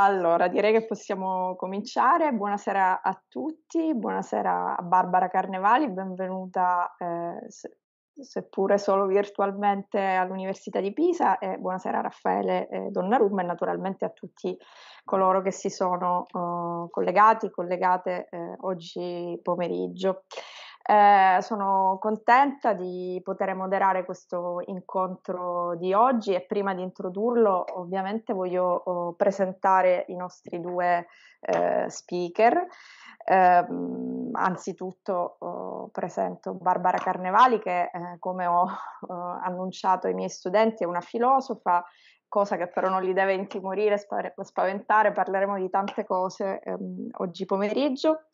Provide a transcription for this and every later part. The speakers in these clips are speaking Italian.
Allora, direi che possiamo cominciare. Buonasera a tutti, buonasera a Barbara Carnevali, benvenuta eh, seppure solo virtualmente all'Università di Pisa e buonasera a Raffaele eh, Donnarumma e naturalmente a tutti coloro che si sono eh, collegati, collegate eh, oggi pomeriggio. Eh, sono contenta di poter moderare questo incontro di oggi e prima di introdurlo ovviamente voglio oh, presentare i nostri due eh, speaker. Eh, anzitutto oh, presento Barbara Carnevali che eh, come ho oh, annunciato ai miei studenti è una filosofa cosa che però non li deve intimorire, spaventare, parleremo di tante cose ehm, oggi pomeriggio.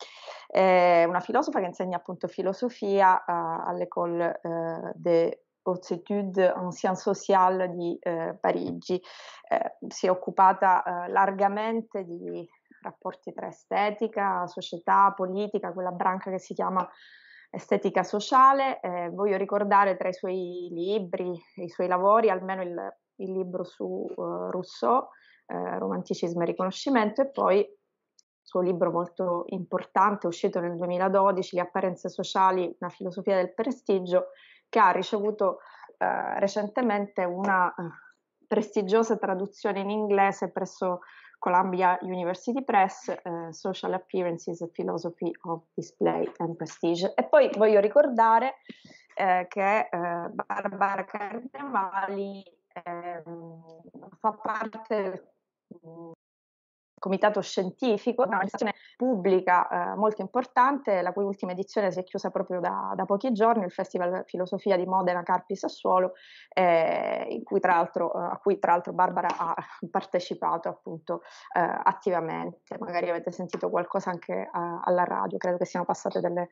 È eh, una filosofa che insegna appunto filosofia eh, all'École eh, de aux études en sciences sociales di eh, Parigi. Eh, si è occupata eh, largamente di rapporti tra estetica, società, politica, quella branca che si chiama estetica sociale. Eh, voglio ricordare tra i suoi libri, i suoi lavori, almeno il il libro su uh, Rousseau, eh, Romanticismo e Riconoscimento, e poi il suo libro molto importante, uscito nel 2012, Le apparenze sociali, una filosofia del prestigio, che ha ricevuto eh, recentemente una eh, prestigiosa traduzione in inglese presso Columbia University Press, eh, Social Appearances and Philosophy of Display and Prestige. E poi voglio ricordare eh, che eh, Barbara Carnevali ehm, fa parte mhmm, del comitato scientifico, una un'organizzazione pubblica eh, molto importante, la cui ultima edizione si è chiusa proprio da, da pochi giorni, il Festival Filosofia di Modena Carpi Sassuolo, eh, cui l'altro, eh, a cui tra l'altro Barbara ha partecipato appunto eh, attivamente. Magari avete sentito qualcosa anche a, alla radio, credo che siano passate delle,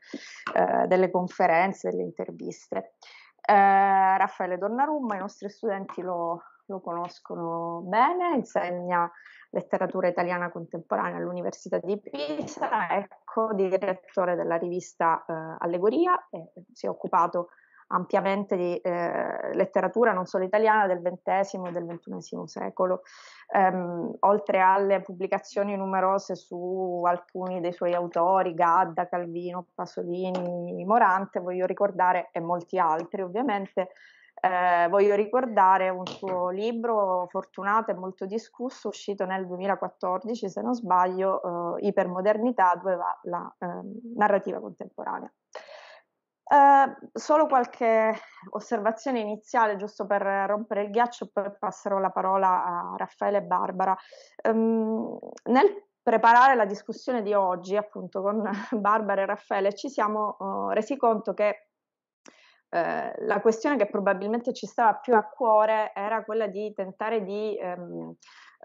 eh, delle conferenze, delle interviste. Eh, Raffaele Donnarumma, i nostri studenti lo, lo conoscono bene, insegna letteratura italiana contemporanea all'Università di Pisa, è co-direttore ecco, della rivista eh, Allegoria e si è occupato ampiamente di eh, letteratura non solo italiana del XX e del XXI secolo, ehm, oltre alle pubblicazioni numerose su alcuni dei suoi autori, Gadda, Calvino, Pasolini, Morante, voglio ricordare, e molti altri ovviamente, eh, voglio ricordare un suo libro fortunato e molto discusso, uscito nel 2014, se non sbaglio, eh, Ipermodernità, dove va la eh, narrativa contemporanea. Ehm, solo qualche osservazione iniziale, giusto per rompere il ghiaccio, poi passerò la parola a Raffaele e Barbara. Um, nel preparare la discussione di oggi, appunto con Barbara e Raffaele, ci siamo uh, resi conto che eh, la questione che probabilmente ci stava più a cuore era quella di tentare di um,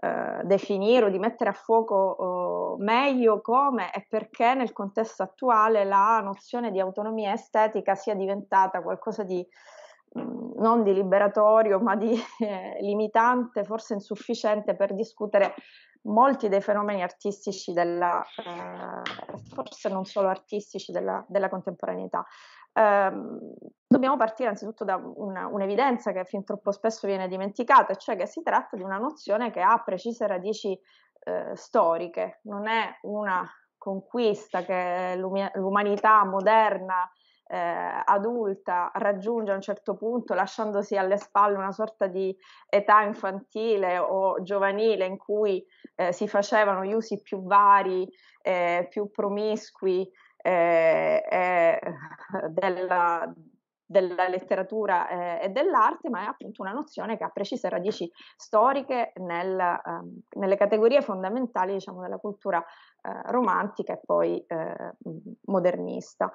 eh, definire o di mettere a fuoco eh, meglio come e perché nel contesto attuale la nozione di autonomia estetica sia diventata qualcosa di mm, non di liberatorio, ma di eh, limitante, forse insufficiente per discutere molti dei fenomeni artistici della, eh, forse non solo artistici della, della contemporaneità ehm, dobbiamo partire anzitutto da una, un'evidenza che fin troppo spesso viene dimenticata, cioè che si tratta di una nozione che ha precise radici eh, storiche, non è una conquista che l'umanità moderna eh, adulta raggiunge a un certo punto lasciandosi alle spalle una sorta di età infantile o giovanile in cui eh, si facevano gli usi più vari, eh, più promiscui eh, è della, della letteratura eh, e dell'arte, ma è appunto una nozione che ha precise radici storiche nel, eh, nelle categorie fondamentali diciamo, della cultura eh, romantica e poi eh, modernista.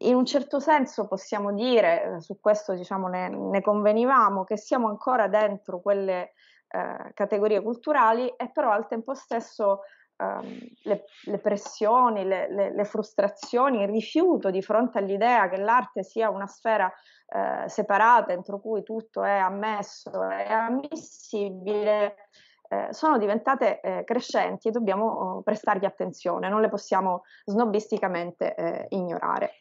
In un certo senso possiamo dire, eh, su questo diciamo, ne, ne convenivamo, che siamo ancora dentro quelle eh, categorie culturali e però al tempo stesso um, le, le, pressioni, le, le, le, frustrazioni, il rifiuto di fronte all'idea che l'arte sia una sfera eh, separata entro cui tutto è ammesso e ammissibile, eh, sono diventate eh, crescenti e dobbiamo oh, prestargli attenzione, non le possiamo snobisticamente eh, ignorare.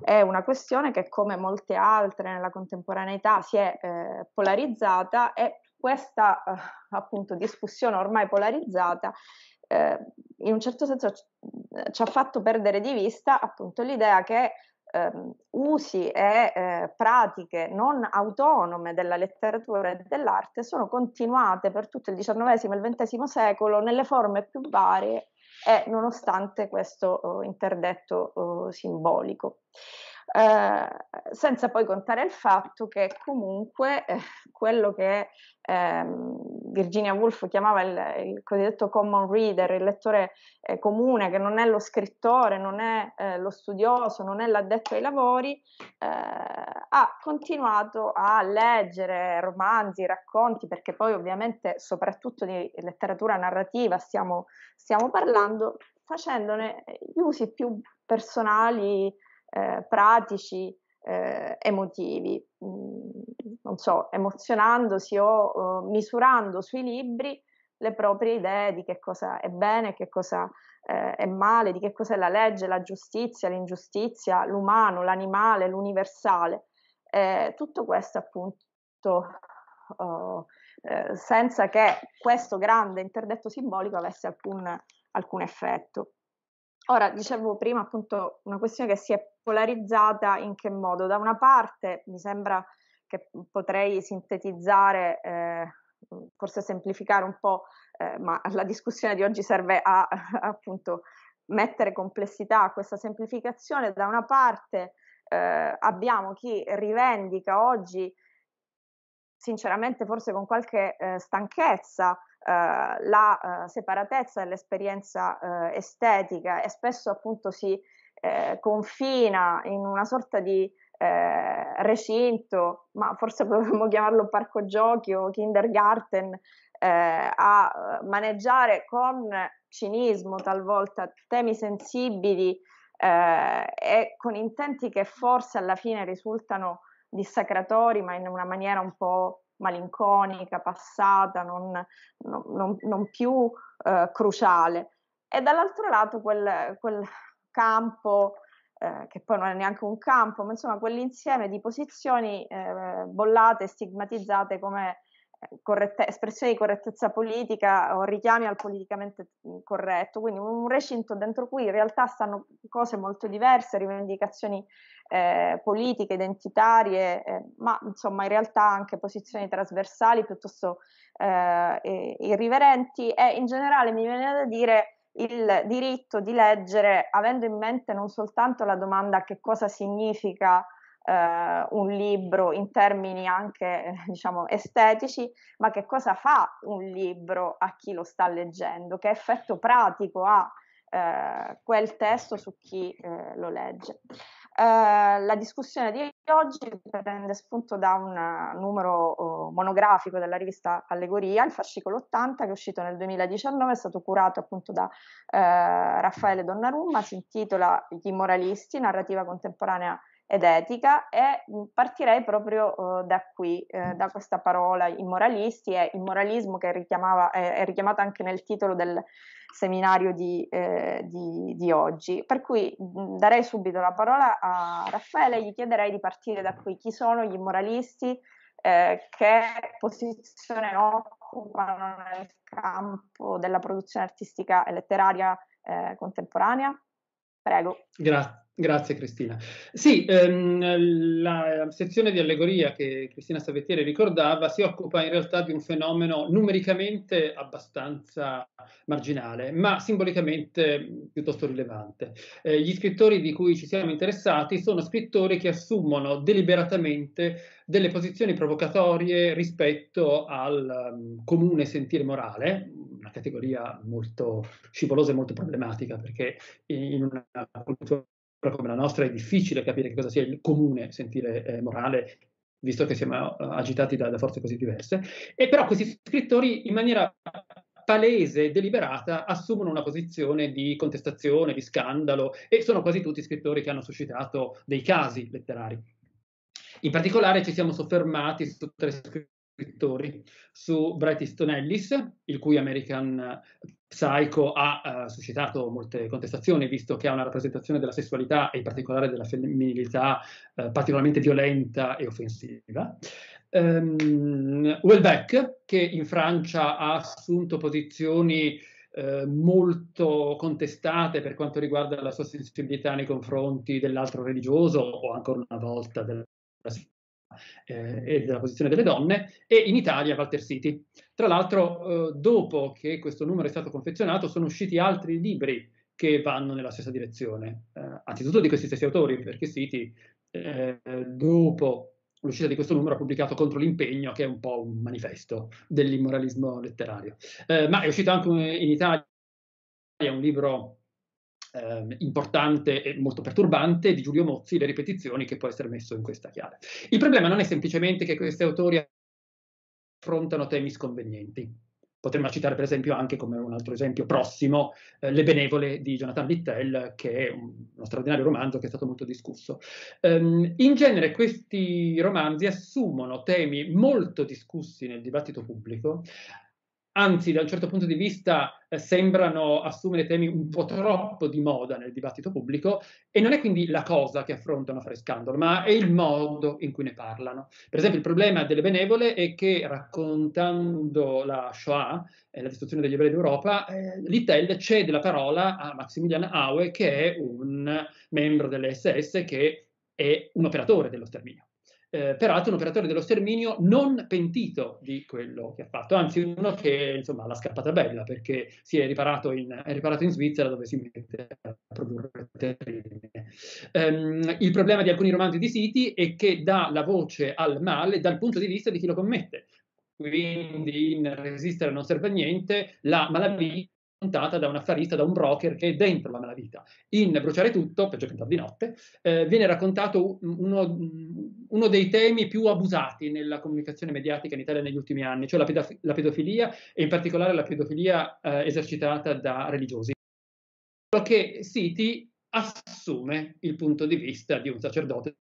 È una questione che, come molte altre nella contemporaneità, si è eh, polarizzata e questa eh, appunto discussione ormai polarizzata eh, in un certo senso ci ha fatto perdere di vista appunto l'idea che ehm, usi e eh, pratiche non autonome della letteratura e dell'arte sono continuate per tutto il XIX e il XX secolo nelle forme più varie e nonostante questo eh, interdetto oh, simbolico. Eh, senza poi contare il fatto che comunque eh, quello che ehm, Virginia Woolf chiamava il, il, cosiddetto common reader, il lettore eh, comune, che non è lo scrittore, non è eh, lo studioso, non è l'addetto ai lavori, eh, ha continuato a leggere romanzi, racconti, perché poi ovviamente soprattutto di letteratura narrativa stiamo, stiamo parlando, facendone gli usi più personali, eh, pratici, eh, emotivi, mm, non so, emozionandosi o eh, misurando sui libri le proprie idee di che cosa è bene, che cosa eh, è male, di che cosa è la legge, la giustizia, l'ingiustizia, l'umano, l'animale, l'universale. Eh, tutto questo appunto oh, eh, senza che questo grande interdetto simbolico avesse alcun, alcun effetto. Ora, dicevo prima appunto una questione che si è polarizzata in che modo? Da una parte mi sembra che potrei sintetizzare, eh, forse semplificare un po', eh, ma la discussione di oggi serve a, a appunto mettere complessità a questa semplificazione. Da una parte eh, abbiamo chi rivendica oggi, sinceramente forse con qualche eh, stanchezza, eh, la eh, separatezza dell'esperienza estetica e spesso appunto si eh, confina in una sorta di eh, recinto, ma forse potremmo chiamarlo parco giochi o kindergarten, eh, a maneggiare con cinismo talvolta temi sensibili eh, e con intenti che forse alla fine risultano dissacratori, ma in una maniera un po' malinconica, passata, non, non, non più eh, cruciale. E dall'altro lato quel, quel, campo, eh, che poi non è neanche un campo, ma insomma quell'insieme di posizioni eh, bollate stigmatizzate come eh, corrette, espressioni di correttezza politica o richiami al politicamente mm, corretto, quindi un recinto dentro cui in realtà stanno cose molto diverse, rivendicazioni eh, politiche, identitarie, eh, ma insomma in realtà anche posizioni trasversali piuttosto eh, irriverenti e in generale mi viene da dire il diritto di leggere avendo in mente non soltanto la domanda che cosa significa eh, un libro in termini anche diciamo, estetici, ma che cosa fa un libro a chi lo sta leggendo, che effetto pratico ha eh, quel testo su chi eh, lo legge. Uh, la discussione di oggi prende spunto da un numero uh, monografico della rivista Allegoria, il fascicolo 80, che è uscito nel 2019, è stato curato appunto da uh, Raffaele Donnarumma, si intitola Gli immoralisti, narrativa contemporanea ed etica e partirei proprio eh, da qui, eh, da questa parola immoralisti e immoralismo che richiamava, eh, è richiamata anche nel titolo del seminario di, eh, di, di oggi. Per cui darei subito la parola a Raffaele e gli chiederei di partire da qui. Chi sono gli immoralisti? Eh, che posizione occupano nel campo della produzione artistica e letteraria eh, contemporanea? Prego. Grazie. Grazie Cristina. Sì, ehm, la sezione di allegoria che Cristina Savettiere ricordava si occupa in realtà di un fenomeno numericamente abbastanza marginale, ma simbolicamente piuttosto rilevante. Eh, gli scrittori di cui ci siamo interessati sono scrittori che assumono deliberatamente delle posizioni provocatorie rispetto al um, comune sentire morale, una categoria molto scivolosa e molto problematica perché in una cultura proprio come la nostra è difficile capire che cosa sia il comune sentire eh, morale, visto che siamo eh, agitati da, da, forze così diverse. E però questi scrittori in maniera palese e deliberata assumono una posizione di contestazione, di scandalo e sono quasi tutti scrittori che hanno suscitato dei casi letterari. In particolare ci siamo soffermati su tre scrittori scrittori su Bret Easton Ellis, il cui American Psycho ha uh, suscitato molte contestazioni, visto che ha una rappresentazione della sessualità e in particolare della femminilità uh, particolarmente violenta e offensiva. Um, ehm, Wellbeck, che in Francia ha assunto posizioni eh, molto contestate per quanto riguarda la sua sensibilità nei confronti dell'altro religioso o ancora una volta della eh, e della posizione delle donne, e in Italia Walter City. Tra l'altro, eh, dopo che questo numero è stato confezionato, sono usciti altri libri che vanno nella stessa direzione, eh, anzitutto di questi stessi autori, perché City, eh, dopo l'uscita di questo numero ha pubblicato Contro l'impegno, che è un po' un manifesto dell'immoralismo letterario. Eh, ma è uscito anche in Italia un libro eh, importante e molto perturbante di Giulio Mozzi, Le ripetizioni, che può essere messo in questa chiave. Il problema non è semplicemente che questi autori affrontano temi sconvenienti. Potremmo citare per esempio anche come un altro esempio prossimo eh, Le Benevole di Jonathan Littell, che è un, uno straordinario romanzo che è stato molto discusso. Um, in genere questi romanzi assumono temi molto discussi nel dibattito pubblico, anzi da un certo punto di vista eh, sembrano assumere temi un po' troppo di moda nel dibattito pubblico e non è quindi la cosa che affrontano a fare scandalo, ma è il modo in cui ne parlano. Per esempio il problema delle benevole è che raccontando la Shoah e eh, la distruzione degli ebrei d'Europa, eh, Littell cede la parola a Maximilian Aue che è un membro dell'SS che è un operatore dello sterminio eh, peraltro un operatore dello sterminio non pentito di quello che ha fatto, anzi uno che insomma l'ha scappata bella perché si è riparato in, è riparato in Svizzera dove si mette a produrre terreni. Um, ehm, il problema di alcuni romanzi di Siti è che dà la voce al male dal punto di vista di chi lo commette, quindi in resistere non serve a niente, la malavita raccontata da un affarista, da un broker che è dentro la malavita. In Bruciare tutto, peggio cantare di notte, eh, viene raccontato uno, uno, dei temi più abusati nella comunicazione mediatica in Italia negli ultimi anni, cioè la, pedof- la pedofilia e in particolare la pedofilia eh, esercitata da religiosi. Che Siti assume il punto di vista di un sacerdote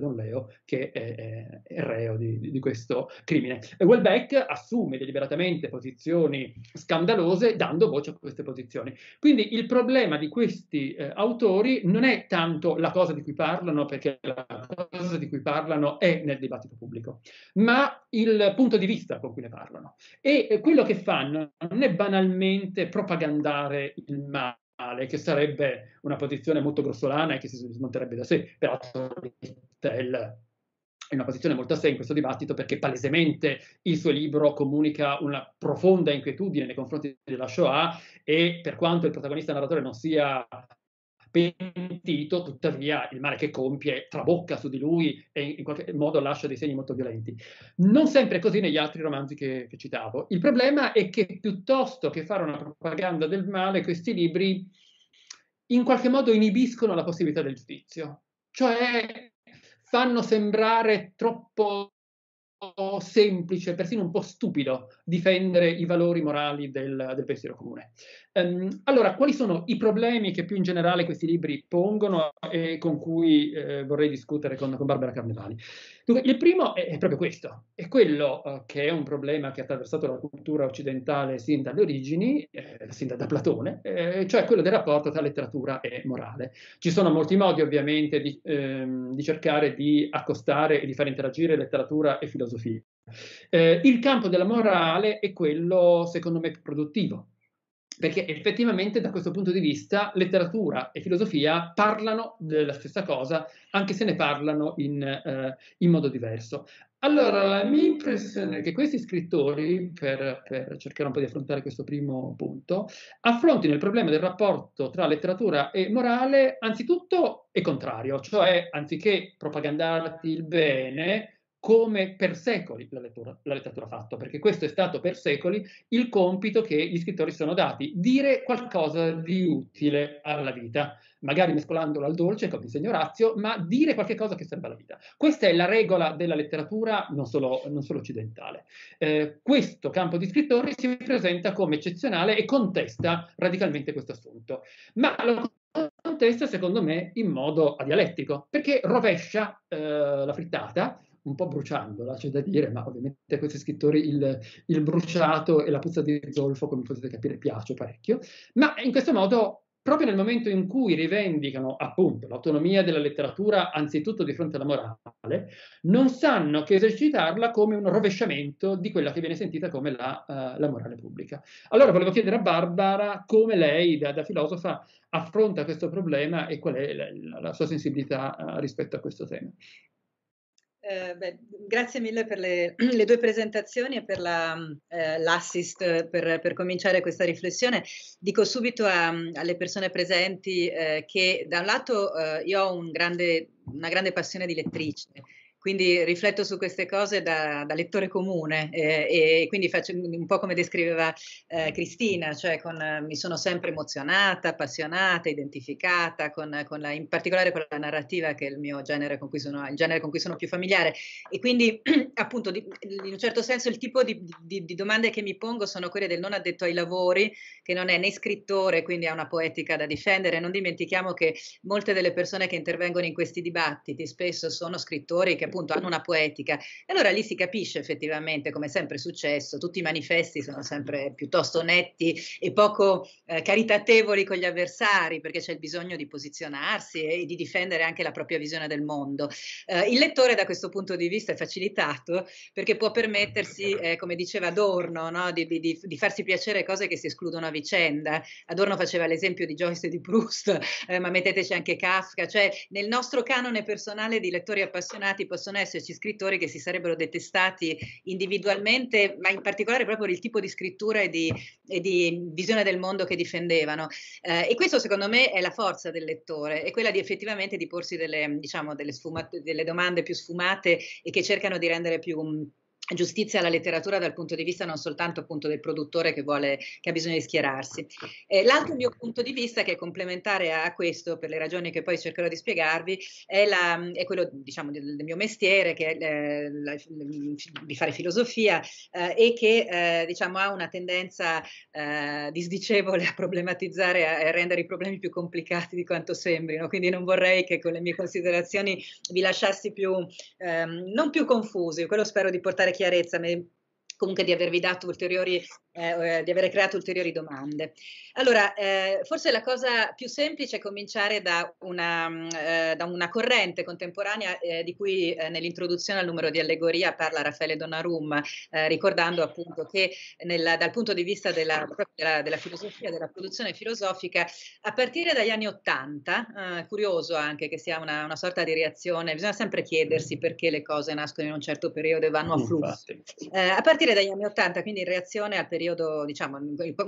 Don Leo, che è, è, è reo di, di, questo crimine. E Welbeck assume deliberatamente posizioni scandalose, dando voce a queste posizioni. Quindi il problema di questi eh, autori non è tanto la cosa di cui parlano, perché la cosa di cui parlano è nel dibattito pubblico, ma il punto di vista con cui ne parlano. E eh, quello che fanno non è banalmente propagandare il male che sarebbe una posizione molto grossolana e che si smonterebbe da sé. Peraltro Tell è una posizione molto a sé in questo dibattito perché palesemente il suo libro comunica una profonda inquietudine nei confronti della Shoah e per quanto il protagonista narratore non sia pentito, tuttavia il male che compie trabocca su di lui e in qualche modo lascia dei segni molto violenti. Non sempre è così negli altri romanzi che, che citavo. Il problema è che piuttosto che fare una propaganda del male, questi libri in qualche modo inibiscono la possibilità del giudizio, cioè fanno sembrare troppo semplice, persino un po' stupido, difendere i valori morali del, del pensiero comune. Um, allora, quali sono i problemi che più in generale questi libri pongono e con cui eh, vorrei discutere con, con Barbara Carnevali? Dunque, il primo è, è proprio questo, è quello eh, che è un problema che ha attraversato la cultura occidentale sin dalle origini, eh, sin da, da Platone, eh, cioè quello del rapporto tra letteratura e morale. Ci sono molti modi ovviamente di, ehm, di cercare di accostare e di far interagire letteratura e filosofia. Eh, il campo della morale è quello, secondo me, produttivo, perché effettivamente da questo punto di vista letteratura e filosofia parlano della stessa cosa, anche se ne parlano in, eh, in modo diverso. Allora, la mia impressione è che questi scrittori, per, per, cercare un po' di affrontare questo primo punto, affrontino il problema del rapporto tra letteratura e morale anzitutto è contrario, cioè anziché propagandarti il bene, come per secoli la, lettura, la letteratura ha fatto, perché questo è stato per secoli il compito che gli scrittori sono dati, dire qualcosa di utile alla vita, magari mescolandolo al dolce, come insegna Orazio, ma dire qualcosa che serve alla vita. Questa è la regola della letteratura, non solo, non solo occidentale. Eh, questo campo di scrittori si presenta come eccezionale e contesta radicalmente questo assunto, ma lo contesta secondo me in modo dialettico, perché rovescia eh, la frittata, un po' bruciandola, c'è da dire, ma ovviamente a questi scrittori il, il bruciato e la puzza di zolfo, come potete capire, piace parecchio, ma in questo modo proprio nel momento in cui rivendicano appunto l'autonomia della letteratura anzitutto di fronte alla morale, non sanno che esercitarla come un rovesciamento di quella che viene sentita come la, uh, la morale pubblica. Allora volevo chiedere a Barbara come lei da, da filosofa affronta questo problema e qual è la, la sua sensibilità uh, rispetto a questo tema. Eh, beh, grazie mille per le, le, due presentazioni e per la, mm, eh, l'assist per, per, cominciare questa riflessione. Dico subito a, mm, alle persone presenti eh, che da un lato eh, io ho un grande, una grande passione di lettrice quindi rifletto su queste cose da, da lettore comune eh, e quindi faccio un po' come descriveva eh, Cristina, cioè con, eh, mi sono sempre emozionata, appassionata, identificata, con, con la, in particolare con la narrativa che è il mio genere con cui sono, genere con cui sono più familiare. E quindi appunto di, in un certo senso il tipo di, di, di, domande che mi pongo sono quelle del non addetto ai lavori, che non è né scrittore, quindi ha una poetica da difendere. Non dimentichiamo che molte delle persone che intervengono in questi dibattiti spesso sono scrittori che appunto appunto hanno una poetica. E allora lì si capisce effettivamente, come è sempre successo, tutti i manifesti sono sempre piuttosto netti e poco eh, caritatevoli con gli avversari, perché c'è il bisogno di posizionarsi e, di difendere anche la propria visione del mondo. Eh, il lettore da questo punto di vista è facilitato perché può permettersi, eh, come diceva Adorno, no? di, di, di, farsi piacere cose che si escludono a vicenda. Adorno faceva l'esempio di Joyce e di Proust, eh, ma metteteci anche Kafka, cioè nel nostro canone personale di lettori appassionati possono esserci scrittori che si sarebbero detestati individualmente, ma in particolare proprio per il tipo di scrittura e di, e di visione del mondo che difendevano. Eh, e questo secondo me è la forza del lettore, è quella di effettivamente di porsi delle, diciamo, delle, sfumate, delle domande più sfumate e che cercano di rendere più giustizia alla letteratura dal punto di vista non soltanto appunto del produttore che, vuole, che ha bisogno di schierarsi. Eh, l'altro mio punto di vista che è complementare a questo per le ragioni che poi cercherò di spiegarvi è, la, è quello diciamo del, del, mio mestiere che è eh, la, di fare filosofia eh, e che eh, diciamo ha una tendenza eh, disdicevole a problematizzare a, a rendere i problemi più complicati di quanto sembrino quindi non vorrei che con le mie considerazioni vi lasciassi più ehm, non più confusi quello spero di portare chiarezza, comunque di avervi dato ulteriori, eh, eh di aver creato ulteriori domande. Allora, eh, forse la cosa più semplice è cominciare da una, eh, da una corrente contemporanea eh, di cui eh, nell'introduzione al numero di allegoria parla Raffaele Donnarumma, ricordando appunto che nella, dal punto di vista della, della, della, filosofia, della produzione filosofica, a partire dagli anni Ottanta, curioso anche che sia una, una, sorta di reazione, bisogna sempre chiedersi perché le cose nascono in un certo periodo e vanno a flusso. a partire partire dagli anni Ottanta, quindi in reazione al periodo, diciamo,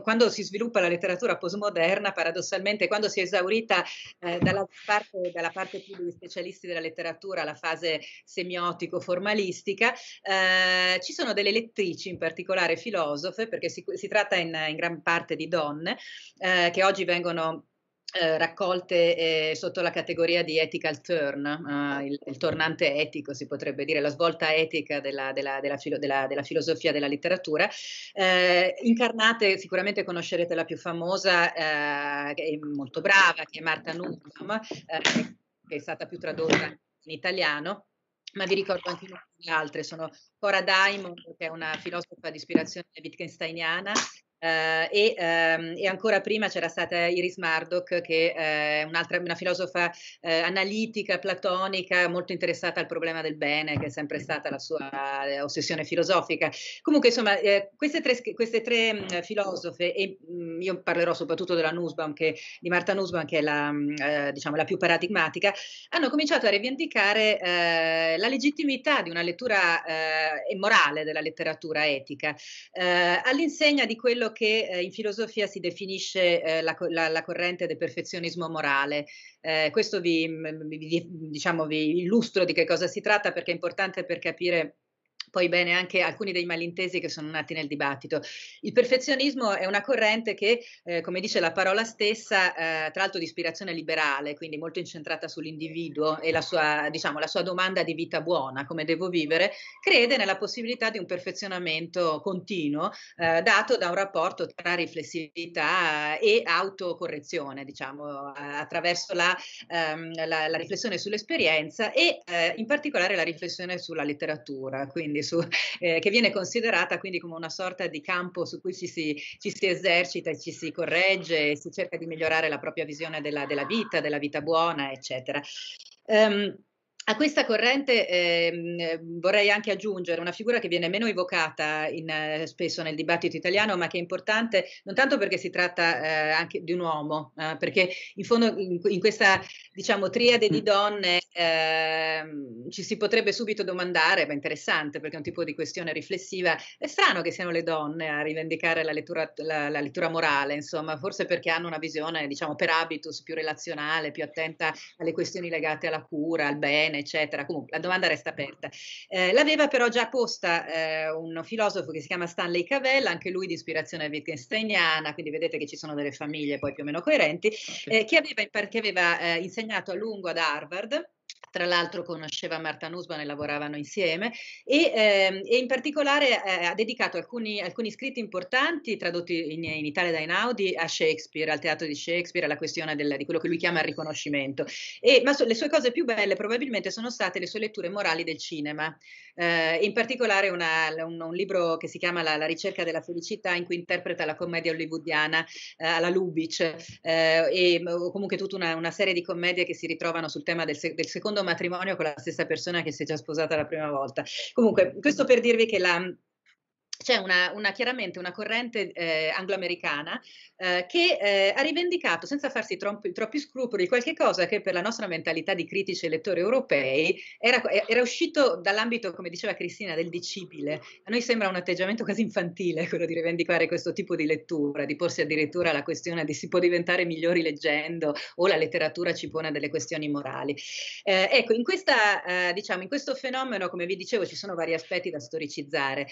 quando si sviluppa la letteratura postmoderna, paradossalmente, quando si è esaurita eh, dalla, parte, dalla, parte, più degli specialisti della letteratura la fase semiotico-formalistica, eh, ci sono delle lettrici, in particolare filosofe, perché si, si tratta in, in, gran parte di donne, eh, che oggi vengono eh, raccolte eh, sotto la categoria di ethical turn, eh, il, il, tornante etico si potrebbe dire, la svolta etica della, della, della, filo, della filosofia, della letteratura. Eh, incarnate, sicuramente conoscerete la più famosa, eh, che è molto brava, che è Marta Nussbaum, eh, che è stata più tradotta in italiano, ma vi ricordo anche le altre, sono Cora Diamond, che è una filosofa di ispirazione wittgensteiniana, eh, e, ehm, e, ancora prima c'era stata Iris Murdoch, che è eh, un'altra, una filosofa eh, analitica, platonica, molto interessata al problema del bene, che è sempre stata la sua eh, ossessione filosofica. Comunque, insomma, eh, queste tre, queste tre mh, mm, filosofe, e mh, mm, io parlerò soprattutto della Nussbaum, che, di Marta Nussbaum, che è la, mh, mm, eh, diciamo, la più paradigmatica, hanno cominciato a rivendicare la legittimità di una lettura morale della letteratura etica, all'insegna di quello quello che eh, in filosofia si definisce eh, la, la, la, corrente del perfezionismo morale. Eh, questo mm, vi, vi, diciamo, vi illustro di che cosa si tratta perché è importante per capire poi bene anche alcuni dei malintesi che sono nati nel dibattito. Il perfezionismo è una corrente che, eh, come dice la parola stessa, eh, tra l'altro di ispirazione liberale, quindi molto incentrata sull'individuo e la sua, diciamo, la sua domanda di vita buona, come devo vivere, crede nella possibilità di un perfezionamento continuo eh, dato da un rapporto tra riflessività e autocorrezione, diciamo, attraverso la, ehm, la, la riflessione sull'esperienza e eh, in particolare la riflessione sulla letteratura. Quindi quindi su, eh, che viene considerata quindi come una sorta di campo su cui ci si, ci si esercita, ci si corregge, si cerca di migliorare la propria visione della, della vita, della vita buona, eccetera. Um, a questa corrente eh, vorrei anche aggiungere una figura che viene meno evocata in, eh, spesso nel dibattito italiano, ma che è importante non tanto perché si tratta eh, anche di un uomo, eh, perché in fondo in, in, questa diciamo, triade di mm. donne ehm, ci si potrebbe subito domandare, ma interessante perché è un tipo di questione riflessiva, è strano che siano le donne a rivendicare la lettura, la, la lettura morale, insomma, forse perché hanno una visione diciamo, per habitus più relazionale, più attenta alle questioni legate alla cura, al bene eccetera. Comunque la domanda resta aperta. Eh, l'aveva però già posta eh, un filosofo che si chiama Stanley Cavell, anche lui di ispirazione wittgensteiniana, quindi vedete che ci sono delle famiglie poi più o meno coerenti, okay. Ah, eh, che aveva, che aveva eh, insegnato a lungo ad Harvard tra l'altro conosceva Marta Nussbaum e lavoravano insieme, e, ehm, e in particolare eh, ha dedicato alcuni, alcuni, scritti importanti, tradotti in, in, Italia da Einaudi, a Shakespeare, al teatro di Shakespeare, alla questione del, di quello che lui chiama il riconoscimento. E, ma so, le sue cose più belle probabilmente sono state le sue letture morali del cinema, eh, in particolare una, un, un, libro che si chiama la, la, ricerca della felicità, in cui interpreta la commedia hollywoodiana eh, alla Lubitsch, eh, e comunque tutta una, una, serie di commedie che si ritrovano sul tema del, del secondo matrimonio con la stessa persona che si è già sposata la prima volta. Comunque, questo per dirvi che la c'è una, una, chiaramente una corrente eh, angloamericana eh, che eh, ha rivendicato senza farsi troppi, troppi, scrupoli qualche cosa che per la nostra mentalità di critici e lettori europei era, eh, era uscito dall'ambito, come diceva Cristina, del dicibile. A noi sembra un atteggiamento quasi infantile quello di rivendicare questo tipo di lettura, di porsi addirittura la questione di si può diventare migliori leggendo o la letteratura ci pone delle questioni morali. Eh, ecco, in, questa, eh, diciamo, in, questo fenomeno, come vi dicevo, ci sono vari aspetti da storicizzare.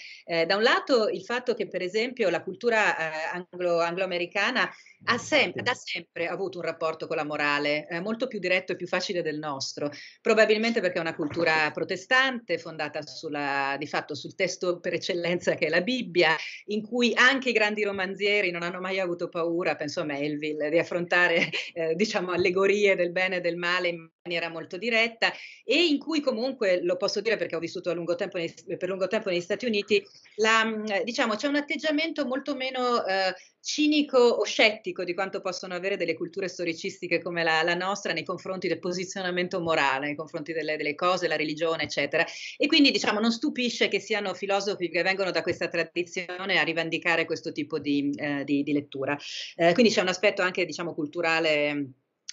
da un lato lato il fatto che per esempio la cultura eh, anglo, americana ha sem- da sempre avuto un rapporto con la morale eh, molto più diretto e più facile del nostro, probabilmente perché è una cultura protestante fondata sulla, di fatto sul testo per eccellenza che è la Bibbia, in cui anche i grandi romanzieri non hanno mai avuto paura, penso a Melville, di affrontare eh, diciamo allegorie del bene e del male in maniera molto diretta e in cui comunque, lo posso dire perché ho vissuto lungo nei, per lungo tempo negli Stati Uniti, la, mm, eh, diciamo, c'è un atteggiamento molto meno eh, cinico o scettico di quanto possono avere delle culture storicistiche come la, la nostra nei confronti del posizionamento morale, nei confronti delle, delle, cose, la religione, eccetera. E quindi diciamo, non stupisce che siano filosofi che vengono da questa tradizione a rivendicare questo tipo di, eh, di, di lettura. Eh, quindi c'è un aspetto anche diciamo, culturale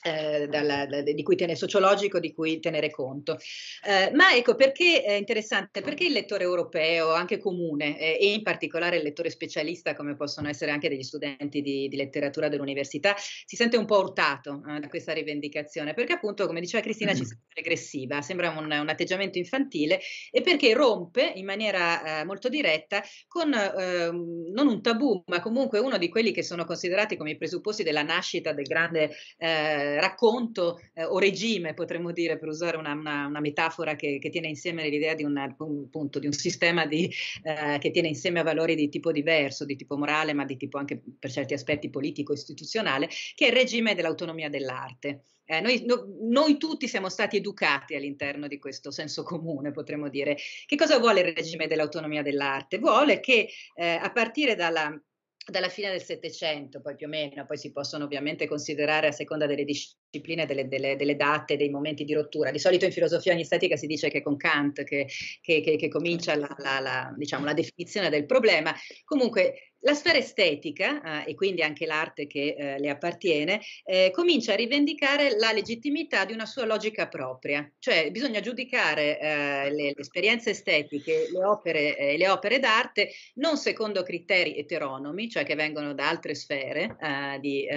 eh, dalla, da, di cui tenere sociologico di cui tenere conto. Eh, ma ecco perché è interessante, perché il lettore europeo, anche comune, eh, e in particolare il lettore specialista, come possono essere anche degli studenti di, di letteratura dell'università, si sente un po' urtato eh, da questa rivendicazione, perché appunto, come diceva Cristina, ci mm-hmm. sembra regressiva, sembra un, un, atteggiamento infantile e perché rompe in maniera eh, molto diretta con ehm, non un tabù, ma comunque uno di quelli che sono considerati come i presupposti della nascita del grande eh, racconto eh, o regime, potremmo dire, per usare una, una, una metafora che, che, tiene insieme l'idea di, una, appunto, di un sistema di, eh, che tiene insieme valori di tipo diverso, di tipo morale, ma di tipo anche per certi aspetti politico-istituzionale, che è il regime dell'autonomia dell'arte. Eh, noi, no, noi, tutti siamo stati educati all'interno di questo senso comune, potremmo dire. Che cosa vuole il regime dell'autonomia dell'arte? Vuole che eh, a partire dalla dalla fine del Settecento, poi più o meno, poi si possono ovviamente considerare a seconda delle discipline discipline, delle, delle, delle, date, dei momenti di rottura. Di solito in filosofia anistatica si dice che è con Kant che, che, che, che comincia la, la, la, diciamo, la definizione del problema. Comunque la sfera estetica, eh, e quindi anche l'arte che eh, le appartiene, eh, comincia a rivendicare la legittimità di una sua logica propria, cioè bisogna giudicare eh, le, le, esperienze estetiche, le opere, eh, le opere, d'arte non secondo criteri eteronomi, cioè che vengono da altre sfere eh, di,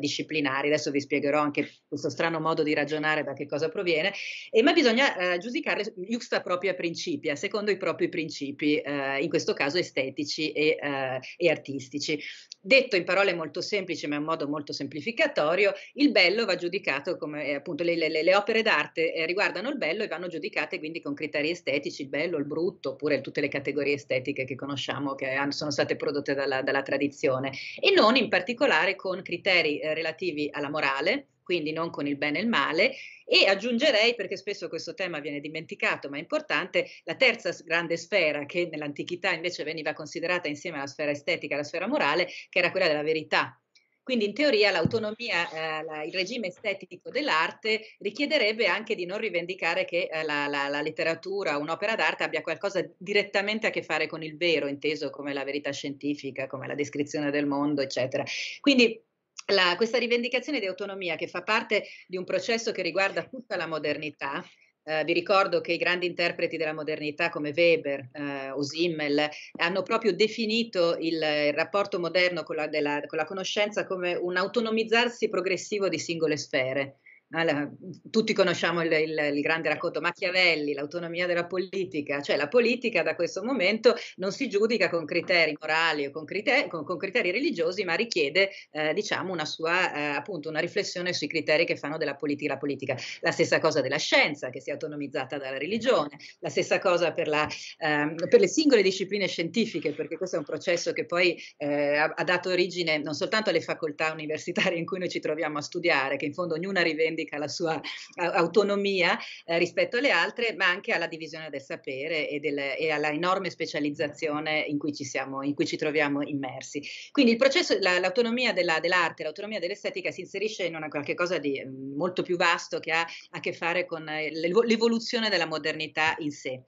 disciplinari, adesso vi spiegherò anche questo strano modo di ragionare da che cosa proviene, e, ma bisogna eh, giudicare juxta propria principia, secondo i propri principi, eh, in questo caso estetici e, eh, e, artistici. Detto in parole molto semplici, ma in modo molto semplificatorio, il bello va giudicato come eh, appunto le, le, le opere d'arte eh, riguardano il bello e vanno giudicate quindi con criteri estetici, il bello, il brutto, oppure tutte le categorie estetiche che conosciamo, che hanno, sono state prodotte dalla, dalla, tradizione, e non in particolare con criteri relativi alla morale, quindi non con il bene e il male. E aggiungerei, perché spesso questo tema viene dimenticato, ma è importante, la terza grande sfera che nell'antichità invece veniva considerata insieme alla sfera estetica e alla sfera morale, che era quella della verità. Quindi in teoria l'autonomia, eh, la, il regime estetico dell'arte richiederebbe anche di non rivendicare che eh, la, la, la, letteratura, un'opera d'arte abbia qualcosa direttamente a che fare con il vero, inteso come la verità scientifica, come la descrizione del mondo, eccetera. Quindi la, questa rivendicazione di autonomia che fa parte di un processo che riguarda tutta la modernità, eh, vi ricordo che i grandi interpreti della modernità come Weber eh, o Simmel hanno proprio definito il, il rapporto moderno con la, della, con la conoscenza come un autonomizzarsi progressivo di singole sfere alla, tutti conosciamo il, il, il, grande racconto Machiavelli, l'autonomia della politica, cioè la politica da questo momento non si giudica con criteri morali o con criteri, con, con criteri religiosi, ma richiede eh, diciamo una sua eh, appunto una riflessione sui criteri che fanno della politica la politica. La stessa cosa della scienza che si è autonomizzata dalla religione, la stessa cosa per, la, ehm, per le singole discipline scientifiche, perché questo è un processo che poi eh, ha, ha dato origine non soltanto alle facoltà universitarie in cui noi ci troviamo a studiare, che in fondo ognuna rivendica Repubblica la sua autonomia eh, rispetto alle altre, ma anche alla divisione del sapere e, del, e alla enorme specializzazione in cui ci, siamo, in cui ci troviamo immersi. Quindi il processo, la, l'autonomia della, dell'arte, l'autonomia dell'estetica si inserisce in una qualcosa di mm, molto più vasto che ha a che fare con eh, l'evoluzione della modernità in sé.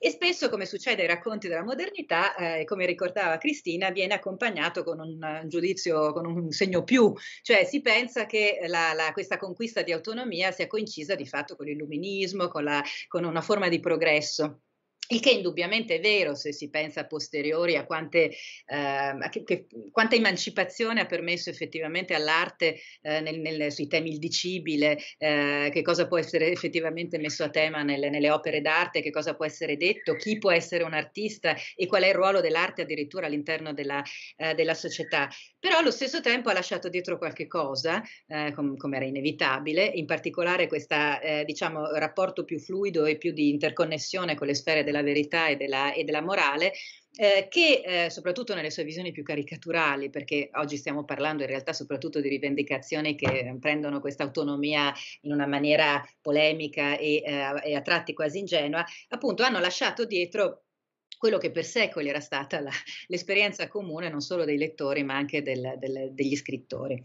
E spesso, come succede ai racconti della modernità, eh, come ricordava Cristina, viene accompagnato con un, eh, un, giudizio, con un segno più, cioè si pensa che la, la, questa conquista di autonomia sia coincisa di fatto con l'illuminismo, con, la, con una forma di progresso. Il che indubbiamente è vero se si pensa a posteriori a, quante, eh, a che, che, quanta emancipazione ha permesso effettivamente all'arte eh, nel, nel, sui temi indicibile, eh, che cosa può essere effettivamente messo a tema nelle, nelle, opere d'arte, che cosa può essere detto, chi può essere un artista e qual è il ruolo dell'arte addirittura all'interno della, eh, della società. Però allo stesso tempo ha lasciato dietro qualche cosa, eh, com- come era inevitabile, in particolare questo eh, diciamo, rapporto più fluido e più di interconnessione con le sfere della verità e della, e della morale, eh, che eh, soprattutto nelle sue visioni più caricaturali, perché oggi stiamo parlando in realtà soprattutto di rivendicazioni che prendono questa autonomia in una maniera polemica e, eh, e a tratti quasi ingenua, appunto hanno lasciato dietro quello che per secoli era stata la, l'esperienza comune non solo dei lettori ma anche del, del, degli scrittori.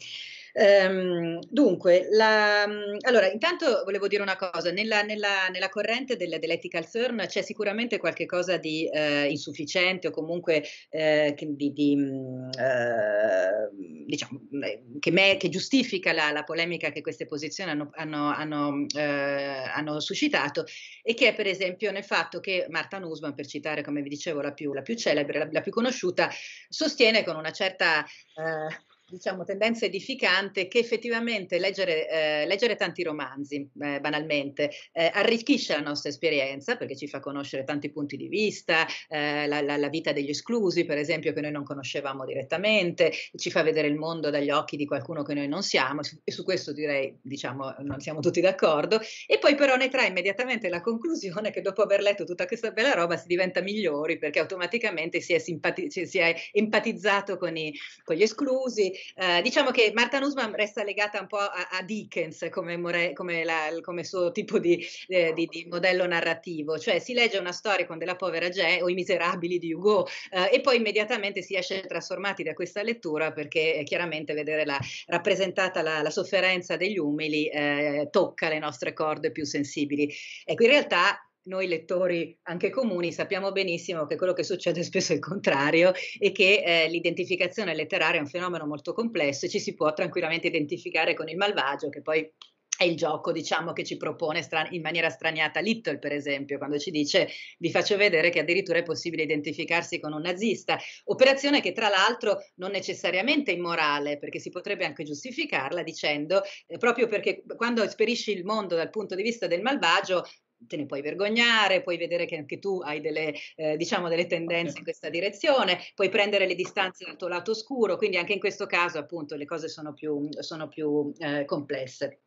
Um, dunque, la, mm, allora, intanto volevo dire una cosa, nella, nella, nella corrente delle, dell'ethical turn c'è sicuramente qualcosa di eh, insufficiente o comunque eh, che, di, di, mm, eh, diciamo, mm, che, me, che, giustifica la, la, polemica che queste posizioni hanno, hanno, hanno, eh, hanno, suscitato e che è per esempio nel fatto che Marta Nussbaum, per citare come vi dicevo la più, la più celebre, la, più conosciuta, sostiene con una certa... Eh, diciamo, tendenza edificante che effettivamente leggere, eh, leggere tanti romanzi, eh, banalmente, eh, arricchisce la nostra esperienza perché ci fa conoscere tanti punti di vista, eh, la, la, la, vita degli esclusi, per esempio, che noi non conoscevamo direttamente, ci fa vedere il mondo dagli occhi di qualcuno che noi non siamo, e su questo direi, diciamo, non siamo tutti d'accordo, e poi però ne trae immediatamente la conclusione che dopo aver letto tutta questa bella roba si diventa migliori perché automaticamente si è, simpati- si è empatizzato con, i, con gli esclusi, eh, diciamo che Marta Nussbaum resta legata un po' a, a Dickens come, more, come, la, come, suo tipo di, eh, di, di, modello narrativo, cioè si legge una storia con della povera Jane o i miserabili di Hugo eh, e poi immediatamente si esce trasformati da questa lettura perché eh, chiaramente vedere la, rappresentata la, la, sofferenza degli umili eh, tocca le nostre corde più sensibili. Ecco, in realtà noi lettori anche comuni sappiamo benissimo che quello che succede è spesso è il contrario e che eh, l'identificazione letteraria è un fenomeno molto complesso e ci si può tranquillamente identificare con il malvagio che poi è il gioco, diciamo, che ci propone stran- in maniera straniata Little, per esempio, quando ci dice vi faccio vedere che addirittura è possibile identificarsi con un nazista, operazione che tra l'altro non necessariamente è immorale, perché si potrebbe anche giustificarla dicendo eh, proprio perché quando esperisci il mondo dal punto di vista del malvagio te ne puoi vergognare, puoi vedere che anche tu hai delle, eh, diciamo delle tendenze in questa direzione, puoi prendere le distanze dal tuo lato oscuro, quindi anche in questo caso appunto le cose sono più, sono più eh, complesse.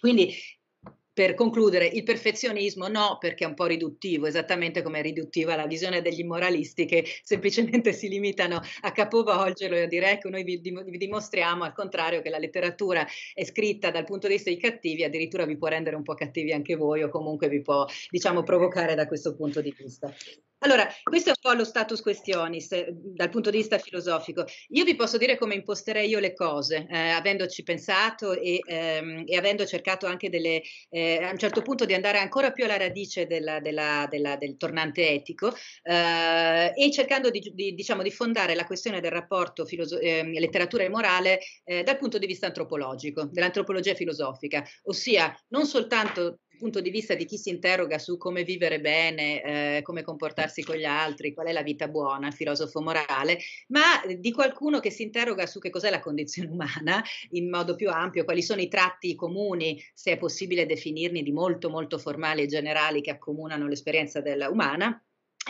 Quindi per concludere, il perfezionismo no, perché è un po' riduttivo, esattamente come è riduttiva la visione degli immoralisti che semplicemente si limitano a capovolgerlo e a dire ecco noi vi, vi, dimostriamo al contrario che la letteratura è scritta dal punto di vista dei cattivi, addirittura vi può rendere un po' cattivi anche voi o comunque vi può diciamo provocare da questo punto di vista. Allora, questo è un po' lo status questionis eh, dal punto di vista filosofico. Io vi posso dire come imposterei io le cose, eh, avendoci pensato e, ehm, e, avendo cercato anche delle, eh, a un certo punto di andare ancora più alla radice della, della, della, del tornante etico eh, e cercando di, di, diciamo, di, fondare la questione del rapporto filoso- ehm, letteratura e morale eh, dal punto di vista antropologico, dell'antropologia filosofica, ossia non soltanto punto di vista di chi si interroga su come vivere bene, eh, come comportarsi con gli altri, qual è la vita buona, il filosofo morale, ma eh, di qualcuno che si interroga su che cos'è la condizione umana in modo più ampio, quali sono i tratti comuni, se è possibile definirli di molto molto formali e generali che accomunano l'esperienza della umana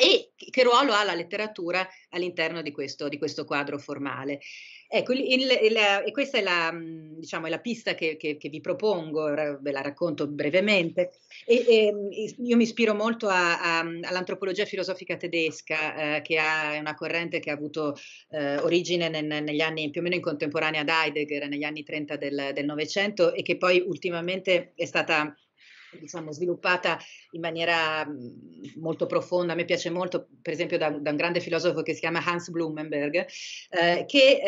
e che ruolo ha la letteratura all'interno di questo, di questo quadro formale? Ecco, il, il, la, e questa è la, mm, diciamo, è la pista che, che, che, vi propongo, ve la racconto brevemente. E, e, io mi ispiro molto a, a, all'antropologia filosofica tedesca, eh, che è una corrente che ha avuto eh, origine nel, negli anni più o meno in contemporanea ad Heidegger, negli anni 30 del Novecento, e che poi ultimamente è stata diciamo, sviluppata in maniera mhmm, molto profonda. A me piace molto, per esempio, da, da un grande filosofo che si chiama Hans Blumenberg, eh, che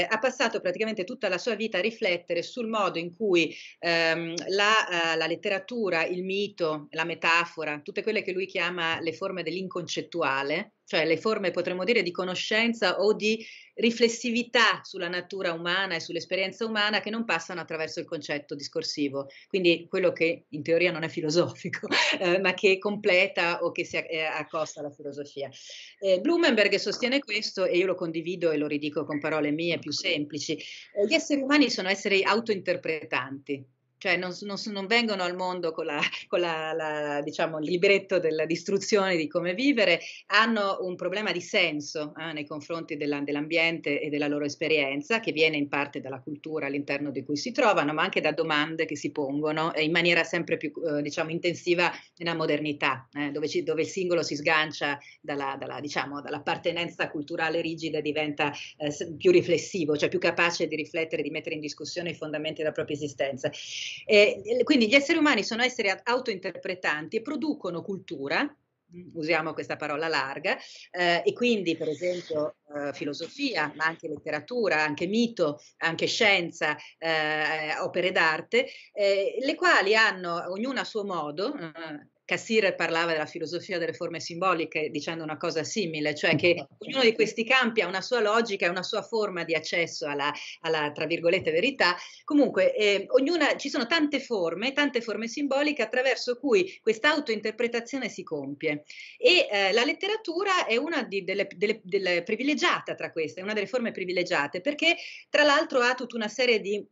eh, ha passato praticamente tutta la sua vita a riflettere sul modo in cui ehm, la, eh, la, letteratura, il mito, la metafora, tutte quelle che lui chiama le forme dell'inconcettuale, cioè le forme potremmo dire di conoscenza o di riflessività sulla natura umana e sull'esperienza umana che non passano attraverso il concetto discorsivo, quindi quello che in teoria non è filosofico, eh, eh, ma che completa o che si eh, accosta alla filosofia. Eh, Blumenberg sostiene questo e io lo condivido e lo ridico con parole mie più semplici. Eh, gli esseri umani sono esseri autointerpretanti cioè non, non, non, vengono al mondo con, la, con la, la, diciamo, il libretto della distruzione di come vivere, hanno un problema di senso eh, nei confronti della, dell'ambiente e della loro esperienza, che viene in parte dalla cultura all'interno di cui si trovano, ma anche da domande che si pongono eh, in maniera sempre più eh, diciamo, intensiva nella modernità, eh, dove, ci, dove, il singolo si sgancia dalla, dalla, diciamo, dall'appartenenza culturale rigida e diventa eh, più riflessivo, cioè più capace di riflettere, di mettere in discussione i fondamenti della propria esistenza. Eh, quindi gli esseri umani sono esseri autointerpretanti e producono cultura, mm, usiamo questa parola larga, eh, e quindi per esempio eh, filosofia, ma anche letteratura, anche mito, anche scienza, eh, opere d'arte, eh, le quali hanno ognuna a suo modo eh, Cassir parlava della filosofia delle forme simboliche dicendo una cosa simile, cioè che esatto. ognuno di questi campi ha una sua logica, una sua forma di accesso alla, alla tra virgolette, verità. Comunque, eh, ognuna, ci sono tante forme, tante forme simboliche attraverso cui questa autointerpretazione si compie. E eh, la letteratura è una di, delle, delle, delle privilegiata tra queste, è una delle forme privilegiate, perché tra l'altro ha tutta una serie di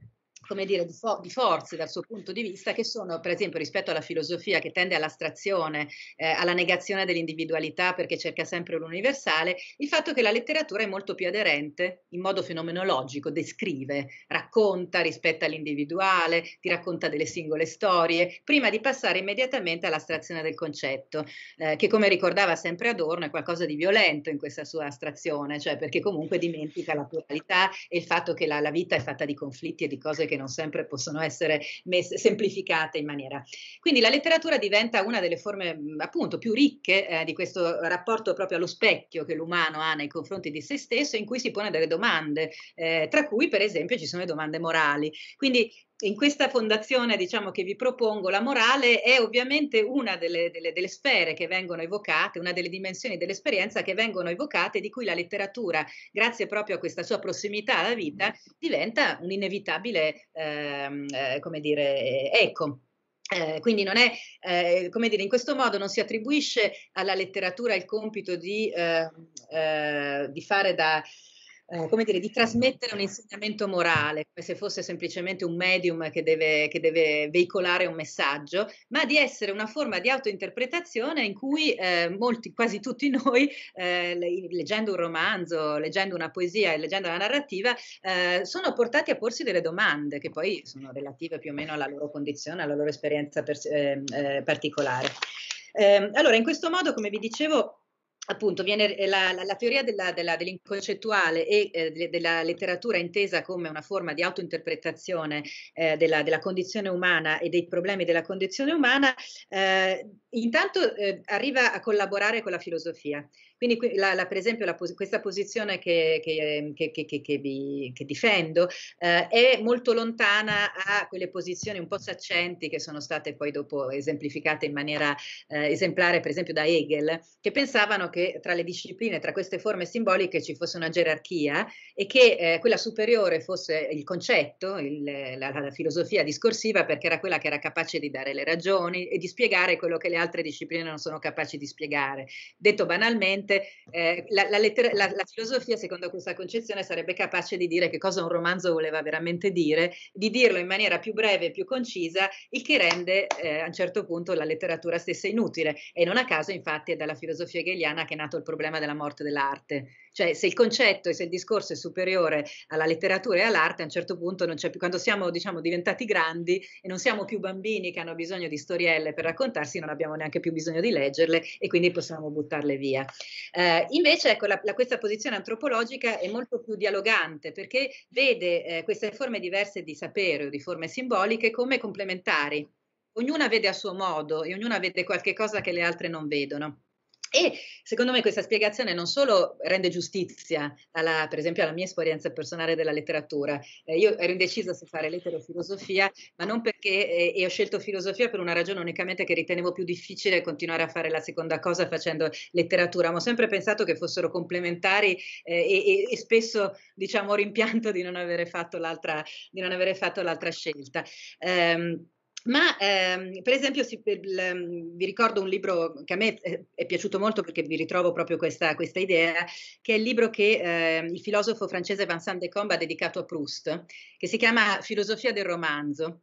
come dire, di, for- di, forze dal suo punto di vista, che sono, per esempio, rispetto alla filosofia che tende all'astrazione, eh, alla negazione dell'individualità perché cerca sempre l'universale, il fatto che la letteratura è molto più aderente in modo fenomenologico, descrive, racconta, rispetta l'individuale, ti racconta delle singole storie, prima di passare immediatamente all'astrazione del concetto, eh, che come ricordava sempre Adorno è qualcosa di violento in questa sua astrazione, cioè perché comunque dimentica la pluralità e il fatto che la, la vita è fatta di conflitti e di cose che non sempre possono essere messe, semplificate in maniera. Quindi la letteratura diventa una delle forme appunto più ricche eh, di questo rapporto proprio allo specchio che l'umano ha nei confronti di se stesso in cui si pone delle domande, eh, tra cui per esempio ci sono le domande morali. Quindi in questa fondazione diciamo, che vi propongo, la morale è ovviamente una delle, delle, delle, sfere che vengono evocate, una delle dimensioni dell'esperienza che vengono evocate, di cui la letteratura, grazie proprio a questa sua prossimità alla vita, diventa un inevitabile, ehm, eh, come dire, eco. Eh, quindi non è, eh, come dire, in questo modo non si attribuisce alla letteratura il compito di, ehm, eh, di fare da, eh, come dire, di trasmettere un insegnamento morale, come se fosse semplicemente un medium che deve, che deve veicolare un messaggio, ma di essere una forma di autointerpretazione in cui eh, molti, quasi tutti noi, eh, leggendo un romanzo, leggendo una poesia e leggendo la narrativa, eh, sono portati a porsi delle domande che poi sono relative più o meno alla loro condizione, alla loro esperienza per, eh, eh, particolare. Ehm, allora, in questo modo, come vi dicevo, appunto viene eh, la, la, la teoria della, della, dell'inconcettuale e eh, della letteratura intesa come una forma di autointerpretazione eh, della, della, condizione umana e dei problemi della condizione umana eh, Intanto eh, arriva a collaborare con la filosofia, quindi la, la, per esempio la, questa posizione ehm, che, che, che, che vi, difendo eh, è molto lontana a quelle posizioni un po' saccenti che sono state poi dopo esemplificate in maniera eh, esemplare per esempio da Hegel, che pensavano che tra le discipline, tra queste forme simboliche ci fosse una gerarchia e che eh, quella superiore fosse il concetto, il, la, filosofia discorsiva, perché era quella che era capace di dare le ragioni e di spiegare quello che le altre discipline non sono capaci di spiegare. Detto banalmente, eh, la, la, lettera, la, la, filosofia, secondo questa concezione, sarebbe capace di dire che cosa un romanzo voleva veramente dire, di dirlo in maniera più breve e più concisa, il che rende eh, a un certo punto la letteratura stessa inutile. E non a caso, infatti, è dalla filosofia hegeliana che è nato il problema della morte dell'arte cioè se il concetto e se il discorso è superiore alla letteratura e all'arte, a un certo punto non c'è più, quando siamo diciamo, diventati grandi e non siamo più bambini che hanno bisogno di storielle per raccontarsi, non abbiamo neanche più bisogno di leggerle e quindi possiamo buttarle via. Eh, invece ecco, la, la, questa posizione antropologica è molto più dialogante perché vede eh, queste forme diverse di sapere o di forme simboliche come complementari. Ognuna vede a suo modo e ognuna vede qualche cosa che le altre non vedono. E secondo me questa spiegazione non solo rende giustizia, alla, per esempio, alla mia esperienza personale della letteratura. Eh, io ero indecisa se fare lettere o filosofia, ma non perché eh, ho scelto filosofia per una ragione unicamente che ritenevo più difficile continuare a fare la seconda cosa facendo letteratura, ma ho sempre pensato che fossero complementari eh, e, e, spesso diciamo rimpianto di non avere fatto l'altra, non avere fatto l'altra scelta. Um, ma ehm, per esempio si, l, ehm, vi ricordo un libro che a me è, eh, è piaciuto molto perché vi ritrovo proprio questa, questa idea, che è il libro che eh, il filosofo francese Vincent de Decombe ha dedicato a Proust, che si chiama Filosofia del romanzo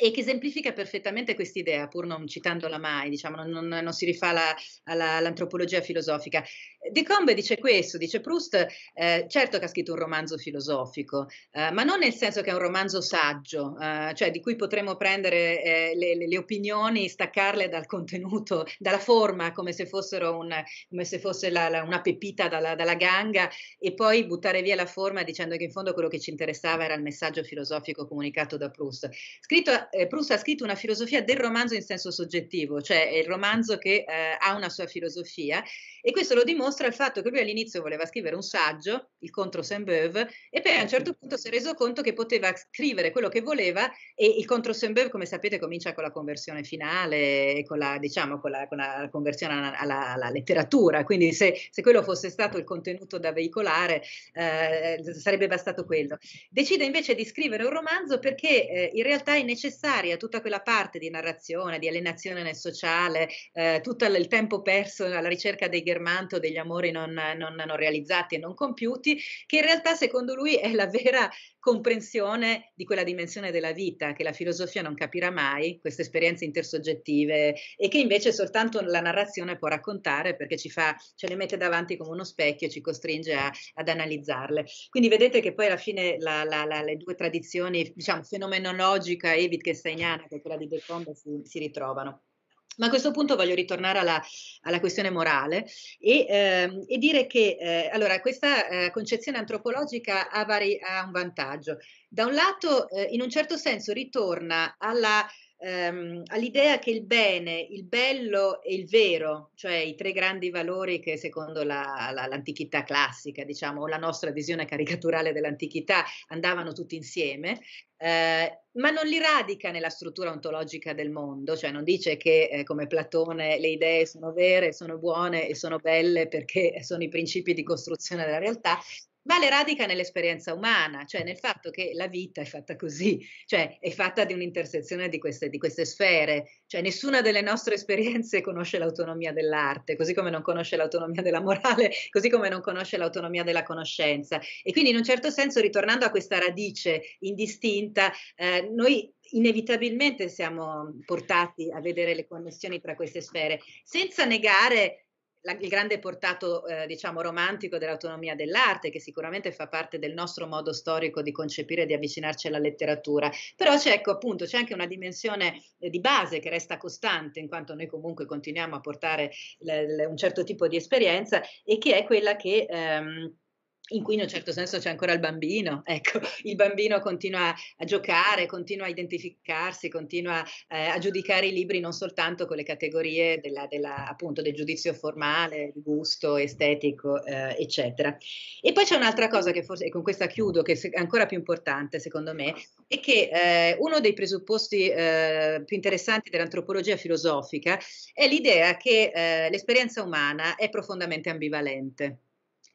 e che esemplifica perfettamente quest'idea, pur non citandola mai, diciamo, non, non, non si rifà la, alla, all'antropologia filosofica. De Combe dice questo, dice Proust, eh, certo che ha scritto un romanzo filosofico, eh, ma non nel senso che è un romanzo saggio, eh, cioè di cui potremmo prendere eh, le, le, le, opinioni, staccarle dal contenuto, dalla forma, come se, un, come se fosse la, la, una pepita dalla, dalla ganga, e poi buttare via la forma dicendo che in fondo quello che ci interessava era il messaggio filosofico comunicato da Proust. Scritto eh, Proust ha scritto una filosofia del romanzo in senso soggettivo, cioè è il romanzo che eh, ha una sua filosofia e questo lo dimostra il fatto che lui all'inizio voleva scrivere un saggio, il contro Saint-Beuve, e poi a un certo, certo punto si è reso conto che poteva scrivere quello che voleva e il contro Saint-Beuve, come sapete, comincia con la conversione finale, con la, diciamo, con la, con la conversione alla, alla, alla, letteratura, quindi se, se, quello fosse stato il contenuto da veicolare eh, sarebbe bastato quello. Decide invece di scrivere un romanzo perché eh, in realtà è necessario necessaria tutta quella parte di narrazione, di alienazione nel sociale, eh, tutto il tempo perso alla ricerca dei germanti o degli amori non, non, non realizzati e non compiuti, che in realtà secondo lui è la vera comprensione di quella dimensione della vita che la filosofia non capirà mai, queste esperienze intersoggettive e che invece soltanto la narrazione può raccontare perché ci fa, ce le mette davanti come uno specchio e ci costringe a, ad analizzarle. Quindi vedete che poi alla fine la, la, la, le due tradizioni, diciamo, fenomenologica e che Steinana che quella di Becombe si, si ritrovano. Ma a questo punto voglio ritornare alla, alla questione morale e, ehm, e dire che eh, allora, questa eh, concezione antropologica ha, vari, ha, un vantaggio. Da un lato, eh, in un certo senso, ritorna alla ehm, all'idea che il bene, il bello e il vero, cioè i tre grandi valori che secondo la, la, l'antichità classica, diciamo, o la nostra visione caricaturale dell'antichità, andavano tutti insieme, eh, ma non li radica nella struttura ontologica del mondo, cioè non dice che eh, come Platone le idee sono vere, sono buone e sono belle perché sono i principi di costruzione della realtà, ma le radica nell'esperienza umana, cioè nel fatto che la vita è fatta così, cioè è fatta di un'intersezione di queste, di queste sfere, cioè nessuna delle nostre esperienze conosce l'autonomia dell'arte, così come non conosce l'autonomia della morale, così come non conosce l'autonomia della conoscenza. E quindi in un certo senso, ritornando a questa radice indistinta, eh, noi inevitabilmente siamo portati a vedere le connessioni tra queste sfere, senza negare la, il grande portato eh, diciamo romantico dell'autonomia dell'arte che sicuramente fa parte del nostro modo storico di concepire e di avvicinarci alla letteratura però c'è ecco appunto c'è anche una dimensione eh, di base che resta costante in quanto noi comunque continuiamo a portare le, le, un certo tipo di esperienza e che è quella che ehm, in cui in un certo senso c'è ancora il bambino, ecco, il bambino continua a giocare, continua a identificarsi, continua eh, a giudicare i libri non soltanto con le categorie della, della, appunto, del giudizio formale, di gusto, estetico, eh, eccetera. E poi c'è un'altra cosa che forse, e con questa chiudo, che è ancora più importante secondo me, è che eh, uno dei presupposti eh, più interessanti dell'antropologia filosofica è l'idea che eh, l'esperienza umana è profondamente ambivalente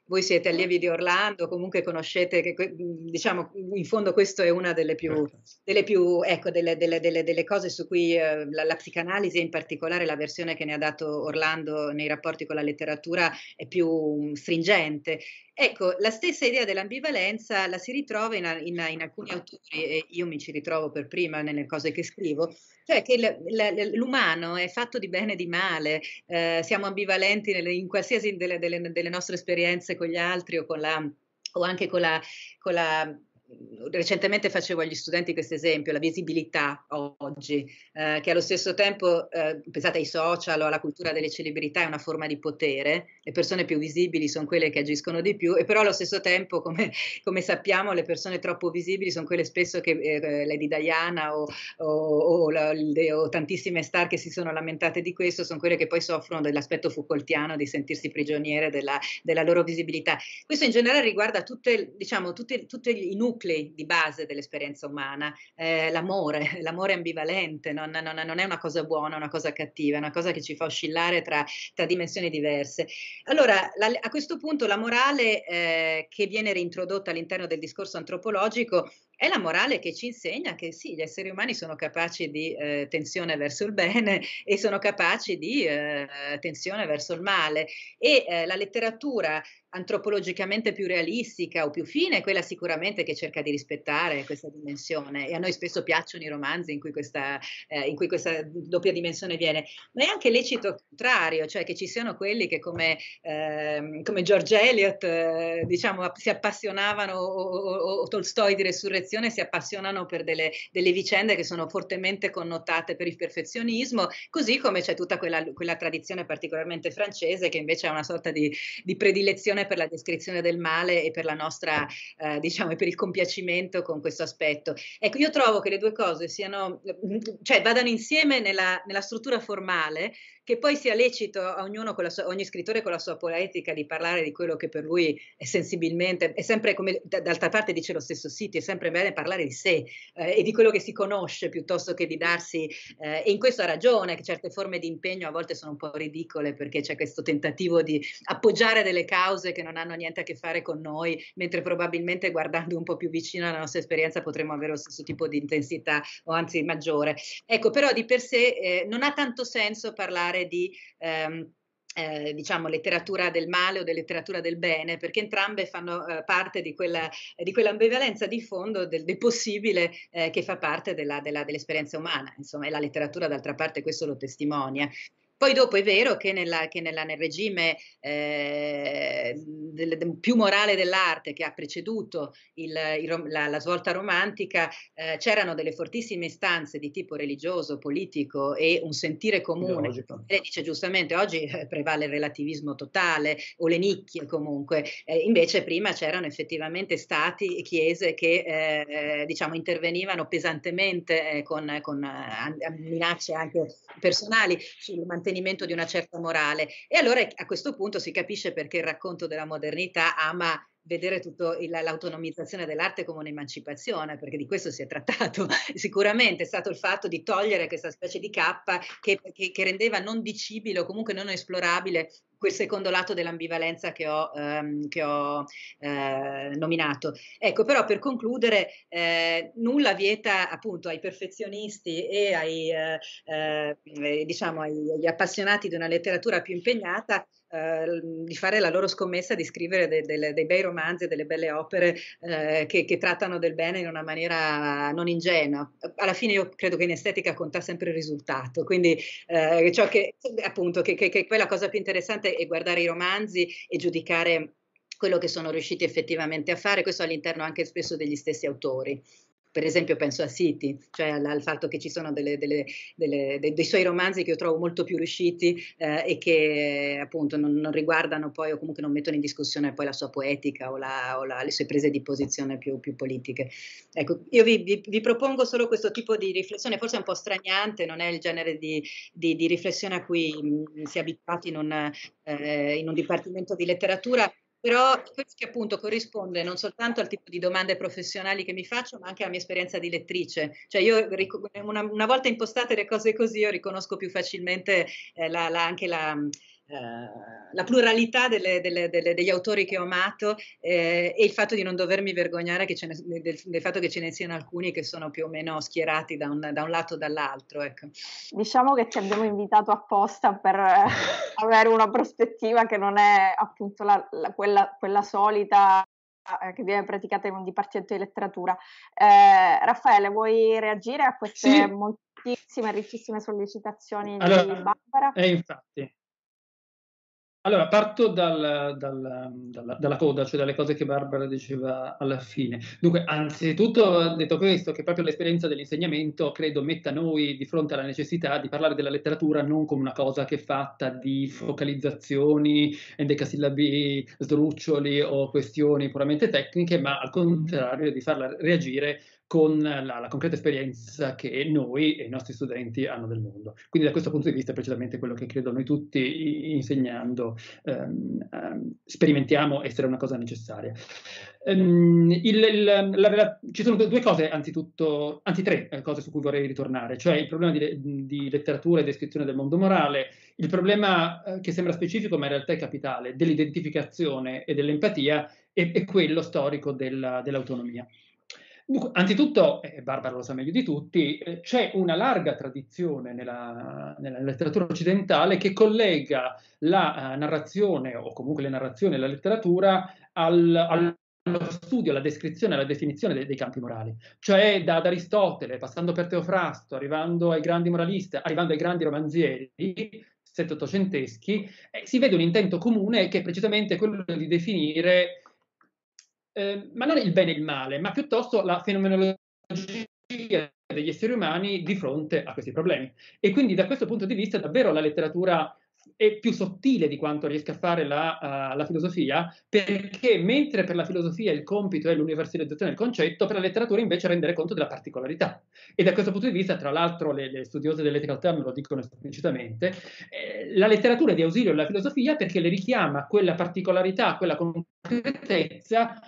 voi siete allievi di Orlando, comunque conoscete, mhmm, diciamo, in fondo questa è una delle più, certo. delle più ecco, delle, delle, delle, cose su cui eh, la, la, psicanalisi, in particolare la versione che ne ha dato Orlando nei rapporti con la letteratura, è più mhmm, stringente. Ecco, la stessa idea dell'ambivalenza la si ritrova in, in, in alcuni autori, e io mi ci ritrovo per prima nelle cose che scrivo, cioè che l, l, l'umano è fatto di bene e di male, eh, siamo ambivalenti nelle, in qualsiasi delle, delle, delle nostre esperienze con gli altri o con la o anche con la, con la recentemente facevo agli studenti questo esempio, la visibilità oggi, eh, che allo stesso tempo, eh, pensate ai social o alla cultura delle celebrità, è una forma di potere, le persone più visibili sono quelle che agiscono di più, e però allo stesso tempo, come, come sappiamo, le persone troppo visibili sono quelle spesso che eh, eh, Lady Diana o, o, o, la, o, tantissime star che si sono lamentate di questo, sono quelle che poi soffrono dell'aspetto Foucaultiano di sentirsi prigioniere della, della loro visibilità. Questo in generale riguarda tutte, diciamo, tutte, tutti i nuclei nuclei di base dell'esperienza umana, eh, l'amore, l'amore ambivalente, non, non, non, è una cosa buona, una cosa cattiva, è una cosa che ci fa oscillare tra, tra dimensioni diverse. Allora, la, a questo punto la morale eh, che viene reintrodotta all'interno del discorso antropologico è la morale che ci insegna che sì, gli esseri umani sono capaci di eh, tensione verso il bene e sono capaci di eh, tensione verso il male e eh, la letteratura antropologicamente più realistica o più fine quella sicuramente che cerca di rispettare questa dimensione e a noi spesso piacciono i romanzi in cui questa, eh, in cui questa doppia dimensione viene, ma è anche lecito contrario, cioè che ci siano quelli che come, eh, come George Eliot eh, diciamo, si appassionavano o, o, o, Tolstoi di Resurrezione si appassionano per delle, delle, vicende che sono fortemente connotate per il perfezionismo, così come c'è tutta quella, quella tradizione particolarmente francese che invece ha una sorta di, di predilezione attenzione per la descrizione del male e per la nostra, eh, diciamo, per il compiacimento con questo aspetto. Ecco, io trovo che le due cose siano, mm, cioè vadano insieme nella, nella struttura formale, che poi sia lecito a ognuno sua, ogni scrittore con la sua poetica di parlare di quello che per lui è sensibilmente, è sempre come d'altra parte dice lo stesso Siti, è sempre bene parlare di sé eh, e di quello che si conosce piuttosto che di darsi, eh, e in questo ha ragione, che certe forme di impegno a volte sono un po' ridicole perché c'è questo tentativo di appoggiare delle cause che non hanno niente a che fare con noi, mentre probabilmente guardando un po' più vicino alla nostra esperienza potremmo avere lo stesso tipo di intensità o anzi maggiore. Ecco, però di per sé eh, non ha tanto senso parlare parlare di... Ehm, eh, diciamo letteratura del male o di letteratura del bene, perché entrambe fanno eh, parte di, quella, di quell'ambivalenza di fondo del, del possibile eh, che fa parte della, della, dell'esperienza umana, insomma, e la letteratura d'altra parte questo lo testimonia. Poi dopo è vero che, nella, che nella, nel regime eh, del, del, più morale dell'arte che ha preceduto il, il, la, la, svolta romantica eh, c'erano delle fortissime istanze di tipo religioso, politico e un sentire comune. Lei dice giustamente oggi eh, prevale il relativismo totale o le nicchie comunque, eh, invece prima c'erano effettivamente stati e chiese che eh, diciamo intervenivano pesantemente eh, con, con minacce anche personali sul mantenimento mantenimento di una certa morale. E allora a questo punto si capisce perché il racconto della modernità ama vedere tutta l'autonomizzazione dell'arte come un'emancipazione, perché di questo si è trattato. Sicuramente è stato il fatto di togliere questa specie di cappa che, che, che rendeva non dicibile o comunque non esplorabile quel secondo lato dell'ambivalenza che ho, ehm, che ho eh, nominato. Ecco, però per concludere, eh, nulla vieta appunto ai perfezionisti e ai, eh, eh diciamo, agli appassionati di una letteratura più impegnata Ehm, di fare la loro scommessa di scrivere de, de, de, dei bei romanzi e delle belle opere eh, che, che, trattano del bene in una maniera non ingenua. Alla fine io credo che in estetica conta sempre il risultato, quindi eh, ciò che appunto che, che, che poi la cosa più interessante è guardare i romanzi e giudicare quello che sono riusciti effettivamente a fare, questo all'interno anche spesso degli stessi autori per esempio penso a City, cioè al, al fatto che ci sono delle, delle, delle, dei, dei, suoi romanzi che io trovo molto più riusciti eh, e che appunto non, non, riguardano poi o comunque non mettono in discussione poi la sua poetica o, la, o la, le sue prese di posizione più, più politiche. Ecco, io vi, vi, vi, propongo solo questo tipo di riflessione, forse è un po' straniante, non è il genere di, di, di riflessione a cui mh, mm, si è abituati in un, eh, in un dipartimento di letteratura, però questo che appunto corrisponde non soltanto al tipo di domande professionali che mi faccio, ma anche alla mia esperienza di lettrice. Cioè io una, una volta impostate le cose così, io riconosco più facilmente eh, la, la, anche la eh, la pluralità delle, delle, delle, degli autori che ho amato eh, e il fatto di non dovermi vergognare ne, del, del, fatto che ce ne siano alcuni che sono più o meno schierati da un, da un lato o dall'altro. Ecco. Diciamo che ti abbiamo invitato apposta per eh, avere una prospettiva che non è appunto la, la, quella, quella solita eh, che viene praticata in un dipartimento di letteratura. Eh, Raffaele, vuoi reagire a queste sì. moltissime, ricchissime sollecitazioni allora, di Barbara? Eh, infatti, allora, parto dal, dal, dalla, dalla, coda, cioè dalle cose che Barbara diceva alla fine. Dunque, anzitutto, detto questo, che proprio l'esperienza dell'insegnamento credo metta noi di fronte alla necessità di parlare della letteratura non come una cosa che è fatta di focalizzazioni, endecasillabi, sdruccioli o questioni puramente tecniche, ma al contrario di farla reagire con la, la, concreta esperienza che noi e i nostri studenti hanno del mondo. Quindi da questo punto di vista è precisamente quello che credo noi tutti insegnando ehm, ehm, sperimentiamo essere una cosa necessaria. Um, il, il, la, la, ci sono due cose, anzitutto, anzi tre eh, cose su cui vorrei ritornare, cioè il problema di, di letteratura e descrizione del mondo morale, il problema eh, che sembra specifico ma in realtà è capitale dell'identificazione e dell'empatia e, e quello storico della, dell'autonomia. Dunque, anzitutto, e eh, Barbara lo sa meglio di tutti, eh, c'è una larga tradizione nella, nella, letteratura occidentale che collega la uh, narrazione, o comunque le narrazioni e la letteratura, al, allo studio, alla descrizione, alla definizione dei, dei campi morali, cioè da, da, Aristotele, passando per Teofrasto, arrivando ai grandi moralisti, arrivando ai grandi romanzieri settecenteschi, eh, si vede un intento comune che è precisamente quello di definire eh, ma non il bene e il male, ma piuttosto la fenomenologia degli esseri umani di fronte a questi problemi. E quindi da questo punto di vista davvero la letteratura è più sottile di quanto riesca a fare la, uh, la, filosofia, perché mentre per la filosofia il compito è l'universalizzazione del concetto, per la letteratura invece è rendere conto della particolarità. E da questo punto di vista, tra l'altro, le, le studiose dell'ethical term lo dicono esplicitamente, eh, la letteratura è di ausilio alla filosofia perché le richiama quella particolarità, quella concretezza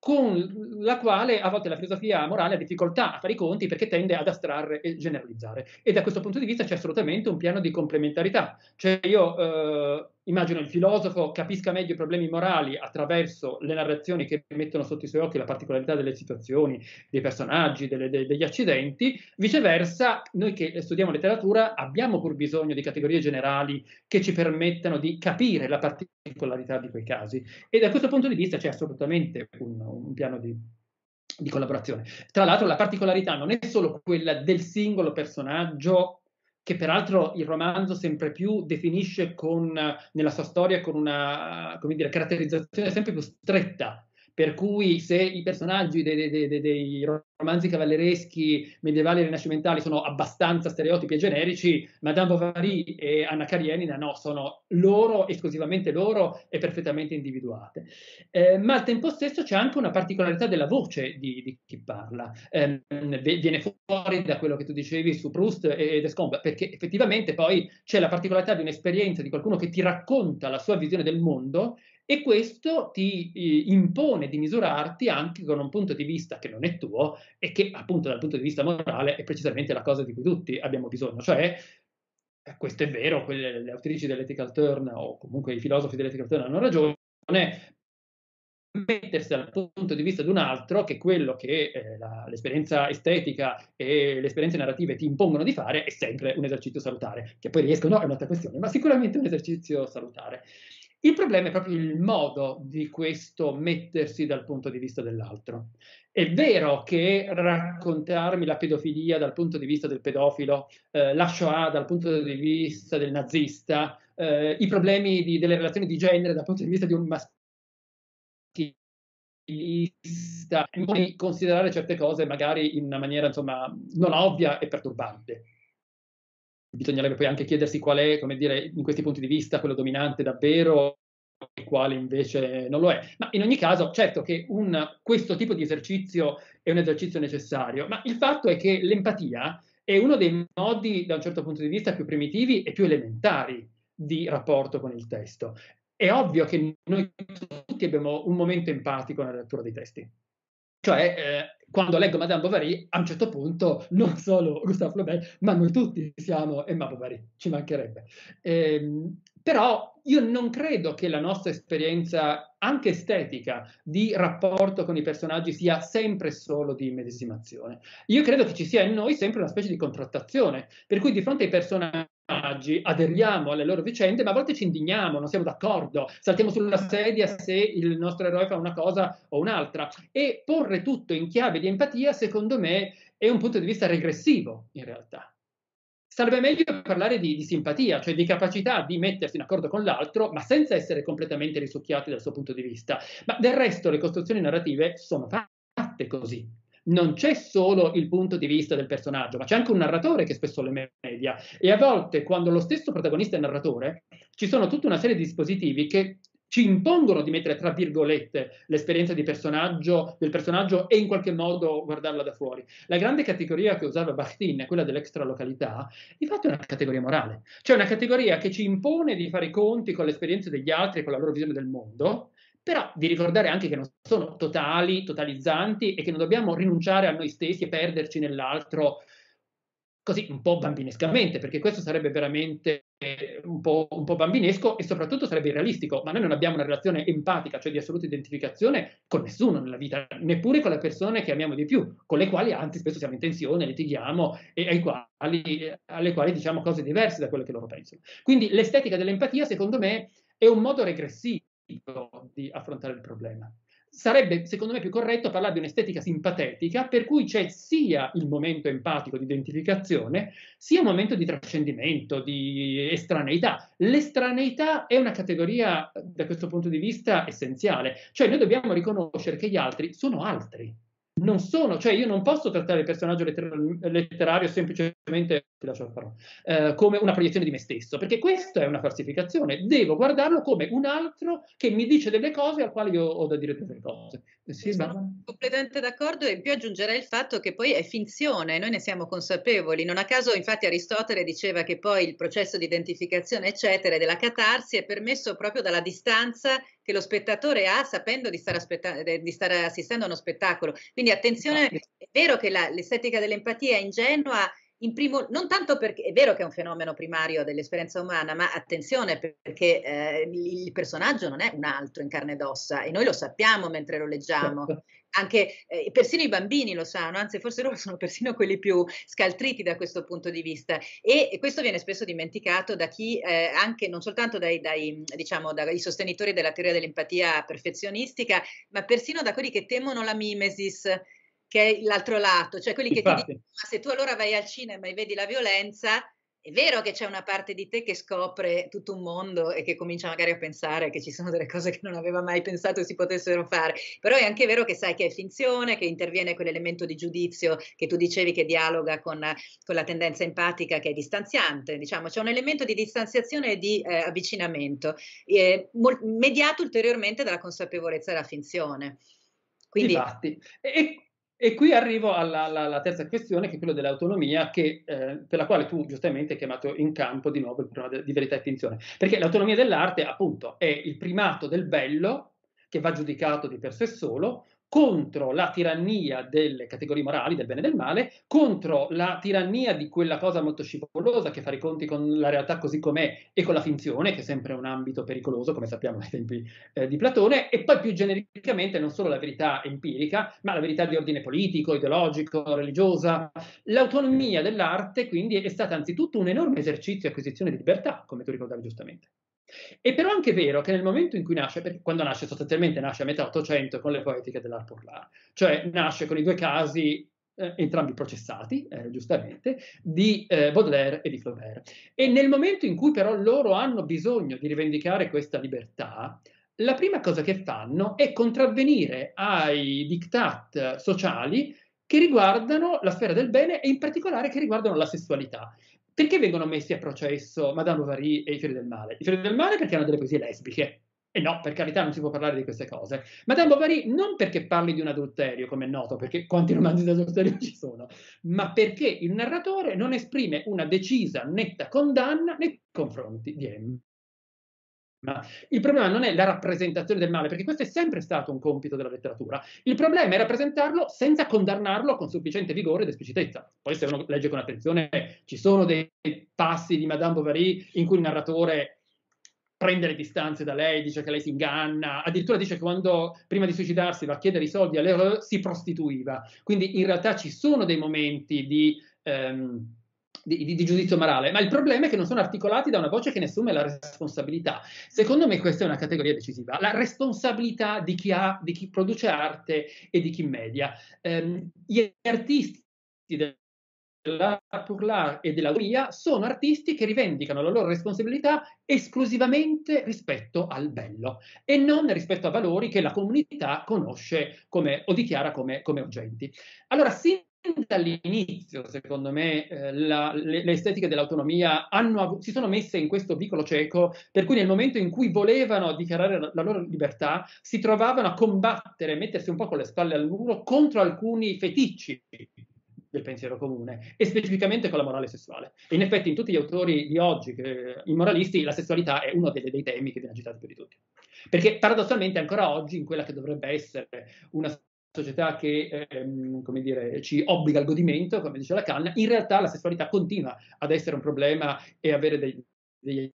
con la quale a volte la filosofia morale ha difficoltà a fare i conti perché tende ad astrarre e generalizzare. E da questo punto di vista c'è assolutamente un piano di complementarità. Cioè io eh, immagino il filosofo capisca meglio i problemi morali attraverso le narrazioni che mettono sotto i suoi occhi la particolarità delle situazioni, dei personaggi, delle, de, degli accidenti, viceversa noi che studiamo letteratura abbiamo pur bisogno di categorie generali che ci permettano di capire la particolarità di quei casi e da questo punto di vista c'è assolutamente un, un piano di di collaborazione. Tra l'altro la particolarità non è solo quella del singolo personaggio che peraltro il romanzo sempre più definisce con, nella sua storia con una dire, caratterizzazione sempre più stretta per cui se i personaggi dei, dei, dei, dei romanzi cavallereschi medievali e rinascimentali sono abbastanza stereotipi e generici, Madame Bovary e Anna Karenina no, sono loro, esclusivamente loro e perfettamente individuate. Eh, ma al tempo stesso c'è anche una particolarità della voce di, di chi parla, eh, viene fuori da quello che tu dicevi su Proust e Descombe, perché effettivamente poi c'è la particolarità di un'esperienza di qualcuno che ti racconta la sua visione del mondo e questo ti eh, impone di misurarti anche con un punto di vista che non è tuo e che appunto dal punto di vista morale è precisamente la cosa di cui tutti abbiamo bisogno, cioè eh, questo è vero, quelle, le autrici dell'ethical turn o comunque i filosofi dell'ethical turn hanno ragione, mettersi dal punto di vista di un altro che quello che eh, la, l'esperienza estetica e le esperienze narrative ti impongono di fare è sempre un esercizio salutare, che poi riescono no, è un'altra questione, ma sicuramente un esercizio salutare. Il problema è proprio il modo di questo mettersi dal punto di vista dell'altro. È vero che raccontarmi la pedofilia dal punto di vista del pedofilo, eh, la Shoah dal punto di vista del nazista, eh, i problemi di, delle relazioni di genere dal punto di vista di un maschile, considerare certe cose magari in una maniera insomma non ovvia e perturbante. Bisognerebbe poi anche chiedersi qual è, come dire, in questi punti di vista quello dominante davvero e quale invece non lo è. Ma in ogni caso, certo che un, questo tipo di esercizio è un esercizio necessario, ma il fatto è che l'empatia è uno dei modi, da un certo punto di vista, più primitivi e più elementari di rapporto con il testo. È ovvio che noi tutti abbiamo un momento empatico nella lettura dei testi. Cioè, eh, quando leggo Madame Bovary, a un certo punto non solo Gustave Flaubert, ma noi tutti siamo Emma Bovary, ci mancherebbe. E, ehm, però io non credo che la nostra esperienza, anche estetica, di rapporto con i personaggi sia sempre solo di medesimazione. Io credo che ci sia in noi sempre una specie di contrattazione, per cui di fronte ai personaggi aderiamo alle loro vicende, ma a volte ci indigniamo, non siamo d'accordo, saltiamo sulla sedia se il nostro eroe fa una cosa o un'altra. E porre tutto in chiave di empatia, secondo me, è un punto di vista regressivo, in realtà. Sarebbe meglio parlare di, di, simpatia, cioè di capacità di mettersi in accordo con l'altro, ma senza essere completamente risucchiati dal suo punto di vista. Ma del resto le costruzioni narrative sono fatte così. Non c'è solo il punto di vista del personaggio, ma c'è anche un narratore che spesso le media. E a volte, quando lo stesso protagonista è narratore, ci sono tutta una serie di dispositivi che ci impongono di mettere tra virgolette l'esperienza personaggio, del personaggio e in qualche modo guardarla da fuori. La grande categoria che usava Bakhtin, quella dell'extralocalità, infatti è una categoria morale, cioè una categoria che ci impone di fare i conti con l'esperienza degli altri e con la loro visione del mondo, però di ricordare anche che non sono totali, totalizzanti e che non dobbiamo rinunciare a noi stessi e perderci nell'altro così un po' bambinescamente, perché questo sarebbe veramente eh, un po', un po', bambinesco e soprattutto sarebbe irrealistico, ma noi non abbiamo una relazione empatica, cioè di assoluta identificazione con nessuno nella vita, neppure con le persone che amiamo di più, con le quali anzi spesso siamo in tensione, litighiamo e quali, alle quali diciamo cose diverse da quelle che loro pensano. Quindi l'estetica dell'empatia, secondo me, è un modo regressivo di affrontare il problema sarebbe secondo me più corretto parlare di un'estetica simpatetica per cui c'è sia il momento empatico di identificazione sia un momento di trascendimento, di estraneità. L'estraneità è una categoria da questo punto di vista essenziale, cioè noi dobbiamo riconoscere che gli altri sono altri non sono, cioè io non posso trattare il personaggio letter- letterario semplicemente eh, come una proiezione di me stesso, perché questa è una falsificazione, devo guardarlo come un altro che mi dice delle cose al quale io ho da dire delle cose. Eh, sì, sono ma... completamente d'accordo e in più aggiungerei il fatto che poi è finzione, noi ne siamo consapevoli, non a caso infatti Aristotele diceva che poi il processo di identificazione eccetera della catarsi è permesso proprio dalla distanza che lo spettatore ha sapendo di stare, aspetta- eh, di stare assistendo a uno spettacolo. Quindi attenzione, è vero che la, l'estetica dell'empatia è ingenua in primo, non tanto perché è vero che è un fenomeno primario dell'esperienza umana, ma attenzione perché eh, il personaggio non è un altro in carne ed ossa e noi lo sappiamo mentre lo leggiamo. Certo. Anche eh, persino i bambini lo sanno, anzi forse loro sono persino quelli più scaltriti da questo punto di vista e, e questo viene spesso dimenticato da chi eh, anche non soltanto dai, dai, diciamo, dai sostenitori della teoria dell'empatia perfezionistica, ma persino da quelli che temono la mimesis che è l'altro lato, cioè quelli Infatti. che ti dicono, ma se tu allora vai al cinema e vedi la violenza, è vero che c'è una parte di te che scopre tutto un mondo e che comincia magari a pensare che ci sono delle cose che non aveva mai pensato si potessero fare, però è anche vero che sai che è finzione, che interviene quell'elemento di giudizio che tu dicevi che dialoga con, con la tendenza empatica che è distanziante, diciamo c'è un elemento di distanziazione e di eh, avvicinamento, eh, mol- mediato ulteriormente dalla consapevolezza della finzione. Quindi, Infatti, e, e qui arrivo alla, alla, alla, terza questione, che è quella dell'autonomia, che, eh, per la quale tu giustamente hai chiamato in campo di nuovo il problema di verità e finzione. Perché l'autonomia dell'arte, appunto, è il primato del bello, che va giudicato di per sé solo, contro la tirannia delle categorie morali, del bene e del male, contro la tirannia di quella cosa molto scivolosa che fa i conti con la realtà così com'è e con la finzione, che è sempre un ambito pericoloso, come sappiamo dai tempi eh, di Platone, e poi più genericamente non solo la verità empirica, ma la verità di ordine politico, ideologico, religiosa. L'autonomia dell'arte quindi è stata anzitutto un enorme esercizio e acquisizione di libertà, come tu ricordavi giustamente. È però anche vero che nel momento in cui nasce, perché quando nasce sostanzialmente nasce a metà 800 con le poetiche dell'art l'art, cioè nasce con i due casi eh, entrambi processati, eh, giustamente, di eh, Baudelaire e di Flaubert. E nel momento in cui però loro hanno bisogno di rivendicare questa libertà, la prima cosa che fanno è contravvenire ai diktat sociali che riguardano la sfera del bene e in particolare che riguardano la sessualità. Perché vengono messi a processo Madame Bovary e i figli del male? I figli del male perché hanno delle poesie lesbiche. E no, per carità non si può parlare di queste cose. Madame Bovary non perché parli di un adulterio, come è noto, perché quanti romanzi di adulterio ci sono, ma perché il narratore non esprime una decisa, netta condanna nei confronti di M. Il problema non è la rappresentazione del male, perché questo è sempre stato un compito della letteratura. Il problema è rappresentarlo senza condannarlo con sufficiente vigore ed esplicitezza. Poi, se uno legge con attenzione, ci sono dei passi di Madame Bovary in cui il narratore prende le distanze da lei, dice che lei si inganna, addirittura dice che quando prima di suicidarsi va a chiedere i soldi all'Heureux si prostituiva. Quindi in realtà ci sono dei momenti di. Ehm, di, di, di, giudizio morale, ma il problema è che non sono articolati da una voce che ne assume la responsabilità. Secondo me questa è una categoria decisiva, la responsabilità di chi, ha, di chi produce arte e di chi media. Um, gli artisti della Purlar e della Guia sono artisti che rivendicano la loro responsabilità esclusivamente rispetto al bello e non rispetto a valori che la comunità conosce come, o dichiara come, come urgenti. Allora, sin dall'inizio, secondo me, eh, la, le, le, estetiche dell'autonomia hanno, si sono messe in questo vicolo cieco, per cui nel momento in cui volevano dichiarare la, la loro libertà, si trovavano a combattere, mettersi un po' con le spalle al muro contro alcuni feticci del pensiero comune e specificamente con la morale sessuale. E in effetti in tutti gli autori di oggi, che, i moralisti, la sessualità è uno dei, dei temi che viene agitato più di tutti. Perché paradossalmente ancora oggi in quella che dovrebbe essere una società che ehm, dire, ci obbliga al godimento, come dice la Canna, in realtà la sessualità continua ad essere un problema e avere dei, degli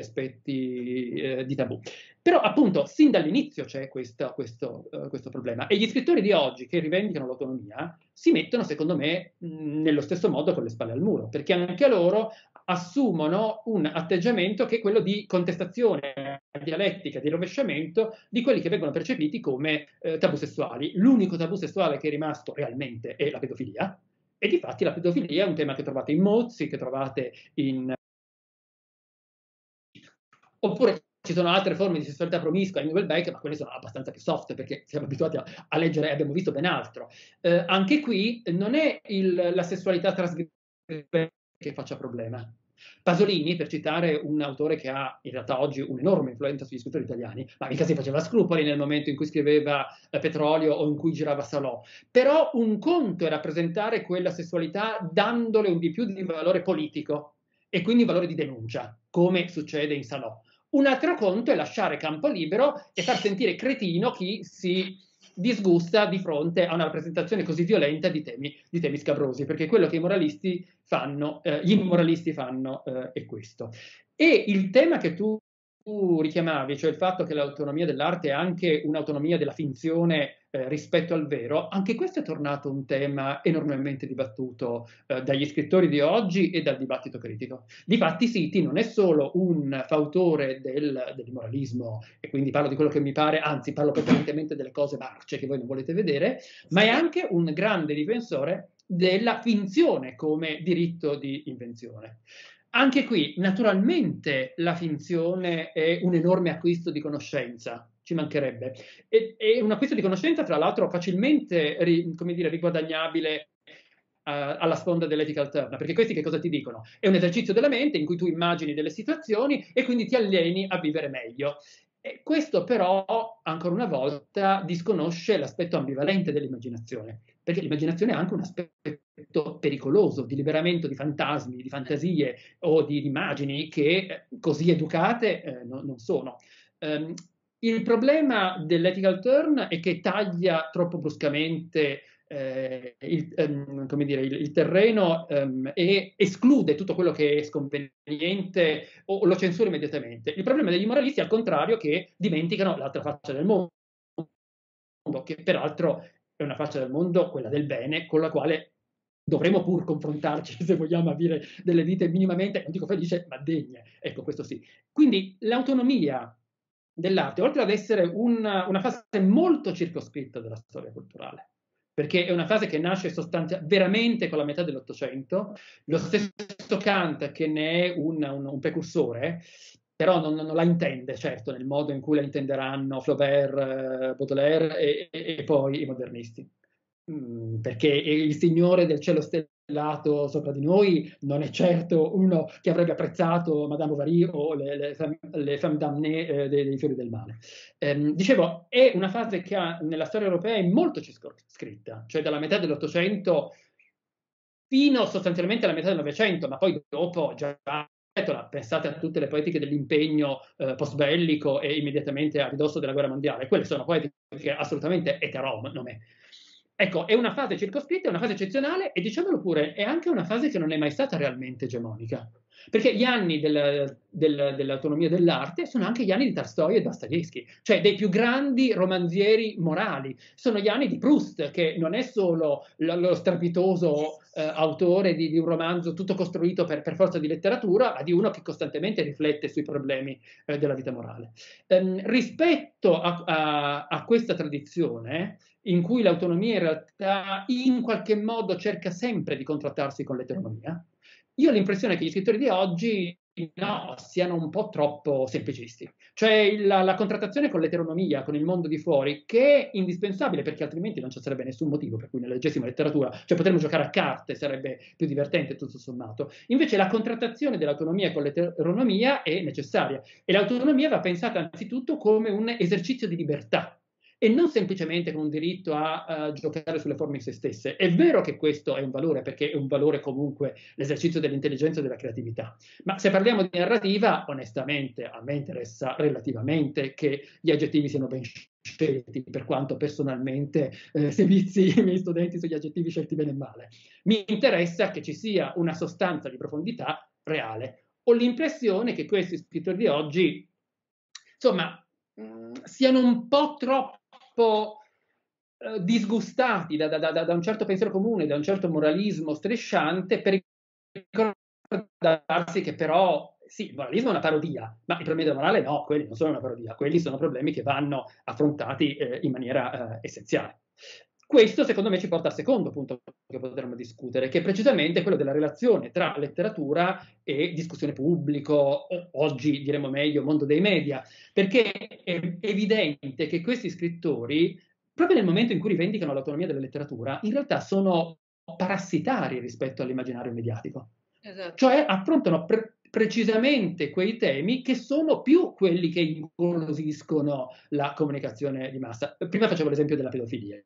aspetti eh, di tabù. Però appunto sin dall'inizio c'è questo, questo, uh, questo, problema e gli scrittori di oggi che rivendicano l'autonomia si mettono secondo me mh, nello stesso modo con le spalle al muro, perché anche loro assumono un atteggiamento che è quello di contestazione dialettica di rovesciamento di quelli che vengono percepiti come eh, tabù sessuali. L'unico tabù sessuale che è rimasto realmente è la pedofilia, e di fatti la pedofilia è un tema che trovate in Mozzi, che trovate in... oppure ci sono altre forme di sessualità promiscua in Google Beck, ma quelle sono abbastanza più soft perché siamo abituati a, a leggere e abbiamo visto ben altro. Eh, anche qui non è il, la sessualità trasgressiva che faccia problema, Pasolini, per citare un autore che ha in realtà oggi un'enorme influenza sugli scrittori italiani, ma mica si faceva scrupoli nel momento in cui scriveva eh, Petrolio o in cui girava Salò, però un conto è rappresentare quella sessualità dandole un di più di valore politico e quindi un valore di denuncia, come succede in Salò. Un altro conto è lasciare campo libero e far sentire cretino chi si disgusta di fronte a una rappresentazione così violenta di temi, di temi scabrosi, perché quello che i moralisti fanno, eh, gli immoralisti fanno eh, è questo. E il tema che tu richiamavi, cioè il fatto che l'autonomia dell'arte è anche un'autonomia della finzione eh, rispetto al vero, anche questo è tornato un tema enormemente dibattuto eh, dagli scrittori di oggi e dal dibattito critico. Difatti Siti non è solo un fautore del, moralismo, e quindi parlo di quello che mi pare, anzi parlo prevalentemente delle cose marce che voi non volete vedere, ma è anche un grande difensore della finzione come diritto di invenzione. Anche qui, naturalmente, la finzione è un enorme acquisto di conoscenza, ci mancherebbe. E, è un acquisto di conoscenza, tra l'altro, facilmente dire, riguadagnabile eh, alla sponda dell'ethical alterna, perché questi che cosa ti dicono? È un esercizio della mente in cui tu immagini delle situazioni e quindi ti alleni a vivere meglio. E questo però, ancora una volta, disconosce l'aspetto ambivalente dell'immaginazione, perché l'immaginazione ha anche un aspetto pericoloso di liberamento di fantasmi, di fantasie o di, immagini che eh, così educate eh, no, non sono. Um, il problema dell'ethical turn è che taglia troppo bruscamente eh, il, ehm, dire, il, il, terreno ehm, e esclude tutto quello che è sconveniente o lo censura immediatamente. Il problema degli moralisti è al contrario che dimenticano l'altra faccia del mondo, che peraltro è una faccia del mondo, quella del bene, con la quale dovremo pur confrontarci se vogliamo avere delle vite minimamente, non dico felice, ma degne. Ecco, questo sì. Quindi l'autonomia dell'arte, oltre ad essere una, una fase molto circoscritta della storia culturale, perché è una fase che nasce sostanzialmente veramente con la metà dell'Ottocento, lo stesso Kant che ne è un, un, un precursore, però non, non, la intende, certo, nel modo in cui la intenderanno Flaubert, eh, Baudelaire e, e, e poi i modernisti, mm, perché il signore del cielo stellato lato sopra di noi non è certo uno che avrebbe apprezzato Madame Bovary o le, le, le femme damnée eh, dei, dei fiori del male. Ehm, dicevo, è una fase che ha, nella storia europea è molto circoscritta, cioè dalla metà dell'Ottocento fino sostanzialmente alla metà del Novecento, ma poi dopo già pensate a tutte le poetiche dell'impegno eh, post-bellico e immediatamente a ridosso della guerra mondiale, quelle sono poetiche assolutamente eterome, Ecco, è una fase circoscritta, è una fase eccezionale e diciamolo pure, è anche una fase che non è mai stata realmente egemonica. Perché gli anni del, del, dell'autonomia dell'arte sono anche gli anni di Tolstoi e Dostoevsky, cioè dei più grandi romanzieri morali. Sono gli anni di Proust, che non è solo lo, lo strapitoso eh, autore di, di, un romanzo tutto costruito per, per, forza di letteratura, ma di uno che costantemente riflette sui problemi eh, della vita morale. Ehm, rispetto a, a, a questa tradizione, in cui l'autonomia in realtà in qualche modo cerca sempre di contrattarsi con l'eteronomia, io ho l'impressione che gli scrittori di oggi no, siano un po' troppo semplicisti. Cioè la, la, contrattazione con l'eteronomia, con il mondo di fuori, che è indispensabile perché altrimenti non ci sarebbe nessun motivo per cui nella leggessimo letteratura, cioè potremmo giocare a carte, sarebbe più divertente tutto sommato. Invece la contrattazione dell'autonomia con l'eteronomia è necessaria e l'autonomia va pensata anzitutto come un esercizio di libertà e non semplicemente con un diritto a uh, giocare sulle forme in se stesse. È vero che questo è un valore, perché è un valore comunque l'esercizio dell'intelligenza e della creatività, ma se parliamo di narrativa, onestamente a me interessa relativamente che gli aggettivi siano ben scelti, per quanto personalmente eh, sevizi i miei studenti sugli aggettivi scelti bene e male. Mi interessa che ci sia una sostanza di profondità reale. Ho l'impressione che questi scrittori di oggi, insomma, mm, siano un po' troppo troppo eh, disgustati da, da, da, da, un certo pensiero comune, da un certo moralismo strisciante per ricordarsi che però sì, il moralismo è una parodia, ma i problemi della morale no, quelli non sono una parodia, quelli sono problemi che vanno affrontati eh, in maniera eh, essenziale. Questo secondo me ci porta al secondo punto che potremmo discutere, che è precisamente quello della relazione tra letteratura e discussione pubblico, oggi diremmo meglio mondo dei media, perché è evidente che questi scrittori, proprio nel momento in cui rivendicano l'autonomia della letteratura, in realtà sono parassitari rispetto all'immaginario mediatico. Esatto. Cioè affrontano pre- precisamente quei temi che sono più quelli che ingolosiscono la comunicazione di massa. Prima facevo l'esempio della pedofilia.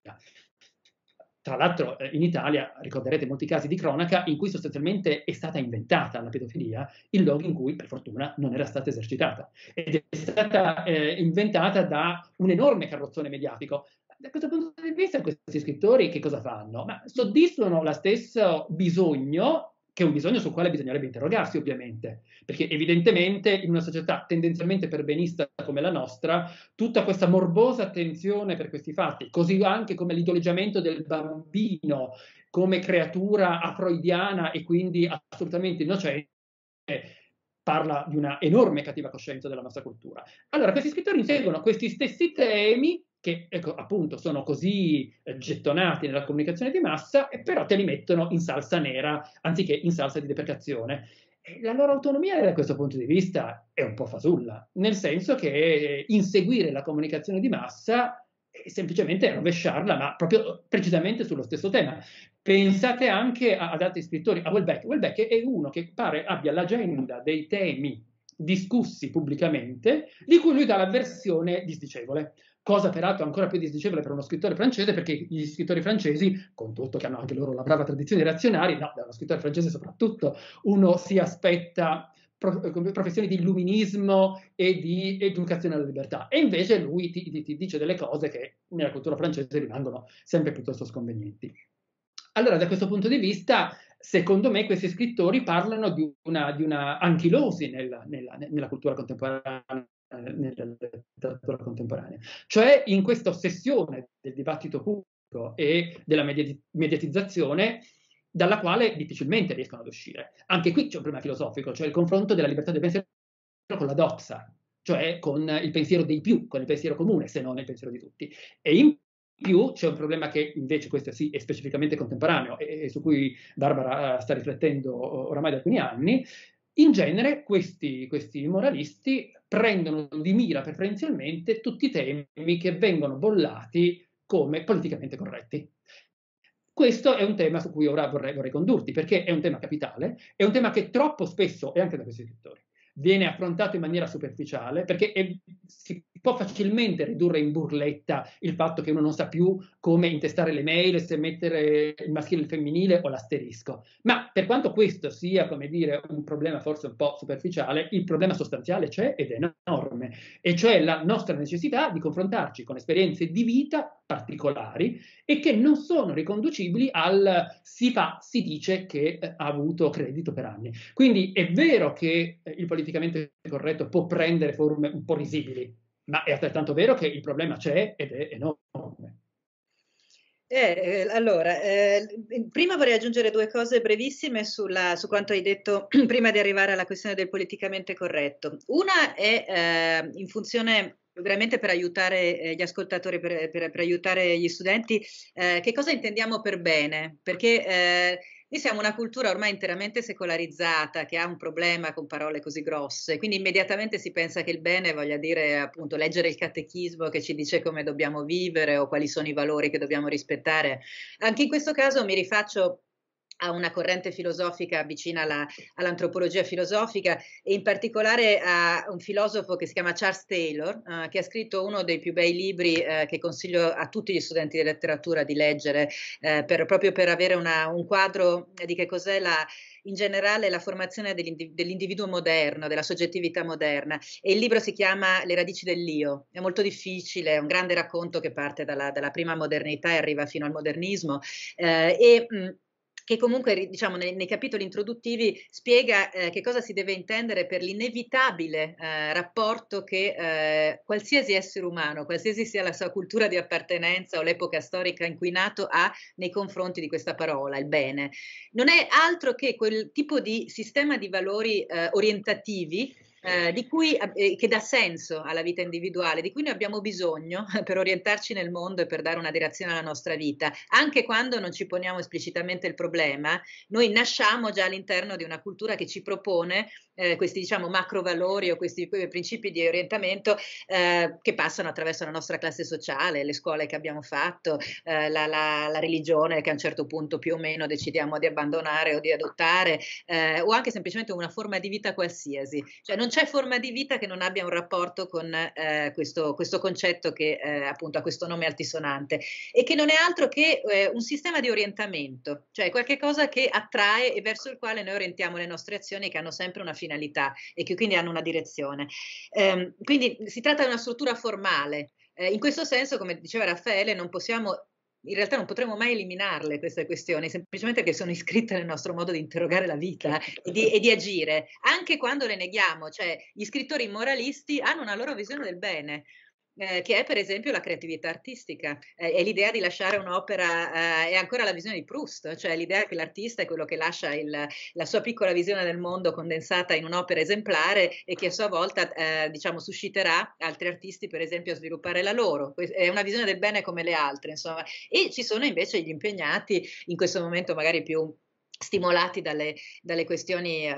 Tra l'altro eh, in Italia ricorderete molti casi di cronaca in cui sostanzialmente è stata inventata la pedofilia in luoghi in cui per fortuna non era stata esercitata ed è stata eh, inventata da un enorme carrozzone mediatico. Da questo punto di vista questi scrittori che cosa fanno? Ma soddisfano lo stesso bisogno che è un bisogno sul quale bisognerebbe interrogarsi ovviamente, perché evidentemente in una società tendenzialmente perbenista come la nostra, tutta questa morbosa attenzione per questi fatti, così anche come l'idoleggiamento del bambino come creatura afroidiana e quindi assolutamente innocente, parla di una enorme cattiva coscienza della nostra cultura. Allora, questi scrittori inseguono questi stessi temi che ecco, appunto sono così eh, gettonati nella comunicazione di massa, e però te li mettono in salsa nera anziché in salsa di deprecazione. la loro autonomia da questo punto di vista è un po' fasulla, nel senso che inseguire la comunicazione di massa è semplicemente rovesciarla, ma proprio precisamente sullo stesso tema. Pensate anche ad altri scrittori, a Welbeck. Welbeck è uno che pare abbia l'agenda dei temi discussi pubblicamente, di cui lui dà la versione disdicevole cosa peraltro ancora più disdicevole per uno scrittore francese, perché gli scrittori francesi, con tutto che hanno anche loro la brava tradizione reazionaria, no, da uno scrittore francese soprattutto, uno si aspetta professioni di illuminismo e di educazione alla libertà. E invece lui ti, ti, ti, dice delle cose che nella cultura francese rimangono sempre piuttosto sconvenienti. Allora, da questo punto di vista, secondo me, questi scrittori parlano di una, di una anchilosi nella, nella, nella cultura contemporanea eh, nella letteratura contemporanea. Cioè in questa ossessione del dibattito pubblico e della mediati- mediatizzazione dalla quale difficilmente riescono ad uscire. Anche qui c'è un problema filosofico, cioè il confronto della libertà del pensiero con la doxa, cioè con il pensiero dei più, con il pensiero comune, se non il pensiero di tutti. E in più c'è un problema che invece questo sì è specificamente contemporaneo e, e su cui Barbara eh, sta riflettendo oramai da alcuni anni. In genere questi, questi moralisti prendono di mira preferenzialmente tutti i temi che vengono bollati come politicamente corretti. Questo è un tema su cui ora vorrei, vorrei condurti, perché è un tema capitale, è un tema che troppo spesso, e anche da questi scrittori, viene affrontato in maniera superficiale, perché è, si può facilmente ridurre in burletta il fatto che uno non sa più come intestare le mail, se mettere il maschile e il femminile o l'asterisco. Ma per quanto questo sia, come dire, un problema forse un po' superficiale, il problema sostanziale c'è ed è enorme, e cioè la nostra necessità di confrontarci con esperienze di vita particolari e che non sono riconducibili al si fa, si dice che eh, ha avuto credito per anni. Quindi è vero che eh, il politicamente corretto può prendere forme un po' risibili, ma è altrettanto vero che il problema c'è ed è enorme. Eh, eh allora, eh, prima vorrei aggiungere due cose brevissime sulla, su quanto hai detto prima di arrivare alla questione del politicamente corretto. Una è eh, in funzione veramente per aiutare eh, gli ascoltatori, per, per, per aiutare gli studenti, eh, che cosa intendiamo per bene? Perché eh, noi siamo una cultura ormai interamente secolarizzata che ha un problema con parole così grosse, quindi immediatamente si pensa che il bene voglia dire appunto leggere il catechismo che ci dice come dobbiamo vivere o quali sono i valori che dobbiamo rispettare. Anche in questo caso mi rifaccio a una corrente filosofica vicina alla, all'antropologia filosofica e in particolare a un filosofo che si chiama Charles Taylor, eh, che ha scritto uno dei più bei libri eh, che consiglio a tutti gli studenti di letteratura di leggere, eh, per, proprio per avere una, un quadro di che cos'è la, in generale la formazione dell'individuo moderno, della soggettività moderna. E il libro si chiama Le radici dell'io. È molto difficile, è un grande racconto che parte dalla, dalla prima modernità e arriva fino al modernismo. Eh, e, mh, mm, che comunque diciamo, nei, nei, capitoli introduttivi spiega eh, che cosa si deve intendere per l'inevitabile eh, rapporto che eh, qualsiasi essere umano, qualsiasi sia la sua cultura di appartenenza o l'epoca storica in cui nato ha nei confronti di questa parola, il bene. Non è altro che quel tipo di sistema di valori eh, orientativi eh, di cui, eh, eh, che dà senso alla vita individuale, di cui noi abbiamo bisogno per orientarci nel mondo e per dare una direzione alla nostra vita, anche quando non ci poniamo esplicitamente il problema, noi nasciamo già all'interno di una cultura che ci propone eh, questi diciamo macro valori o questi eh, principi di orientamento eh, che passano attraverso la nostra classe sociale, le scuole che abbiamo fatto, eh, la, la, la, religione che a un certo punto più o meno decidiamo di abbandonare o di adottare, eh, o anche semplicemente una forma di vita qualsiasi. Cioè non c'è forma di vita che non abbia un rapporto con eh, questo, questo, concetto che appunto ha questo nome altisonante e che non è altro che un sistema di orientamento, cioè qualcosa che attrae e verso il quale noi orientiamo le nostre azioni che hanno sempre una finalità e che quindi hanno una direzione. Eh, quindi si tratta di una struttura formale. Eh, in questo senso, come diceva Raffaele, non possiamo in realtà non potremo mai eliminarle queste questioni, semplicemente perché sono iscritte nel nostro modo di interrogare la vita certo. e di, e di, agire, anche quando le neghiamo, cioè gli scrittori moralisti hanno una loro visione del bene eh, che è per esempio la creatività artistica, eh, è l'idea di lasciare un'opera, eh, è ancora la visione di Proust, cioè l'idea che l'artista è quello che lascia il, la sua piccola visione del mondo condensata in un'opera esemplare e che a sua volta eh, diciamo susciterà altri artisti per esempio a sviluppare la loro, è una visione del bene come le altre insomma e ci sono invece gli impegnati in questo momento magari più stimolati dalle, dalle questioni eh,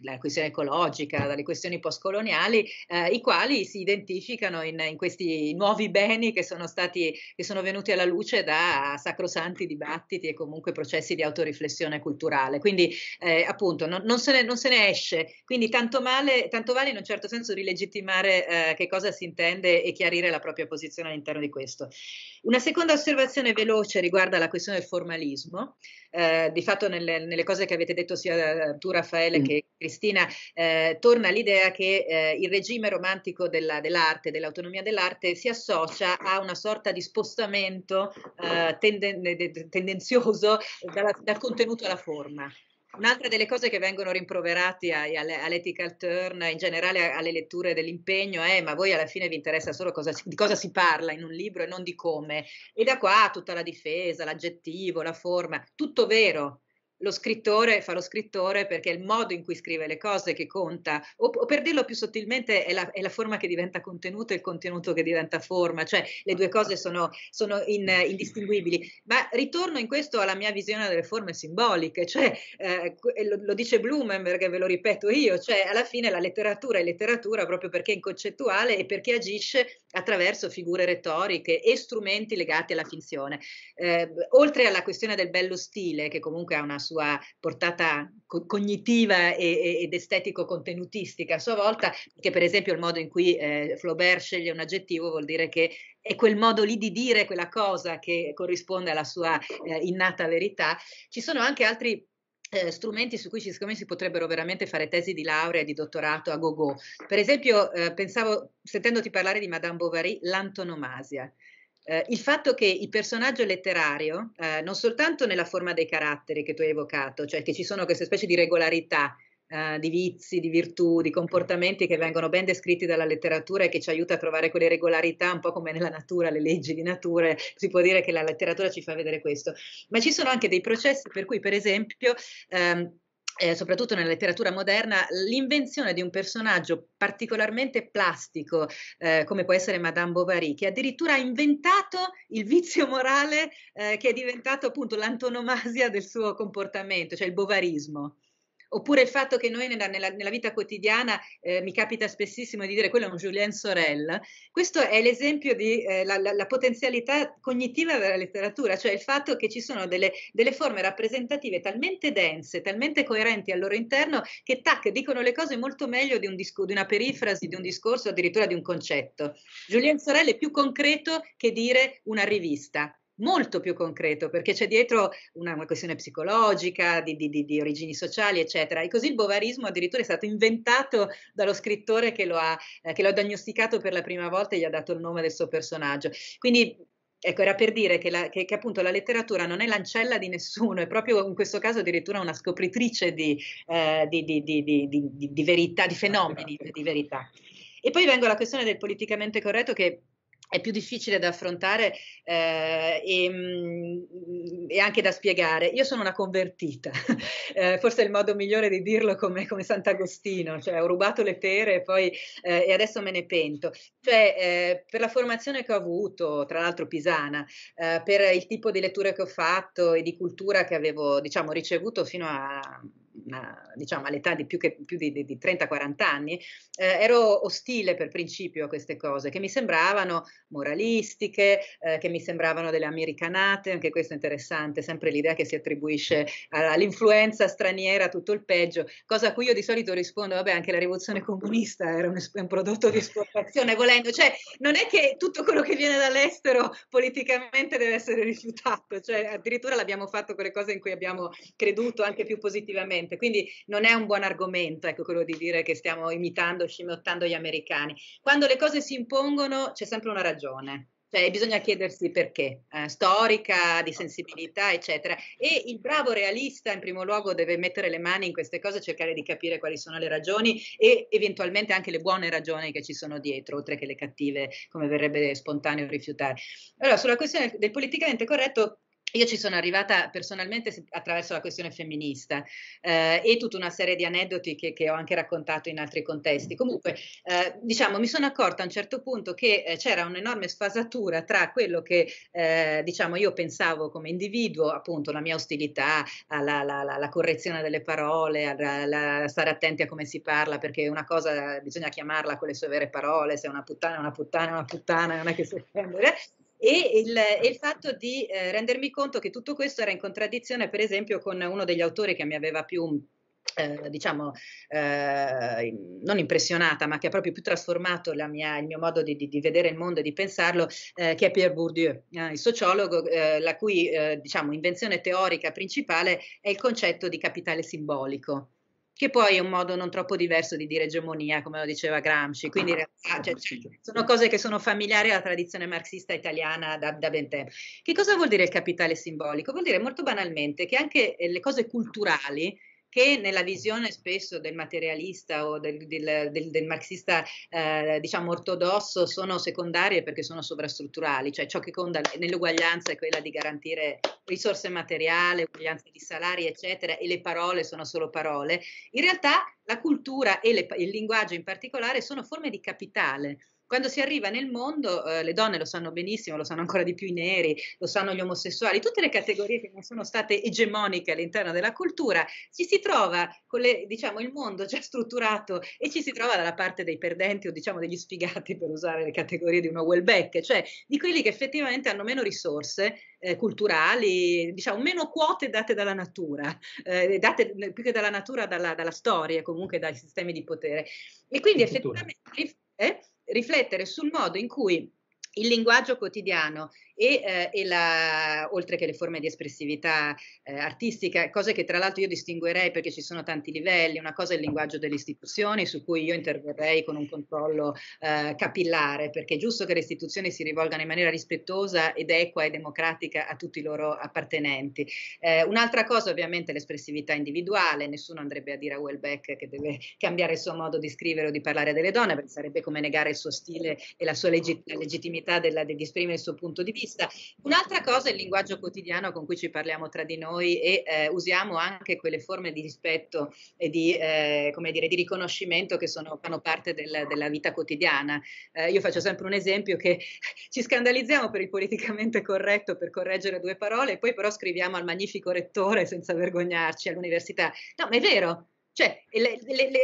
la questione ecologica, dalle questioni postcoloniali, eh, i quali si identificano in, in, questi nuovi beni che sono, stati, che sono venuti alla luce da sacrosanti dibattiti e comunque processi di autoriflessione culturale. Quindi eh, appunto non, non, se ne, non, se ne, esce, quindi tanto, male, tanto, vale in un certo senso rilegittimare eh, che cosa si intende e chiarire la propria posizione all'interno di questo. Una seconda osservazione veloce riguarda la questione del formalismo. Eh, di fatto nelle, nelle, cose che avete detto sia tu Raffaele mm. che Cristina, eh, torna l'idea che eh, il regime romantico della, dell'arte, dell'autonomia dell'arte, si associa a una sorta di spostamento eh, tenden- tendenzioso dal, dal contenuto alla forma. Un'altra delle cose che vengono rimproverati all'ethical turn, in generale alle letture dell'impegno, è ma voi alla fine vi interessa solo cosa, di cosa si parla in un libro e non di come. E da qua tutta la difesa, l'aggettivo, la forma, tutto vero, lo scrittore fa lo scrittore perché è il modo in cui scrive le cose che conta, o, o per dirlo più sottilmente è la, è la, forma che diventa contenuto e il contenuto che diventa forma, cioè le due cose sono, sono in, indistinguibili. Ma ritorno in questo alla mia visione delle forme simboliche, cioè eh, lo, lo, dice Blumenberg e ve lo ripeto io, cioè alla fine la letteratura è letteratura proprio perché è inconcettuale e perché agisce attraverso figure retoriche e strumenti legati alla finzione. Eh, oltre alla questione del bello stile, che comunque ha una sua sua portata cognitiva ed estetico-contenutistica a sua volta, che per esempio il modo in cui eh, Flaubert sceglie un aggettivo vuol dire che è quel modo lì di dire quella cosa che corrisponde alla sua eh, innata verità. Ci sono anche altri eh, strumenti su cui ci, secondo me si potrebbero veramente fare tesi di laurea e di dottorato a go-go. Per esempio, eh, pensavo, sentendoti parlare di Madame Bovary, l'antonomasia. Eh, il fatto che il personaggio letterario, eh, non soltanto nella forma dei caratteri che tu hai evocato, cioè che ci sono queste specie di regolarità, eh, di vizi, di virtù, di comportamenti che vengono ben descritti dalla letteratura e che ci aiuta a trovare quelle regolarità, un po' come nella natura, le leggi di natura, si può dire che la letteratura ci fa vedere questo, ma ci sono anche dei processi per cui, per esempio, ehm, eh, soprattutto nella letteratura moderna, l'invenzione di un personaggio particolarmente plastico, eh, come può essere Madame Bovary, che addirittura ha inventato il vizio morale eh, che è diventato appunto l'antonomasia del suo comportamento, cioè il bovarismo. Oppure il fatto che noi nella, nella, nella vita quotidiana eh, mi capita spessissimo di dire quello è un Julien Sorel. Questo è l'esempio della eh, potenzialità cognitiva della letteratura, cioè il fatto che ci sono delle, delle, forme rappresentative talmente dense, talmente coerenti al loro interno, che tac, dicono le cose molto meglio di, un disco, di una perifrasi, di un discorso, addirittura di un concetto. Julien Sorel è più concreto che dire una rivista molto più concreto perché c'è dietro una, una questione psicologica, di, di, di, di, origini sociali, eccetera. E così il bovarismo addirittura è stato inventato dallo scrittore che lo ha eh, che lo ha diagnosticato per la prima volta e gli ha dato il nome del suo personaggio. Quindi Ecco, era per dire che, la, che, che, appunto la letteratura non è l'ancella di nessuno, è proprio in questo caso addirittura una scopritrice di, eh, di, di, di verità, di ah, fenomeni, di verità. E poi vengo alla questione del politicamente corretto che è più difficile da affrontare eh, e, mm, e, anche da spiegare. Io sono una convertita, eh, forse è il modo migliore di dirlo come, come Sant'Agostino, cioè ho rubato le pere e, poi, eh, e adesso me ne pento. Cioè, eh, per la formazione che ho avuto, tra l'altro pisana, eh, per il tipo di letture che ho fatto e di cultura che avevo diciamo, ricevuto fino a ma, diciamo all'età di più, che, più di, di, di 30-40 anni, eh, ero ostile per principio a queste cose che mi sembravano moralistiche, eh, che mi sembravano delle americanate, anche questo è interessante, sempre l'idea che si attribuisce all'influenza straniera tutto il peggio, cosa a cui io di solito rispondo, vabbè anche la rivoluzione comunista era un, un prodotto di esportazione volendo, cioè non è che tutto quello che viene dall'estero politicamente deve essere rifiutato, cioè addirittura l'abbiamo fatto con le cose in cui abbiamo creduto anche più positivamente sempre. Quindi non è un buon argomento, ecco, quello di dire che stiamo imitando, scimmiottando gli americani. Quando le cose si impongono c'è sempre una ragione. Cioè, bisogna chiedersi perché, eh, storica, di sensibilità, eccetera. E il bravo realista, in primo luogo, deve mettere le mani in queste cose, cercare di capire quali sono le ragioni e eventualmente anche le buone ragioni che ci sono dietro, oltre che le cattive, come verrebbe spontaneo rifiutare. Allora, sulla questione del politicamente corretto, io ci sono arrivata personalmente attraverso la questione femminista eh, e tutta una serie di aneddoti che, che, ho anche raccontato in altri contesti. Comunque, eh, diciamo, mi sono accorta a un certo punto che eh, c'era un'enorme sfasatura tra quello che, eh, diciamo, io pensavo come individuo, appunto, la mia ostilità alla, alla, alla correzione delle parole, a stare attenti a come si parla, perché una cosa bisogna chiamarla con le sue vere parole, se è una puttana è una puttana è una puttana, non è che si prende, e il, il fatto di eh, rendermi conto che tutto questo era in contraddizione per esempio con uno degli autori che mi aveva più eh, diciamo, eh, non impressionata, ma che ha proprio più trasformato mia, il mio modo di, di, di, vedere il mondo e di pensarlo, eh, che è Pierre Bourdieu, eh, il sociologo, eh, la cui eh, diciamo, invenzione teorica principale è il concetto di capitale simbolico che poi è un modo non troppo diverso di dire egemonia, come lo diceva Gramsci. Quindi in ah, realtà cioè, sono cose che sono familiari alla tradizione marxista italiana da, da ben tempo. Che cosa vuol dire il capitale simbolico? Vuol dire molto banalmente che anche eh, le cose culturali che nella visione spesso del materialista o del, del, del, del marxista eh, diciamo ortodosso sono secondarie perché sono sovrastrutturali, cioè ciò che conta nell'uguaglianza è quella di garantire risorse materiali, uguaglianza di salari eccetera e le parole sono solo parole, in realtà la cultura e le, il linguaggio in particolare sono forme di capitale quando si arriva nel mondo, eh, le donne lo sanno benissimo, lo sanno ancora di più i neri, lo sanno gli omosessuali, tutte le categorie che non sono state egemoniche all'interno della cultura, ci si trova con le, diciamo, il mondo già strutturato e ci si trova dalla parte dei perdenti o diciamo degli sfigati, per usare le categorie di uno Welbeck, cioè di quelli che effettivamente hanno meno risorse eh, culturali, diciamo meno quote date dalla natura, eh, date eh, più che dalla natura, dalla, dalla storia, comunque dai sistemi di potere. E quindi effettivamente... Eh? riflettere sul modo in cui il linguaggio quotidiano e, eh, e la, oltre che le forme di espressività eh, artistica, cose che tra l'altro io distinguerei perché ci sono tanti livelli, una cosa è il linguaggio delle istituzioni su cui io interverrei con un controllo eh, capillare perché è giusto che le istituzioni si rivolgano in maniera rispettosa ed equa e democratica a tutti i loro appartenenti. Eh, un'altra cosa ovviamente è l'espressività individuale, nessuno andrebbe a dire a Welbeck che deve cambiare il suo modo di scrivere o di parlare delle donne perché sarebbe come negare il suo stile e la sua legittimità l'opportunità della, di esprimere il suo punto di vista. Un'altra cosa è il linguaggio quotidiano con cui ci parliamo tra di noi e eh, usiamo anche quelle forme di rispetto e di, eh, dire, di riconoscimento che sono, fanno parte del, della vita quotidiana. Eh, io faccio sempre un esempio che ci scandalizziamo per il politicamente corretto, per correggere due parole, e poi però scriviamo al magnifico rettore senza vergognarci all'università. No, ma è vero, cioè, le, le, le,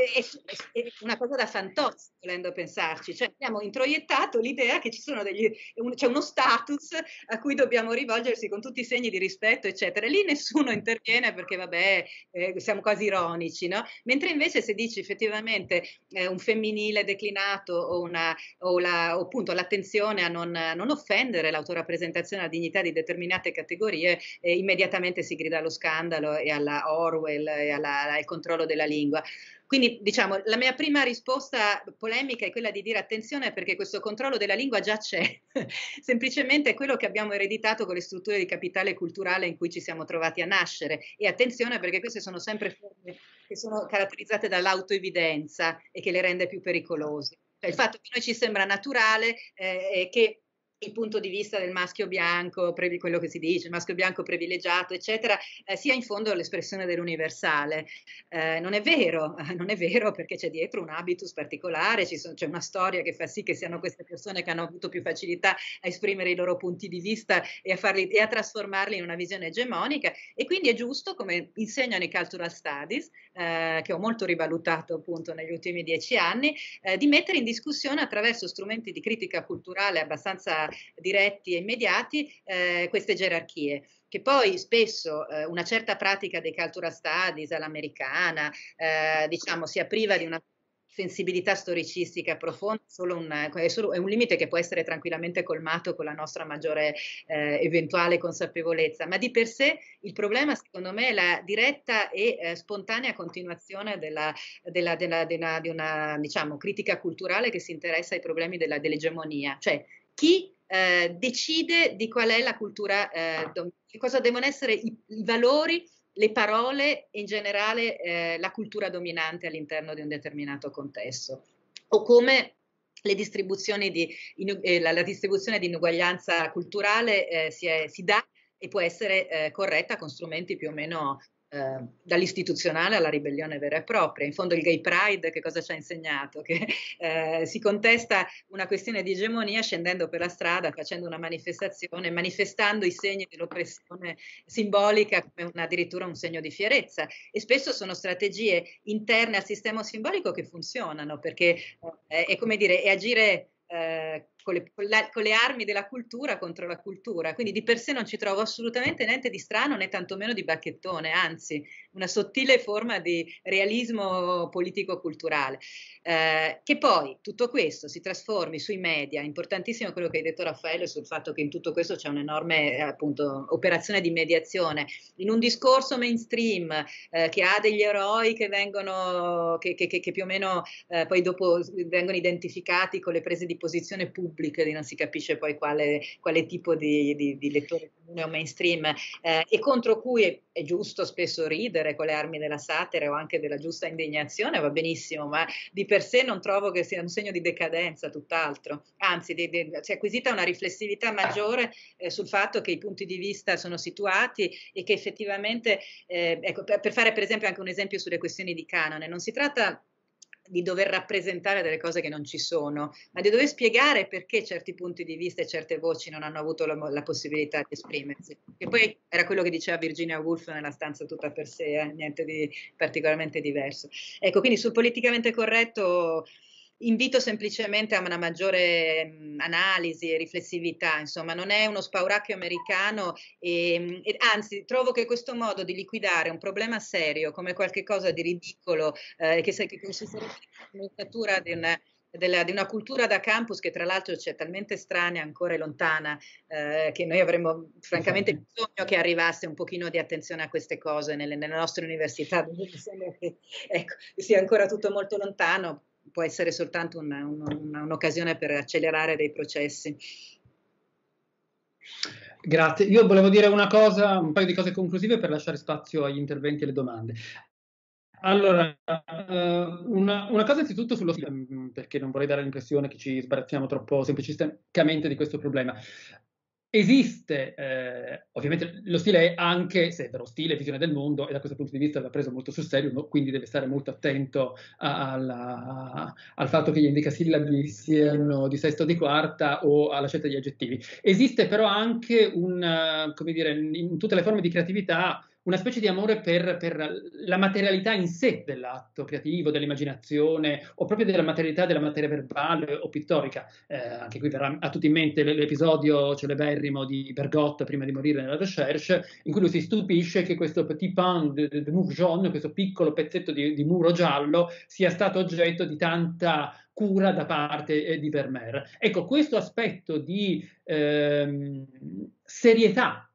è una cosa da Santozzi, volendo pensarci, cioè abbiamo introiettato l'idea che degli, un, c'è uno status a cui dobbiamo rivolgersi con tutti i segni di rispetto, eccetera. lì nessuno interviene perché, vabbè, eh, siamo quasi ironici, no? Mentre invece se dici effettivamente eh, un femminile declinato o, una, o, la, o appunto l'attenzione a non, a non, offendere l'autorappresentazione, alla dignità di determinate categorie, eh, immediatamente si grida allo scandalo e alla Orwell e alla, al controllo del della lingua. Quindi diciamo, la mia prima risposta polemica è quella di dire attenzione perché questo controllo della lingua già c'è, semplicemente è quello che abbiamo ereditato con le strutture di capitale culturale in cui ci siamo trovati a nascere e attenzione perché queste sono sempre forme che sono caratterizzate dall'autoevidenza e che le rende più pericolose. Cioè, il fatto che a noi ci sembra naturale eh, che il punto di vista del maschio bianco, quello che si dice, il maschio bianco privilegiato, eccetera, eh, sia in fondo l'espressione dell'universale. Eh, non è vero, non è vero perché c'è dietro un habitus particolare, sono, c'è una storia che fa sì che siano queste persone che hanno avuto più facilità a esprimere i loro punti di vista e a, farli, e a trasformarli in una visione egemonica e quindi è giusto, come insegnano i cultural studies, eh, che ho molto rivalutato appunto negli ultimi dieci anni, eh, di mettere in discussione attraverso strumenti di critica culturale abbastanza diretti e immediati eh, queste gerarchie che poi spesso eh, una certa pratica dei cultural studies all'americana eh, diciamo, si apriva di una sensibilità storicistica profonda solo un, è, solo, è, un limite che può essere tranquillamente colmato con la nostra maggiore eh, eventuale consapevolezza, ma di per sé il problema secondo me è la diretta e eh, spontanea continuazione della, della, della, di una diciamo, critica culturale che si interessa ai problemi dell'egemonia, cioè chi eh, decide di qual è la cultura eh, domestica, cosa devono essere i, i, valori, le parole e in generale eh, la cultura dominante all'interno di un determinato contesto o come le distribuzioni di, in, eh, la, la, distribuzione di inuguaglianza culturale eh, si, è, si dà e può essere eh, corretta con strumenti più o meno Ehm, dall'istituzionale alla ribellione vera e propria. In fondo il gay pride che cosa ci ha insegnato? Che eh, si contesta una questione di egemonia scendendo per la strada, facendo una manifestazione, manifestando i segni dell'oppressione simbolica come un, addirittura un segno di fierezza. E spesso sono strategie interne al sistema simbolico che funzionano, perché eh, è come dire, è agire... Eh, con le, con, la, con le, armi della cultura contro la cultura. Quindi di per sé non ci trovo assolutamente niente di strano né tantomeno di bacchettone, anzi una sottile forma di realismo politico-culturale. Eh, che poi tutto questo si trasformi sui media, importantissimo quello che hai detto Raffaele sul fatto che in tutto questo c'è un'enorme appunto, operazione di mediazione, in un discorso mainstream eh, che ha degli eroi che vengono, che, che, che più o meno eh, poi dopo vengono identificati con le prese di posizione pubbliche public, non si capisce poi quale, quale tipo di, di, di lettore comune o mainstream, eh, e contro cui è, è, giusto spesso ridere con le armi della satira o anche della giusta indignazione, va benissimo, ma di per sé non trovo che sia un segno di decadenza, tutt'altro. Anzi, di, di, si è acquisita una riflessività maggiore eh, sul fatto che i punti di vista sono situati e che effettivamente, eh, ecco, per, per fare per esempio anche un esempio sulle questioni di canone, non si tratta di dover rappresentare delle cose che non ci sono, ma di dover spiegare perché certi punti di vista e certe voci non hanno avuto la, la possibilità di esprimersi. Che poi era quello che diceva Virginia Woolf nella stanza tutta per sé, eh? niente di particolarmente diverso. Ecco, quindi sul politicamente corretto Invito semplicemente a una maggiore analisi e riflessività, insomma, non è uno spauracchio americano, e, e anzi trovo che questo modo di liquidare un problema serio come qualcosa di ridicolo, eh, che, che consisterebbe nella di una della, di una cultura da campus che tra l'altro c'è talmente strana e ancora lontana eh, che noi avremmo francamente esatto. bisogno che arrivasse un pochino di attenzione a queste cose nelle, nelle nostre università dove sembra che ecco, sia ancora tutto molto lontano può essere soltanto una, una, un'occasione per accelerare dei processi. Grazie, io volevo dire una cosa, un paio di cose conclusive per lasciare spazio agli interventi e alle domande. Allora, eh, una, una, cosa innanzitutto sullo perché non vorrei dare l'impressione che ci sbarazziamo troppo semplicisticamente di questo problema. Esiste, eh, ovviamente lo stile è anche, se è vero stile, visione del mondo, e da questo punto di vista l'ha preso molto sul serio, no? quindi deve stare molto attento alla, al fatto che gli endecasillabi siano di sesto o di quarta o alla scelta di aggettivi. Esiste però anche un, come dire, in tutte le forme di creatività una specie di amore per, per, la materialità in sé dell'atto creativo, dell'immaginazione o proprio della materialità della materia verbale o pittorica. Eh, anche qui verrà a tutti in mente l'episodio celeberrimo di Bergotte prima di morire nella recherche, in cui lui si stupisce che questo petit pan de, de Mourjon, questo piccolo pezzetto di, di muro giallo, sia stato oggetto di tanta cura da parte eh, di Vermeer. Ecco, questo aspetto di ehm, serietà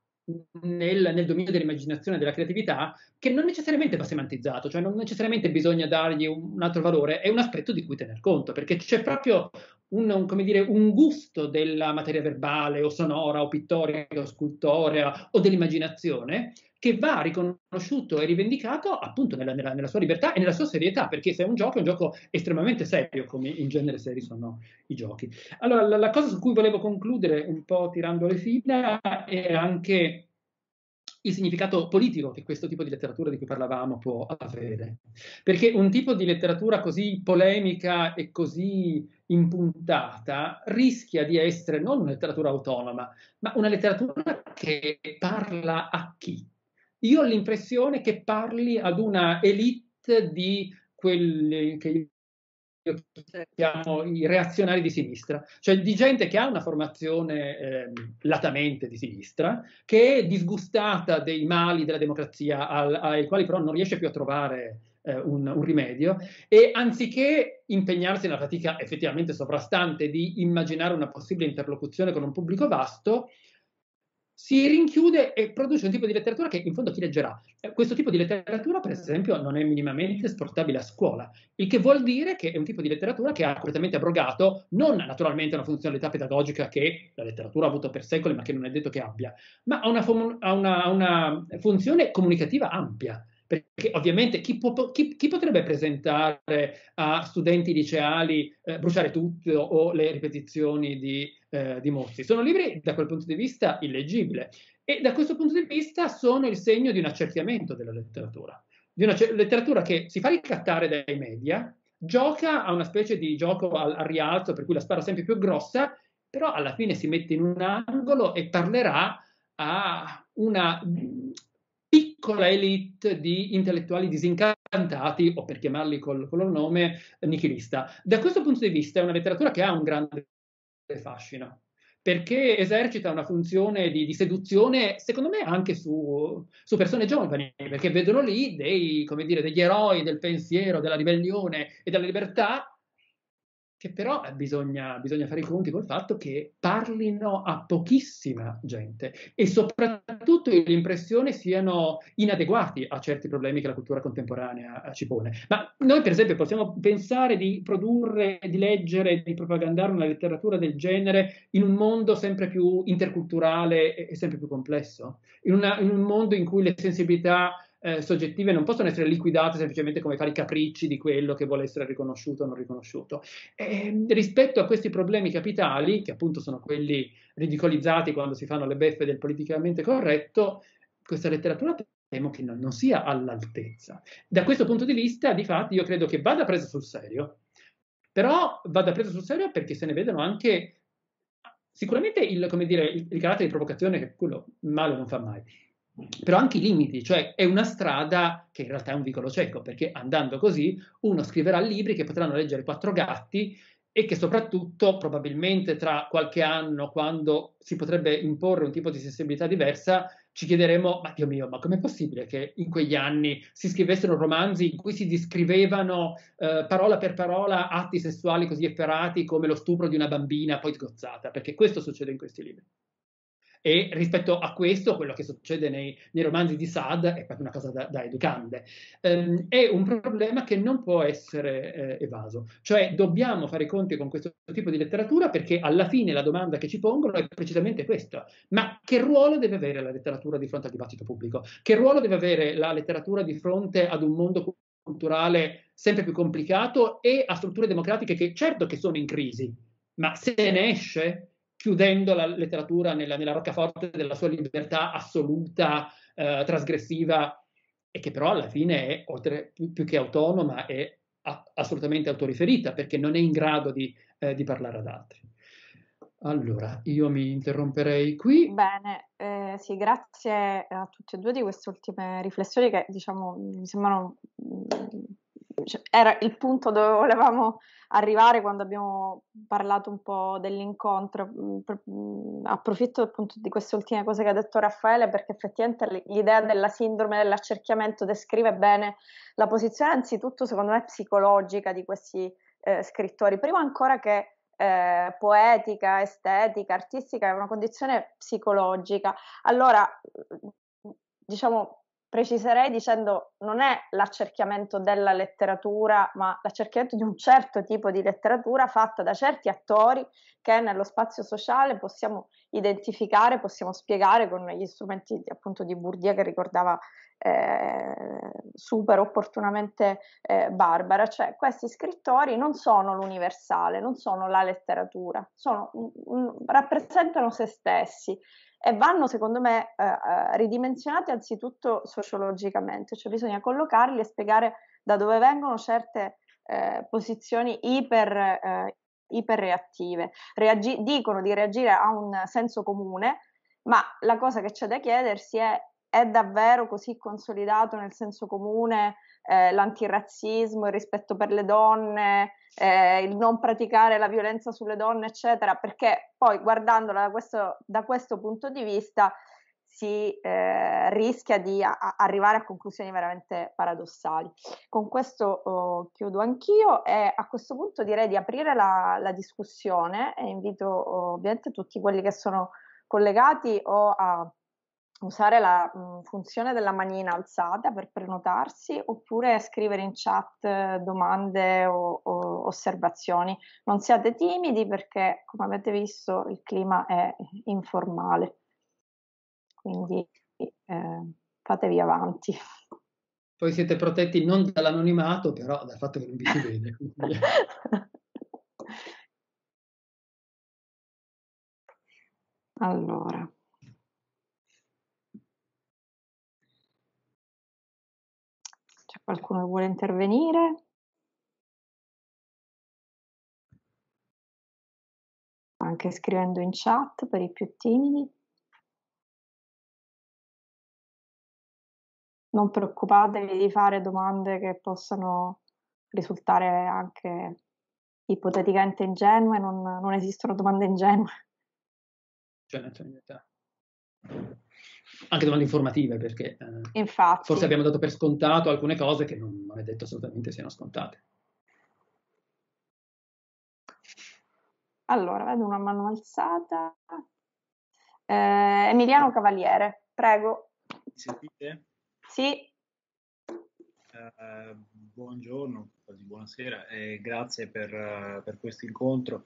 nel, nel, dominio dell'immaginazione e della creatività che non necessariamente va semantizzato, cioè non necessariamente bisogna dargli un, un altro valore, è un aspetto di cui tener conto, perché c'è proprio un, un, dire, un, gusto della materia verbale o sonora o pittorica o scultorea o dell'immaginazione che va riconosciuto e rivendicato appunto nella, nella, nella, sua libertà e nella sua serietà, perché se è un gioco è un gioco estremamente serio, come in genere seri sono i giochi. Allora, la, la cosa su cui volevo concludere un po' tirando le fila è anche il significato politico che questo tipo di letteratura di cui parlavamo può avere. Perché un tipo di letteratura così polemica e così impuntata rischia di essere non una letteratura autonoma, ma una letteratura che parla a chi? Io ho l'impressione che parli ad una elite di quelli che Certo. chiamo i reazionari di sinistra, cioè di gente che ha una formazione eh, latamente di sinistra, che è disgustata dei mali della democrazia, al, ai quali però non riesce più a trovare eh, un, un, rimedio, e anziché impegnarsi nella fatica effettivamente sovrastante di immaginare una possibile interlocuzione con un pubblico vasto, si rinchiude e produce un tipo di letteratura che in fondo chi leggerà? Eh, questo tipo di letteratura, per esempio, non è minimamente esportabile a scuola, il che vuol dire che è un tipo di letteratura che ha completamente abrogato non naturalmente una funzionalità pedagogica che la letteratura ha avuto per secoli, ma che non è detto che abbia, ma ha una, una, una funzione comunicativa ampia perché ovviamente chi, po- chi, chi potrebbe presentare a studenti liceali eh, Bruciare tutto o le ripetizioni di, eh, di Mozzi? Sono libri da quel punto di vista illegibile e da questo punto di vista sono il segno di un accerchiamento della letteratura, di una letteratura che si fa ricattare dai media, gioca a una specie di gioco al, al rialzo per cui la spara sempre più grossa, però alla fine si mette in un angolo e parlerà a una piccola elite di intellettuali disincantati, o per chiamarli col, col loro nome, nichilista. Da questo punto di vista è una letteratura che ha un grande fascino perché esercita una funzione di, di seduzione, secondo me, anche su, su, persone giovani, perché vedono lì dei, dire, degli eroi del pensiero, della ribellione e della libertà che però eh, bisogna, bisogna, fare i conti col fatto che parlino a pochissima gente e soprattutto l'impressione siano inadeguati a certi problemi che la cultura contemporanea eh, ci pone. Ma noi per esempio possiamo pensare di produrre, di leggere, di propagandare una letteratura del genere in un mondo sempre più interculturale e sempre più complesso, in, una, in un mondo in cui le sensibilità eh, soggettive non possono essere liquidate semplicemente come fare i capricci di quello che vuole essere riconosciuto o non riconosciuto. E, ehm, rispetto a questi problemi capitali, che appunto sono quelli ridicolizzati quando si fanno le beffe del politicamente corretto, questa letteratura temo che non, non sia all'altezza. Da questo punto di vista, di fatto, io credo che vada presa sul serio, però vada presa sul serio perché se ne vedono anche sicuramente il, dire, il, il carattere di provocazione, che quello male non fa mai, però anche i limiti, cioè è una strada che in realtà è un vicolo cieco, perché andando così uno scriverà libri che potranno leggere quattro gatti e che soprattutto probabilmente tra qualche anno, quando si potrebbe imporre un tipo di sensibilità diversa, ci chiederemo, ma Dio mio, ma com'è possibile che in quegli anni si scrivessero romanzi in cui si descrivevano eh, parola per parola atti sessuali così efferati come lo stupro di una bambina poi sgozzata, perché questo succede in questi libri. E rispetto a questo, quello che succede nei, nei romanzi di Saad è proprio una cosa da, da educande. Um, ehm, è un problema che non può essere eh, evaso, cioè dobbiamo fare i conti con questo tipo di letteratura perché alla fine la domanda che ci pongono è precisamente questa, ma che ruolo deve avere la letteratura di fronte al dibattito pubblico? Che ruolo deve avere la letteratura di fronte ad un mondo culturale sempre più complicato e a strutture democratiche che certo che sono in crisi, ma se ne esce? chiudendo la letteratura nella, nella roccaforte della sua libertà assoluta, eh, trasgressiva, e che però alla fine è oltre, più, più, che autonoma, è a, assolutamente autoriferita perché non è in grado di, eh, di parlare ad altri. Allora, io mi interromperei qui. Bene, eh, sì, grazie a tutti e due di queste ultime riflessioni che diciamo mi sembrano mm, cioè, era il punto dove volevamo arrivare quando abbiamo parlato un po' dell'incontro. Mm, mm, approfitto appunto di queste ultime cose che ha detto Raffaele perché effettivamente l'idea della sindrome dell'accerchiamento descrive bene la posizione, anzitutto secondo me psicologica di questi eh, scrittori, prima ancora che eh, poetica, estetica, artistica, è una condizione psicologica. Allora, mm, diciamo, preciserei dicendo non è l'accerchiamento della letteratura, ma l'accerchiamento di un certo tipo di letteratura fatta da certi attori che nello spazio sociale possiamo identificare, possiamo spiegare con gli strumenti appunto di Bourdieu che ricordava eh, super opportunamente eh, Barbara, cioè questi scrittori non sono l'universale, non sono la letteratura, sono, un, un, rappresentano se stessi, e vanno secondo me eh, eh, ridimensionati anzitutto sociologicamente, cioè bisogna collocarli e spiegare da dove vengono certe eh, posizioni iper, eh, iperreattive. Reagi- dicono di reagire a un senso comune, ma la cosa che c'è da chiedersi è è davvero così consolidato nel senso comune eh, l'antirazzismo, il rispetto per le donne, eh, il non praticare la violenza sulle donne, eccetera, perché poi guardandola da questo, da questo punto di vista si eh, rischia di a- arrivare a conclusioni veramente paradossali. Con questo oh, chiudo anch'io e a questo punto direi di aprire la, la discussione e invito oh, ovviamente tutti quelli che sono collegati o a usare la mh, mm, funzione della manina alzata per prenotarsi oppure scrivere in chat eh, domande o, o, osservazioni. Non siate timidi perché, come avete visto, il clima è informale. Quindi eh, fatevi avanti. Poi siete protetti non dall'anonimato, però dal fatto che non vi si vede. allora. Qualcuno vuole intervenire? Anche scrivendo in chat per i più timidi. Non preoccupatevi di fare domande che possano risultare anche ipoteticamente ingenue, non, non esistono domande ingenue. Certo, in realtà anche domande informative perché eh, forse abbiamo dato per scontato alcune cose che non, non è detto assolutamente siano scontate. Allora, vedo una mano alzata. Eh, Emiliano Cavaliere, prego. Mi sentite? Sì. Uh, buongiorno, quasi buonasera e grazie per, per questo incontro.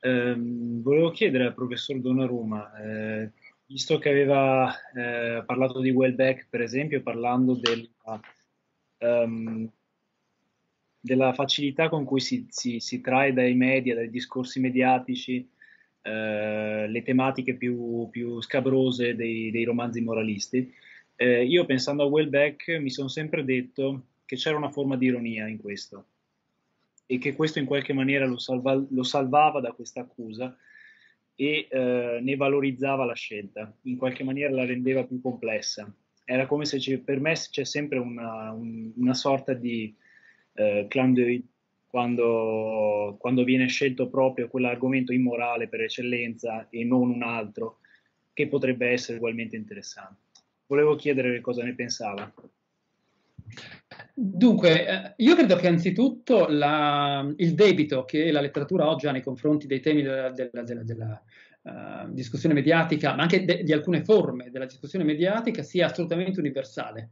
Um, volevo chiedere al professor Donnarumma eh, visto che aveva eh, parlato di Wellbeck, per esempio, parlando del, um, della facilità con cui si, si, si, trae dai media, dai discorsi mediatici, eh, le tematiche più, più scabrose dei, dei, romanzi moralisti. Eh, io pensando a Wellbeck mi sono sempre detto che c'era una forma di ironia in questo e che questo in qualche maniera lo, salva, lo salvava da questa accusa e eh, ne valorizzava la scelta, in qualche maniera la rendeva più complessa. Era come se ci, per me c'è sempre una, un, una sorta di eh, clan de quando, quando viene scelto proprio quell'argomento immorale per eccellenza e non un altro che potrebbe essere ugualmente interessante. Volevo chiedere cosa ne pensava. Dunque, eh, io credo che anzitutto la, il debito che la letteratura oggi ha nei confronti dei temi della, della, della, della uh, discussione mediatica, ma anche de, di alcune forme della discussione mediatica, sia assolutamente universale.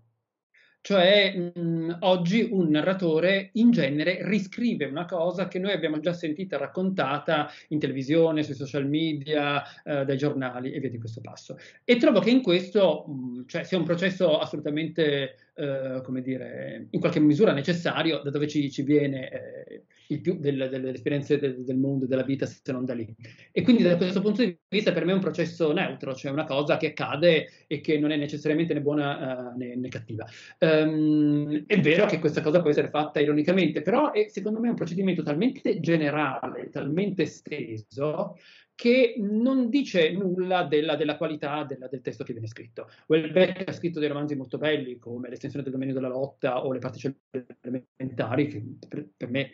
Cioè, mh, mm, oggi un narratore in genere riscrive una cosa che noi abbiamo già sentita raccontata in televisione, sui social media, eh, dai giornali e via di questo passo. E trovo che in questo mh, mm, cioè, sia un processo assolutamente eh, come dire, in qualche misura necessario, da dove ci, ci viene eh, il più del, delle esperienze del, del, mondo, della vita, se non da lì. E quindi da questo punto di vista per me è un processo neutro, cioè una cosa che accade e che non è necessariamente né buona uh, né, né, cattiva. Um, è vero che questa cosa può essere fatta ironicamente, però è, secondo me è un procedimento talmente generale, talmente esteso, che non dice nulla della, della qualità della, del testo che viene scritto. Welbeck ha scritto dei romanzi molto belli come L'estensione del dominio della lotta o Le particelle elementari, che per, per me,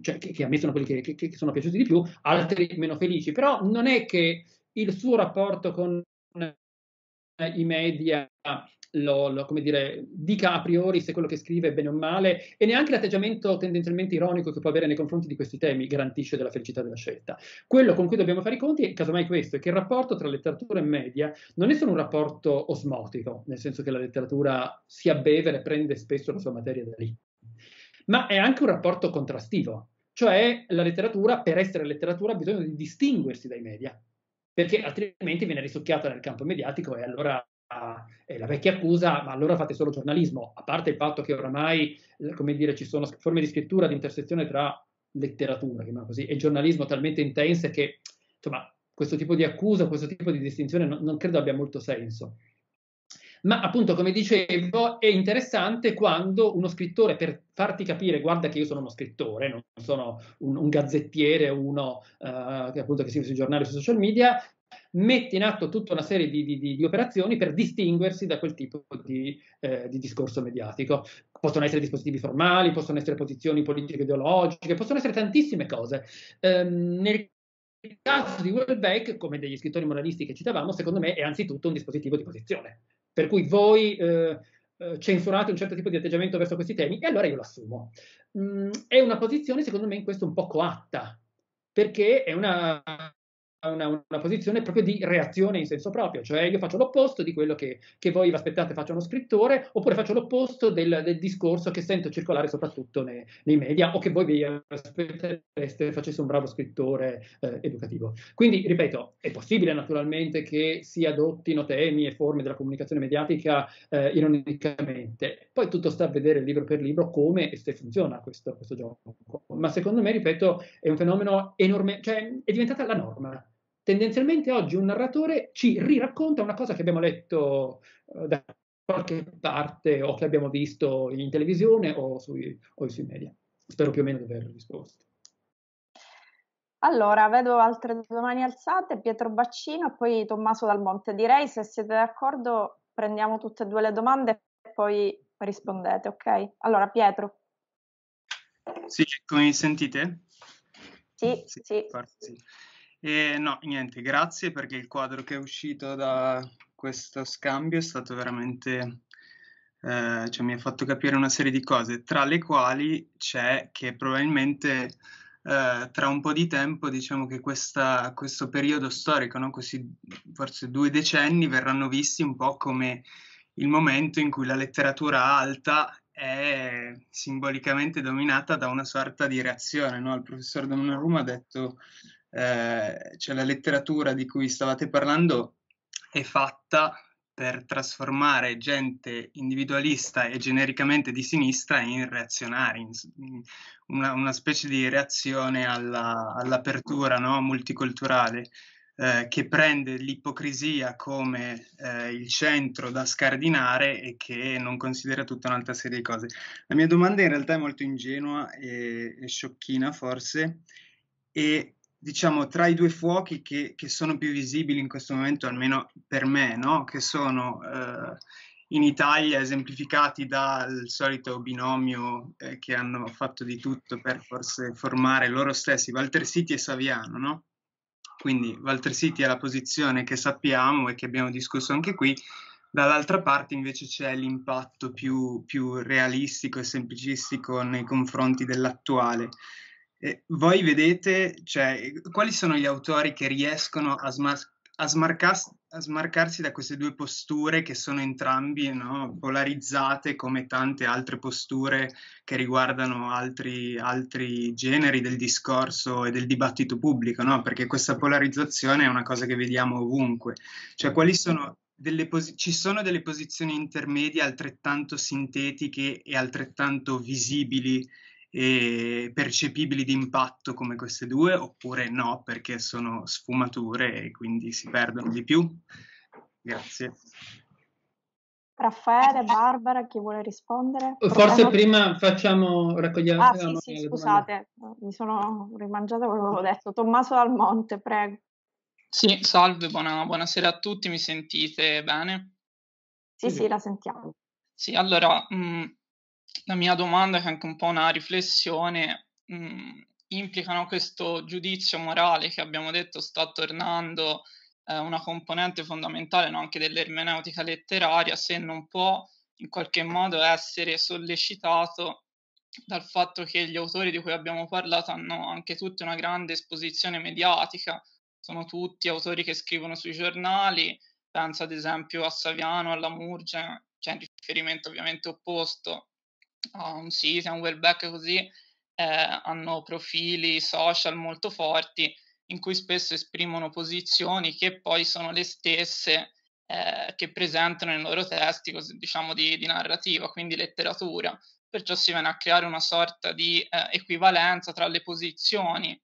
cioè, che, che, a me sono quelli che, che, sono piaciuti di più, altri meno felici, però non è che il suo rapporto con i media lo, lo, come dire, dica a priori se quello che scrive è bene o male e neanche l'atteggiamento tendenzialmente ironico che può avere nei confronti di questi temi garantisce della felicità della scelta. Quello con cui dobbiamo fare i conti è casomai questo, è che il rapporto tra letteratura e media non è solo un rapporto osmotico, nel senso che la letteratura si abbevera e prende spesso la sua materia da lì, ma è anche un rapporto contrastivo, cioè la letteratura, per essere letteratura, ha bisogno di distinguersi dai media, perché altrimenti viene risucchiata nel campo mediatico e allora è la vecchia accusa, ma allora fate solo giornalismo, a parte il fatto che oramai, come dire, ci sono forme di scrittura di intersezione tra letteratura così, e giornalismo talmente intense che, insomma, questo tipo di accusa, questo tipo di distinzione non, non credo abbia molto senso. Ma appunto, come dicevo, è interessante quando uno scrittore, per farti capire, guarda che io sono uno scrittore, non sono un, un gazzettiere, uno eh, che appunto che scrive sui giornali, sui social media, mette in atto tutta una serie di, di, di, operazioni per distinguersi da quel tipo di, eh, discorso mediatico. Possono essere dispositivi formali, possono essere posizioni politiche ideologiche possono essere tantissime cose. Ehm, nel caso di Welbeck, come degli scrittori moralisti che citavamo, secondo me è anzitutto un dispositivo di posizione. Per cui voi... Eh, eh censurate un certo tipo di atteggiamento verso questi temi e allora io lo assumo. Mm, è una posizione secondo me in questo un po' coatta, perché è una una, una, posizione proprio di reazione in senso proprio, cioè io faccio l'opposto di quello che, che voi vi aspettate faccia uno scrittore, oppure faccio l'opposto del, del discorso che sento circolare soprattutto nei, nei, media o che voi vi aspettereste facesse un bravo scrittore eh, educativo. Quindi, ripeto, è possibile naturalmente che si adottino temi e forme della comunicazione mediatica eh, ironicamente, poi tutto sta a vedere libro per libro come e se funziona questo, questo gioco, ma secondo me, ripeto, è un fenomeno enorme, cioè è diventata la norma tendenzialmente oggi un narratore ci riracconta una cosa che abbiamo letto eh, da qualche parte o che abbiamo visto in televisione o sui, o sui media. Spero più o meno di aver risposto. Allora, vedo altre due mani alzate, Pietro Baccino e poi Tommaso Dal Monte. Direi, se siete d'accordo, prendiamo tutte e due le domande e poi rispondete, ok? Allora, Pietro. Sì, mi sentite? Sì, sì. sì. E no, niente, grazie perché il quadro che è uscito da questo scambio è stato veramente eh, cioè, mi ha fatto capire una serie di cose, tra le quali c'è che probabilmente eh, tra un po' di tempo, diciamo che questa, questo periodo storico, no? Questi, forse due decenni, verranno visti un po' come il momento in cui la letteratura alta è simbolicamente dominata da una sorta di reazione. No? Il professor Domino Ruma ha detto cioè la letteratura di cui stavate parlando è fatta per trasformare gente individualista e genericamente di sinistra in reazionari, in una, una, specie di reazione alla, all'apertura no? multiculturale. Eh, che prende l'ipocrisia come eh, il centro da scardinare e che non considera tutta un'altra serie di cose. La mia domanda in realtà è molto ingenua e, e sciocchina forse, e diciamo, tra i due fuochi che, che, sono più visibili in questo momento, almeno per me, no? che sono eh, in Italia esemplificati dal solito binomio eh, che hanno fatto di tutto per forse formare loro stessi, Walter City e Saviano. No? Quindi Walter City è la posizione che sappiamo e che abbiamo discusso anche qui, dall'altra parte invece c'è l'impatto più, più realistico e semplicistico nei confronti dell'attuale voi vedete, cioè, quali sono gli autori che riescono a, smar- a, smarcas- a, smarcarsi da queste due posture che sono entrambi no, polarizzate come tante altre posture che riguardano altri, altri, generi del discorso e del dibattito pubblico, no? perché questa polarizzazione è una cosa che vediamo ovunque. Cioè, quali sono Posi- ci sono delle posizioni intermedie altrettanto sintetiche e altrettanto visibili e percepibili di impatto come queste due oppure no perché sono sfumature e quindi si perdono di più? Grazie. Raffaele, Barbara, chi vuole rispondere? Forse Proviamo... prima facciamo, raccogliere Ah, sì, sì, scusate, domanda. mi sono rimangiata quello che avevo detto. Tommaso Dalmonte, prego. Sì, salve, buona, buonasera a tutti, mi sentite bene? Sì, sì, sì la sentiamo. Sì, allora, mh, mm, la mia domanda, che è anche un po' una riflessione, mh, mm, implicano questo giudizio morale che abbiamo detto sta tornando eh, una componente fondamentale no, anche dell'ermeneutica letteraria, se non può in qualche modo essere sollecitato dal fatto che gli autori di cui abbiamo parlato hanno anche tutti una grande esposizione mediatica, sono tutti autori che scrivono sui giornali, penso ad esempio a Saviano, alla Murgia, c'è cioè un riferimento ovviamente opposto ha un sito, un web così, eh, hanno profili social molto forti in cui spesso esprimono posizioni che poi sono le stesse eh, che presentano nei loro testi, diciamo, di, di, narrativa, quindi letteratura. Perciò si viene a creare una sorta di eh, equivalenza tra le posizioni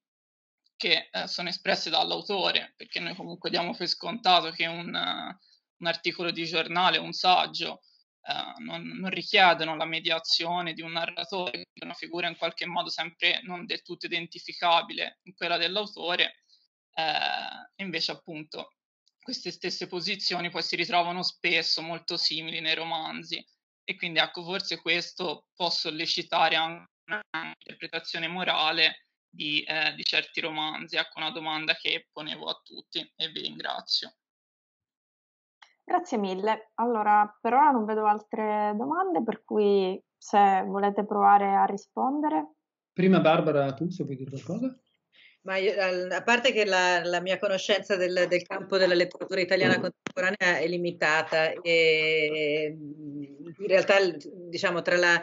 che eh, sono espresse dall'autore, perché noi comunque diamo per scontato che un, un articolo di giornale, un saggio, eh, non, non, richiedono la mediazione di un narratore, una figura in qualche modo sempre non del tutto identificabile in quella dell'autore, eh, invece appunto queste stesse posizioni poi si ritrovano spesso molto simili nei romanzi e quindi ecco forse questo può sollecitare anche un'interpretazione morale di, eh, di certi romanzi, ecco una domanda che ponevo a tutti e vi ringrazio. Grazie mille. Allora, per ora non vedo altre domande, per cui se volete provare a rispondere. Prima Barbara, tu se vuoi dire qualcosa? Ma io, a parte che la, la mia conoscenza del, del, campo della letteratura italiana mm. contemporanea è limitata, e mm, in realtà diciamo tra la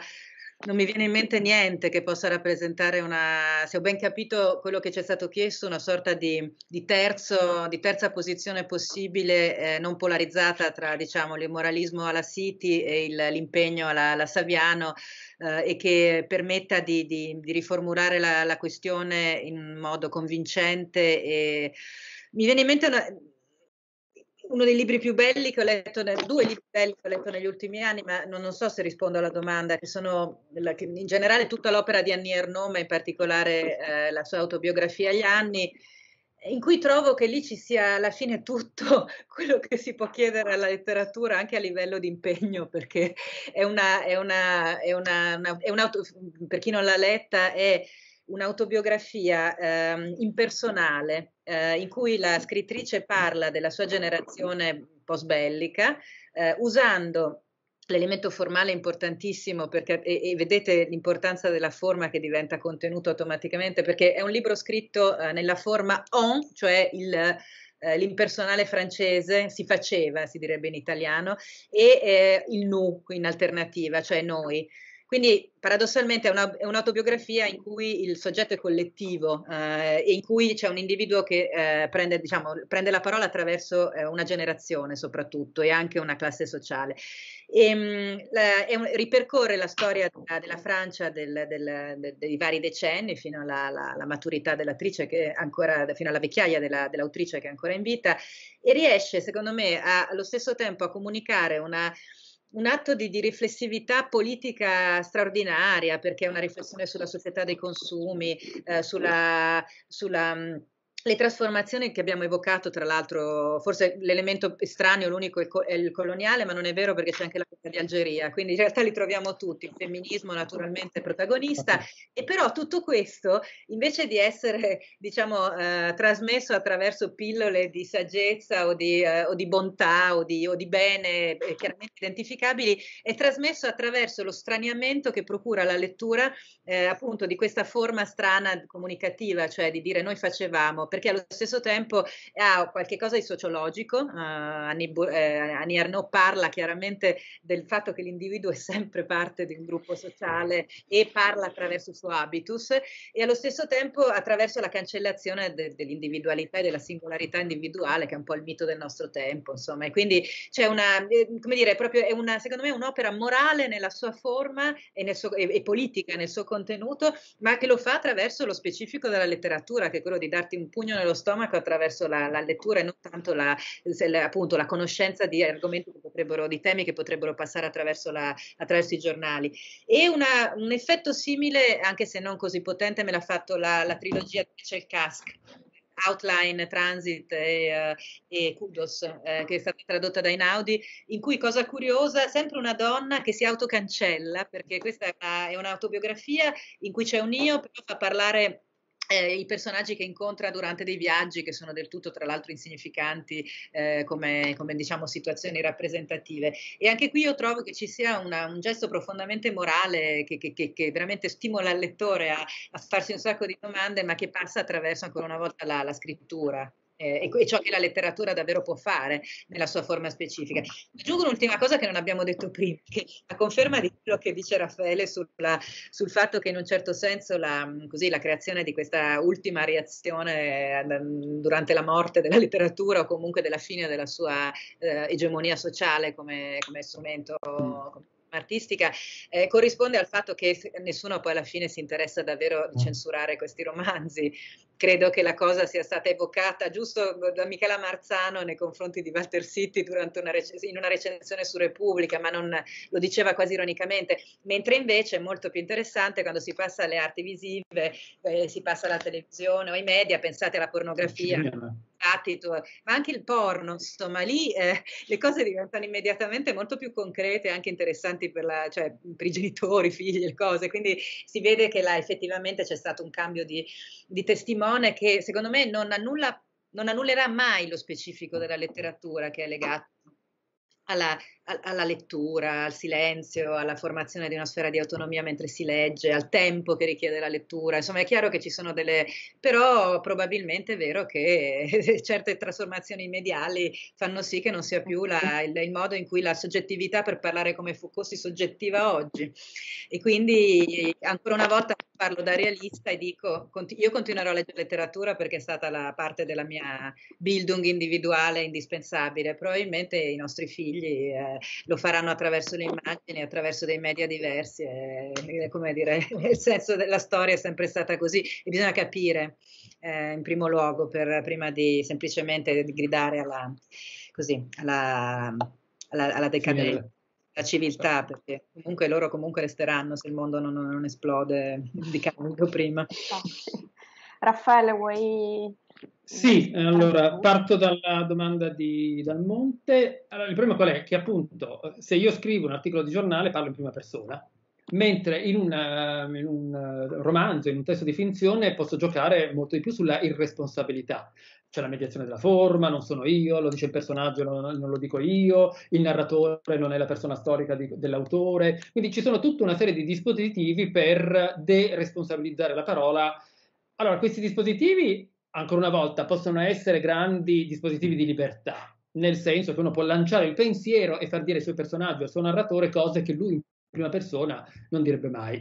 non mi viene in mente niente che possa rappresentare una, se ho ben capito quello che ci è stato chiesto, una sorta di, di, terzo, di terza posizione possibile eh, non polarizzata tra diciamo, l'immoralismo alla City e il, l'impegno alla, alla Saviano eh, e che permetta di, di, di riformulare la, la, questione in modo convincente. E, mi viene in mente una, uno dei libri più belli che ho letto, due libri belli che ho letto negli ultimi anni, ma non, non so se rispondo alla domanda, che sono che in generale tutta l'opera di Annie Ernaux, ma in particolare eh, la sua autobiografia agli anni, in cui trovo che lì ci sia alla fine tutto quello che si può chiedere alla letteratura anche a livello di impegno, perché è una, è una, è una, una è per chi non l'ha letta, è un'autobiografia eh, impersonale eh, in cui la scrittrice parla della sua generazione post-bellica eh, usando L'elemento formale importantissimo perché e, e vedete l'importanza della forma che diventa contenuto automaticamente perché è un libro scritto eh, nella forma on, cioè il, eh, l'impersonale francese si faceva, si direbbe in italiano, e eh, il nu in alternativa, cioè noi. Quindi paradossalmente è, una, è un'autobiografia in cui il soggetto è collettivo eh, e in cui c'è un individuo che eh, prende, diciamo, prende, la parola attraverso eh, una generazione soprattutto e anche una classe sociale. E, ehm, mh, la, un, ripercorre la storia della, della Francia del, del, del, dei vari decenni fino alla, la, la maturità dell'attrice che ancora, fino alla vecchiaia della, dell'autrice che è ancora in vita e riesce secondo me a, allo stesso tempo a comunicare una un atto di, di, riflessività politica straordinaria, perché è una riflessione sulla società dei consumi, eh, sulla, sulla mm, le trasformazioni che abbiamo evocato, tra l'altro, forse l'elemento estraneo, l'unico è il coloniale, ma non è vero perché c'è anche la guerra di Algeria, quindi in realtà li troviamo tutti, il femminismo naturalmente è protagonista, e però tutto questo, invece di essere, diciamo, eh, trasmesso attraverso pillole di saggezza o di, eh, o di bontà o di, o di bene eh, chiaramente identificabili, è trasmesso attraverso lo straniamento che procura la lettura, eh, appunto, di questa forma strana comunicativa, cioè di dire noi facevamo, perché allo stesso tempo eh, ha qualcosa di sociologico, uh, Annie, Bu- eh, Annie Arnaud parla chiaramente del fatto che l'individuo è sempre parte di un gruppo sociale e parla attraverso il suo habitus e allo stesso tempo attraverso la cancellazione de- dell'individualità e della singolarità individuale che è un po' il mito del nostro tempo, insomma, e quindi c'è una, eh, come dire, proprio è una, secondo me, un'opera morale nella sua forma e, suo, e, e politica nel suo contenuto, ma che lo fa attraverso lo specifico della letteratura, che è quello di darti un punto pugno nello stomaco attraverso la, la lettura e non tanto la, appunto, la conoscenza di argomenti che potrebbero, di temi che potrebbero passare attraverso, la, attraverso i giornali. E una, un effetto simile, anche se non così potente, me l'ha fatto la, la trilogia di Michel Casc. Outline, Transit e, uh, e Kudos, eh, che è stata tradotta da Inaudi, in cui, cosa curiosa, sempre una donna che si autocancella, perché questa è, una, è un'autobiografia in cui c'è un io, però fa parlare eh, i personaggi che incontra durante dei viaggi, che sono del tutto tra l'altro insignificanti eh, come, come, diciamo situazioni rappresentative. E anche qui io trovo che ci sia una, un gesto profondamente morale che, che, che, che veramente stimola il lettore a, a, farsi un sacco di domande, ma che passa attraverso ancora una volta la, la scrittura eh, e, ciò che la letteratura davvero può fare nella sua forma specifica. Aggiungo un'ultima cosa che non abbiamo detto prima, che la conferma di quello che dice Raffaele sulla, sul fatto che in un certo senso la, così, la, creazione di questa ultima reazione eh, durante la morte della letteratura o comunque della fine della sua eh, egemonia sociale come, come strumento. Mm. Come artistica eh, corrisponde al fatto che nessuno poi alla fine si interessa davvero di mm. censurare questi romanzi. Credo che la cosa sia stata evocata giusto eh, da Michela Marzano nei confronti di Walter Sitti una rec- in una recensione su Repubblica, ma non, lo diceva quasi ironicamente, mentre invece è molto più interessante quando si passa alle arti visive, eh, si passa alla televisione o ai media, pensate alla pornografia ma anche il porno, insomma, lì eh, le cose diventano immediatamente molto più concrete e anche interessanti per, la, cioè, per, i genitori, i figli, le cose. Quindi si vede che là effettivamente c'è stato un cambio di, di testimone che secondo me non, annulla, non annullerà mai lo specifico della letteratura che è legato alla alla lettura, al silenzio, alla formazione di una sfera di autonomia mentre si legge, al tempo che richiede la lettura. Insomma, è chiaro che ci sono delle però probabilmente è vero che certe trasformazioni mediali fanno sì che non sia più la, il, il, modo in cui la soggettività per parlare come Foucault si soggettiva oggi. E quindi ancora una volta parlo da realista e dico cont- io continuerò a leggere letteratura perché è stata la parte della mia building individuale indispensabile, probabilmente i nostri figli eh, lo faranno attraverso le immagini, attraverso dei media diversi, e, come dire, nel senso della storia è sempre stata così e bisogna capire eh, in primo luogo per, prima di semplicemente gridare alla, così, alla, alla, alla decadenza. Sì, la civiltà, perché comunque loro comunque resteranno se il mondo non, non esplode di cambio prima. Esatto. Raffaele, vuoi sì, allora parto dalla domanda di Dal Monte. Allora, il problema qual è? Che appunto se io scrivo un articolo di giornale parlo in prima persona, mentre in, una, eh, in, un eh, romanzo, in un testo di finzione posso giocare molto di più sulla irresponsabilità. C'è la mediazione della forma, non sono io, lo dice il personaggio, non, non lo dico io, il narratore non è la persona storica di, dell'autore. Quindi ci sono tutta una serie di dispositivi per de-responsabilizzare la parola. Allora, questi dispositivi ancora una volta, possono essere grandi dispositivi di libertà, nel senso che uno può lanciare il pensiero e far dire ai suoi personaggi, al suo narratore, cose che lui in prima persona non direbbe mai.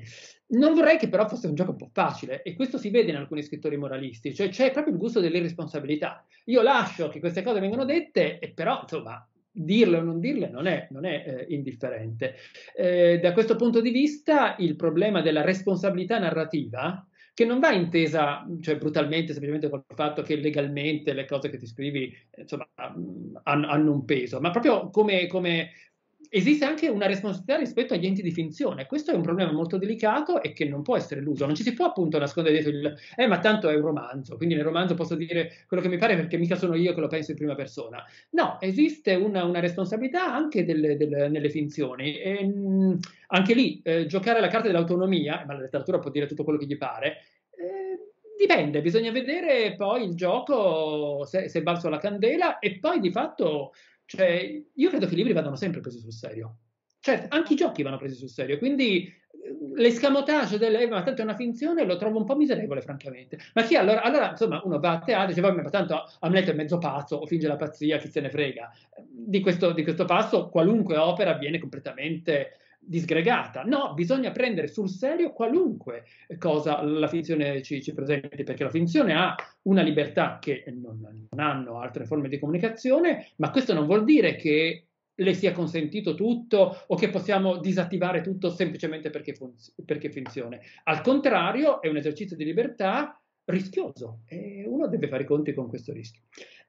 Non vorrei che però fosse un gioco un po' facile, e questo si vede in alcuni scrittori moralisti, cioè c'è proprio il gusto dell'irresponsabilità. Io lascio che queste cose vengano dette, e però, insomma, dirle o non dirle non è, non è eh, indifferente. Eh, da questo punto di vista, il problema della responsabilità narrativa, che non va intesa cioè, brutalmente, semplicemente col fatto che legalmente le cose che ti scrivi eh, insomma, mm, hanno un peso, ma proprio come, come esiste anche una responsabilità rispetto agli enti di finzione. Questo è un problema molto delicato e che non può essere l'uso. Non ci si può appunto nascondere dietro il eh, ma tanto è un romanzo, quindi nel romanzo posso dire quello che mi pare perché mica sono io che lo penso in prima persona. No, esiste una, una responsabilità anche delle, delle, nelle finzioni. E, ehm, mh, anche lì eh, giocare la carta dell'autonomia, ma la letteratura può dire tutto quello che gli pare. Ehm, dipende, bisogna vedere poi il gioco se, se balzo la candela e poi di fatto cioè, io credo che i libri vadano sempre presi sul serio. Certo, anche i giochi vanno presi sul serio, quindi eh, l'escamotage delle eh, ma tanto è una finzione lo trovo un po' miserevole francamente ma chi allora, allora insomma uno va a teatro e dice vabbè ma tanto Amleto è mezzo pazzo o finge la pazzia chi se ne frega di questo, di questo passo qualunque opera viene completamente disgregata. No, bisogna prendere sul serio qualunque cosa la finzione ci, ci presenti, perché la finzione ha una libertà che non, non hanno altre forme di comunicazione, ma questo non vuol dire che le sia consentito tutto o che possiamo disattivare tutto semplicemente perché, funz- perché funziona. Al contrario, è un esercizio di libertà rischioso e uno deve fare i conti con questo rischio.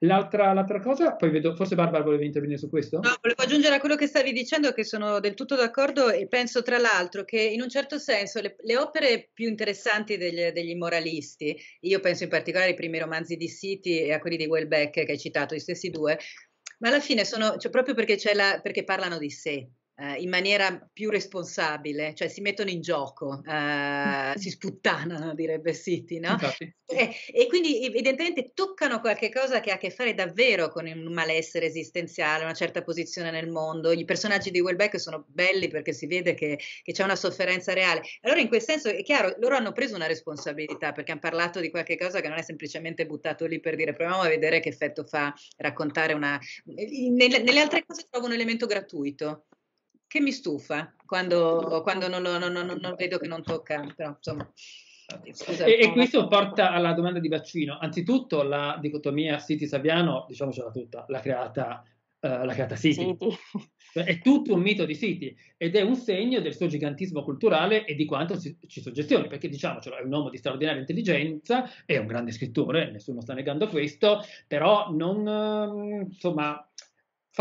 L'altra, l'altra cosa, poi vedo, forse Barbara voleva intervenire su questo? No, volevo aggiungere a quello che stavi dicendo che sono del tutto d'accordo e penso tra l'altro che in un certo senso le, le opere più interessanti degli, degli, moralisti, io penso in particolare ai primi romanzi di City e a quelli di Welbeck che hai citato, i stessi due, ma alla fine sono cioè, proprio perché, la, perché parlano di sé, eh, in maniera più responsabile, cioè si mettono in gioco, eh, si sputtanano, direbbe City, no? E, e, quindi evidentemente toccano qualche cosa che ha a che fare davvero con un malessere esistenziale, una certa posizione nel mondo. I personaggi di Wellbeck sono belli perché si vede che, che c'è una sofferenza reale. Allora in quel senso è chiaro, loro hanno preso una responsabilità perché hanno parlato di qualche cosa che non è semplicemente buttato lì per dire proviamo a vedere che effetto fa raccontare una... Nelle, nelle altre cose trovo un elemento gratuito che mi stufa quando, quando non, non, non, non, vedo che non tocca, però insomma. Scusa, e, e, questo una... porta alla domanda di Baccino. Anzitutto la dicotomia Siti-Saviano, diciamocela tutta, l'ha creata, uh, l'ha creata Siti. Siti. Cioè, è tutto un mito di Siti ed è un segno del suo gigantismo culturale e di quanto si, ci suggestioni, perché diciamocelo, è un uomo di straordinaria intelligenza, è un grande scrittore, nessuno sta negando questo, però non, uh, insomma,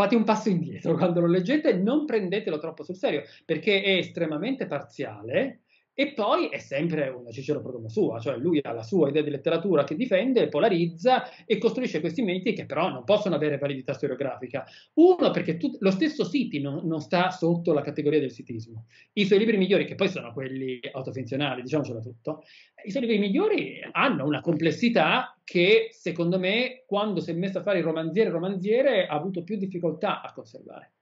fate un passo indietro quando lo leggete, non prendetelo troppo sul serio, perché è estremamente parziale, e poi è sempre una Cicero Prodoma sua, cioè lui ha la sua idea di letteratura che difende, polarizza e costruisce questi miti che però non possono avere validità storiografica. Uno, perché tu, lo stesso Siti non, non, sta sotto la categoria del sitismo. I suoi libri migliori, che poi sono quelli autofinzionali, diciamocelo tutto, i suoi libri migliori hanno una complessità che secondo me quando si è messo a fare il romanziere romanziere ha avuto più difficoltà a conservare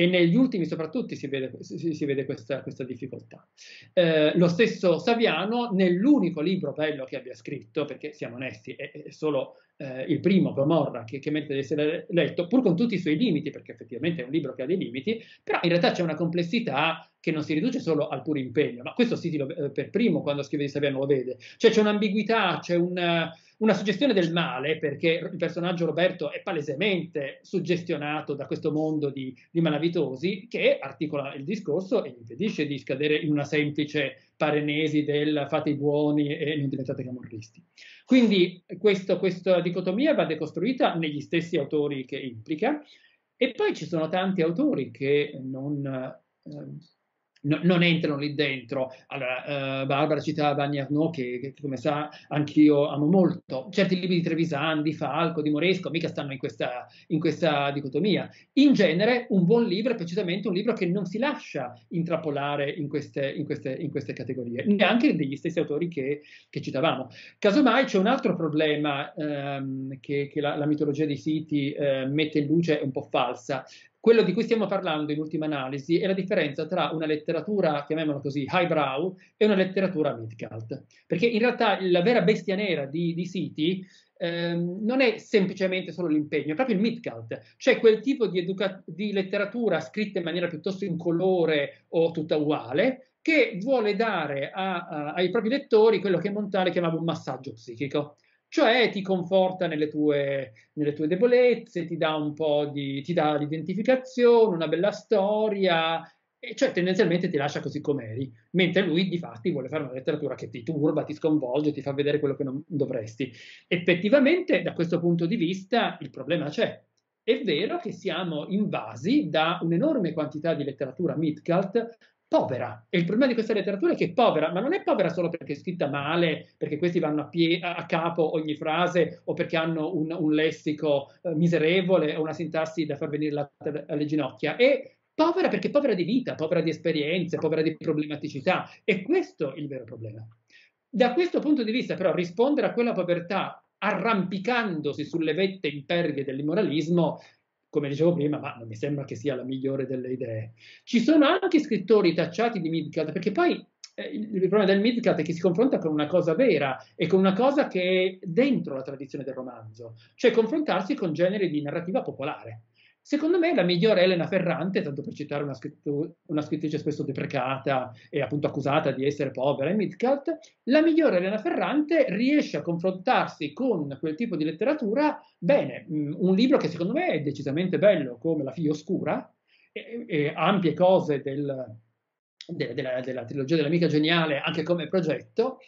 e negli ultimi soprattutto si vede, si, si vede questa, questa, difficoltà. Eh, lo stesso Saviano, nell'unico libro bello che abbia scritto, perché siamo onesti, è, è solo eh, il primo, Gomorra, che, che merita di essere letto, pur con tutti i suoi limiti, perché effettivamente è un libro che ha dei limiti, però in realtà c'è una complessità che non si riduce solo al puro impegno, ma questo Siti eh, per primo quando scrive di Saviano lo vede, cioè c'è un'ambiguità, c'è una, eh, una suggestione del male, perché il personaggio Roberto è palesemente suggestionato da questo mondo di, di malavitosi che articola il discorso e gli impedisce di scadere in una semplice parenesi del fate i buoni e non diventate camorristi. Quindi questo, questa dicotomia va decostruita negli stessi autori che implica, e poi ci sono tanti autori che non... Eh, No, non entrano lì dentro. Allora, eh, Barbara citava Annie Arnaud, che, che, come sa anch'io amo molto. Certi libri di Trevisan, di Falco, di Moresco, mica stanno in questa, in questa dicotomia. In genere, un buon libro è precisamente un libro che non si lascia intrappolare in queste, in queste, in queste categorie, neanche degli stessi autori che, che, citavamo. Casomai c'è un altro problema ehm, che, che la, la, mitologia dei siti eh, mette in luce un po' falsa, quello di cui stiamo parlando in ultima analisi è la differenza tra una letteratura, chiamiamola così, highbrow e una letteratura midcult. Perché in realtà la vera bestia nera di, di City ehm, non è semplicemente solo l'impegno, è proprio il midcult, cioè quel tipo di, educa- di letteratura scritta in maniera piuttosto incolore o tutta uguale, che vuole dare a, a, ai propri lettori quello che Montale chiamava un massaggio psichico cioè ti conforta nelle tue, nelle tue, debolezze, ti dà un po' di, ti dà l'identificazione, una bella storia, e cioè tendenzialmente ti lascia così com'eri, mentre lui di fatti vuole fare una letteratura che ti turba, ti sconvolge, ti fa vedere quello che non dovresti. Effettivamente da questo punto di vista il problema c'è. È vero che siamo invasi da un'enorme quantità di letteratura midcult povera. E il problema di questa letteratura è che è povera, ma non è povera solo perché è scritta male, perché questi vanno a, pie- a capo ogni frase o perché hanno un, un lessico eh, miserevole o una sintassi da far venire la, alle ginocchia. È povera perché è povera di vita, povera di esperienze, povera di problematicità. E questo è il vero problema. Da questo punto di vista, però, rispondere a quella povertà arrampicandosi sulle vette impervie dell'immoralismo come dicevo prima, ma non mi sembra che sia la migliore delle idee. Ci sono anche scrittori tacciati di Midgard, perché poi eh, il problema del Midgard è che si confronta con una cosa vera e con una cosa che è dentro la tradizione del romanzo, cioè confrontarsi con generi di narrativa popolare. Secondo me la migliore Elena Ferrante, tanto per citare una, scrittu- una scrittrice spesso deprecata e appunto accusata di essere povera e midcat, la migliore Elena Ferrante riesce a confrontarsi con quel tipo di letteratura bene. Mm, un libro che secondo me è decisamente bello, come La figlia oscura, e, e ampie cose del, de, della, della trilogia dell'amica geniale, anche come progetto.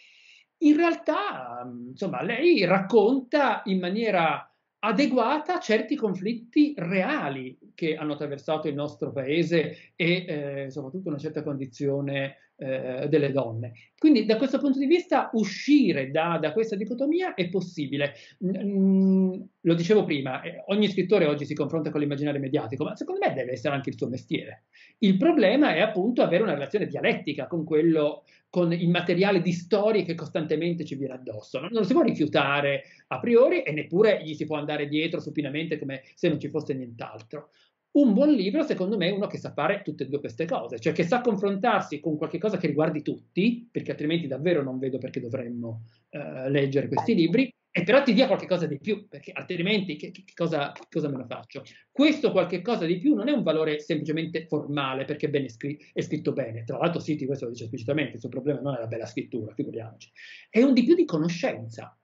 In realtà, mm, insomma, lei racconta in maniera adeguata a certi conflitti reali che hanno attraversato il nostro paese e eh, soprattutto una certa condizione eh, delle donne. Quindi da questo punto di vista uscire da, da questa dicotomia è possibile. lo dicevo prima, eh, ogni scrittore oggi si confronta con l'immaginario mediatico, ma secondo me deve essere anche il suo mestiere. Il problema è appunto avere una relazione dialettica con quello con il materiale di storie che costantemente ci viene addosso. Non, lo si può rifiutare a priori e neppure gli si può andare dietro supinamente come se non ci fosse nient'altro. Un buon libro, secondo me, è uno che sa fare tutte e due queste cose, cioè che sa confrontarsi con qualcosa che riguardi tutti, perché altrimenti davvero non vedo perché dovremmo eh, leggere questi certo. libri, e però ti dia qualcosa di più, perché altrimenti che, che, cosa, che, cosa, me lo faccio? Questo qualche cosa di più non è un valore semplicemente formale, perché è, scr- è scritto bene, tra l'altro Siti questo lo dice esplicitamente, il suo problema non è la bella scrittura, figuriamoci, è un di più di conoscenza,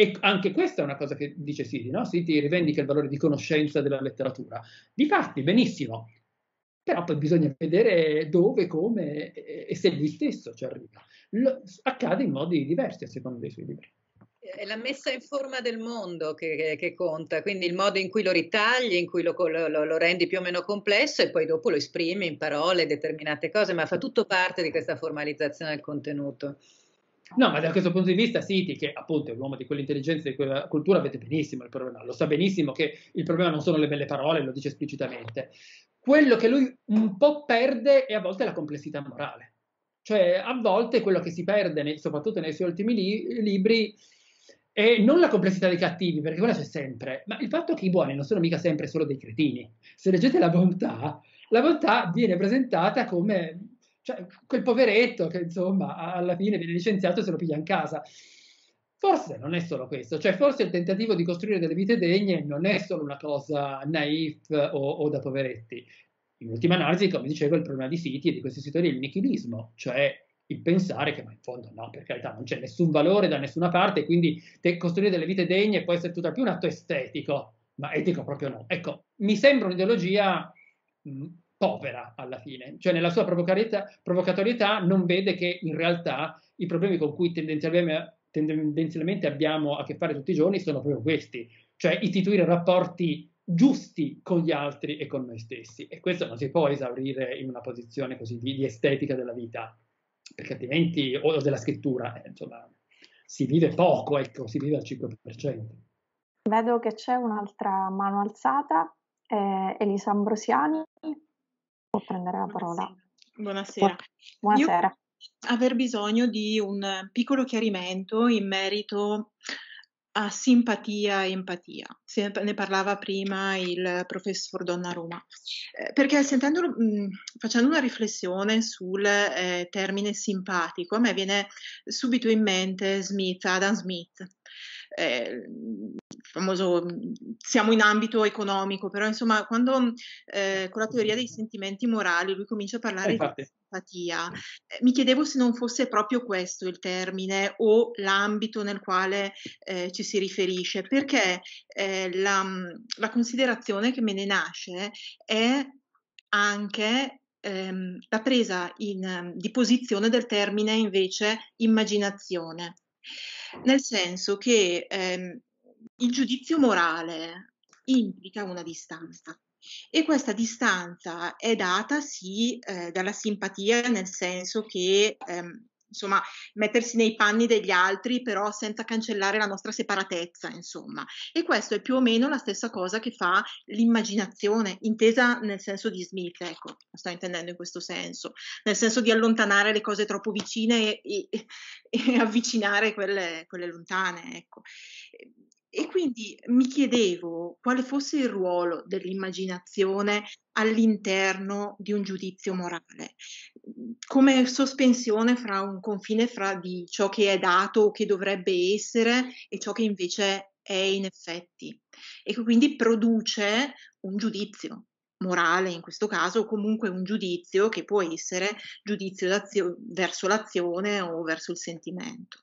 e anche questa è una cosa che dice Siti, no? Siti rivendica il valore di conoscenza della letteratura. Di fatti, benissimo, però poi bisogna vedere dove, come e, e se lui stesso ci arriva. Lo, accade in modi diversi a seconda dei suoi libri. È la messa in forma del mondo che, che, che conta, quindi il modo in cui lo ritagli, in cui lo, lo, lo rendi più o meno complesso e poi dopo lo esprimi in parole, determinate cose, ma fa tutto parte di questa formalizzazione del contenuto. No, ma da questo punto di vista Siti, che appunto è un uomo di quell'intelligenza e di quella cultura, vede benissimo il problema, lo sa benissimo che il problema non sono le belle parole, lo dice esplicitamente. Quello che lui un po' perde è a volte la complessità morale. Cioè, a volte quello che si perde, nei, soprattutto nei suoi ultimi li- libri, è non la complessità dei cattivi, perché quella c'è sempre, ma il fatto che i buoni non sono mica sempre solo dei cretini. Se leggete la bontà, la bontà viene presentata come cioè, quel poveretto che insomma alla fine viene licenziato e se lo piglia in casa. Forse non è solo questo, cioè forse il tentativo di costruire delle vite degne non è solo una cosa naif o, o da poveretti. In ultima analisi, come dicevo, il problema di siti e di questi siti è il nichilismo, cioè il pensare che ma in fondo no, per carità, non c'è nessun valore da nessuna parte, quindi costruire delle vite degne può essere tutt'al più un atto estetico, ma etico proprio no. Ecco, mi sembra un'ideologia povera alla fine, cioè nella sua provocatorietà non vede che in realtà i problemi con cui tendenzialmente abbiamo a che fare tutti i giorni sono proprio questi, cioè istituire rapporti giusti con gli altri e con noi stessi. E questo non si può esaurire in una posizione così di, di estetica della vita, perché altrimenti, o della scrittura, eh, insomma, si vive poco, ecco, si vive al 5%. Vedo che c'è un'altra mano alzata, eh, Elisa Ambrosiani, Può prendere la parola. Buonasera. Buonasera. Buonasera. aver bisogno di un piccolo chiarimento in merito a simpatia e empatia. Se ne parlava prima il professor Donna Roma. Eh, perché sentendolo, mm, facendo una riflessione sul eh, termine simpatico, a me viene subito in mente Smith, Adam Smith eh, famoso, siamo in ambito economico, però insomma quando eh, con la teoria dei sentimenti morali lui comincia a parlare eh, di simpatia, eh, mi chiedevo se non fosse proprio questo il termine o l'ambito nel quale eh, ci si riferisce, perché eh, la, la considerazione che me ne nasce è anche ehm, la presa in, di posizione del termine invece immaginazione nel senso che ehm, il giudizio morale implica una distanza e questa distanza è data sì eh, dalla simpatia, nel senso che ehm, insomma, mettersi nei panni degli altri, però senza cancellare la nostra separatezza, insomma. E questo è più o meno la stessa cosa che fa l'immaginazione, intesa nel senso di Smith, ecco, sto intendendo in questo senso, nel senso di allontanare le cose troppo vicine e, e, e avvicinare quelle, quelle lontane, ecco. E quindi mi chiedevo quale fosse il ruolo dell'immaginazione all'interno di un giudizio morale, come sospensione fra un confine fra di ciò che è dato o che dovrebbe essere e ciò che invece è in effetti. E quindi produce un giudizio morale in questo caso, o comunque un giudizio che può essere giudizio verso l'azione o verso il sentimento.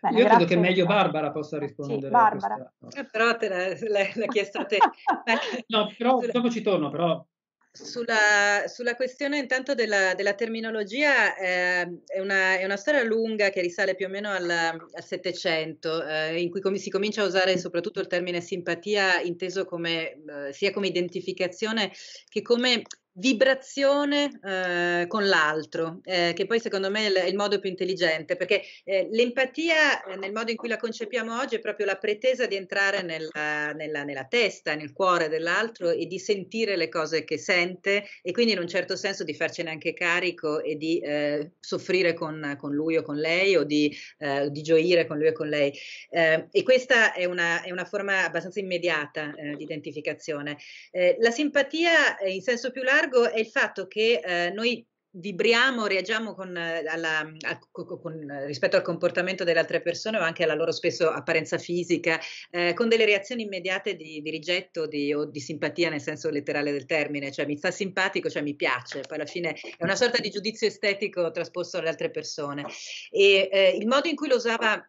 Bene, Io credo che meglio Barbara possa rispondere. Sì, Barbara. Questa... Eh, però te l'ha la, chiesto a te. no, però sulla, dopo ci torno, però. Sulla, sulla questione intanto della, della terminologia eh, è, una, è, una, storia lunga che risale più o meno al, al Settecento, eh, in cui com- si comincia a usare soprattutto il termine simpatia inteso come, eh, sia come identificazione che come vibrazione eh, con l'altro, eh, che poi secondo me è il, modo più intelligente, perché eh, l'empatia eh, nel modo in cui la concepiamo oggi è proprio la pretesa di entrare nella, nella, nella, testa, nel cuore dell'altro e di sentire le cose che sente e quindi in un certo senso di farcene anche carico e di eh, soffrire con, con, lui o con lei o di, eh, di gioire con lui o con lei. e questa è una, è una, forma abbastanza immediata di identificazione. la simpatia in senso più largo Largo è il fatto che eh, noi vibriamo, reagiamo con, eh, alla, a, con, eh, rispetto al comportamento delle altre persone o anche alla loro spesso apparenza fisica, eh, con delle reazioni immediate di, di rigetto di, o di simpatia nel senso letterale del termine, cioè mi sta simpatico, cioè mi piace, poi alla fine è una sorta di giudizio estetico trasposto alle altre persone. E eh, il modo in cui lo usava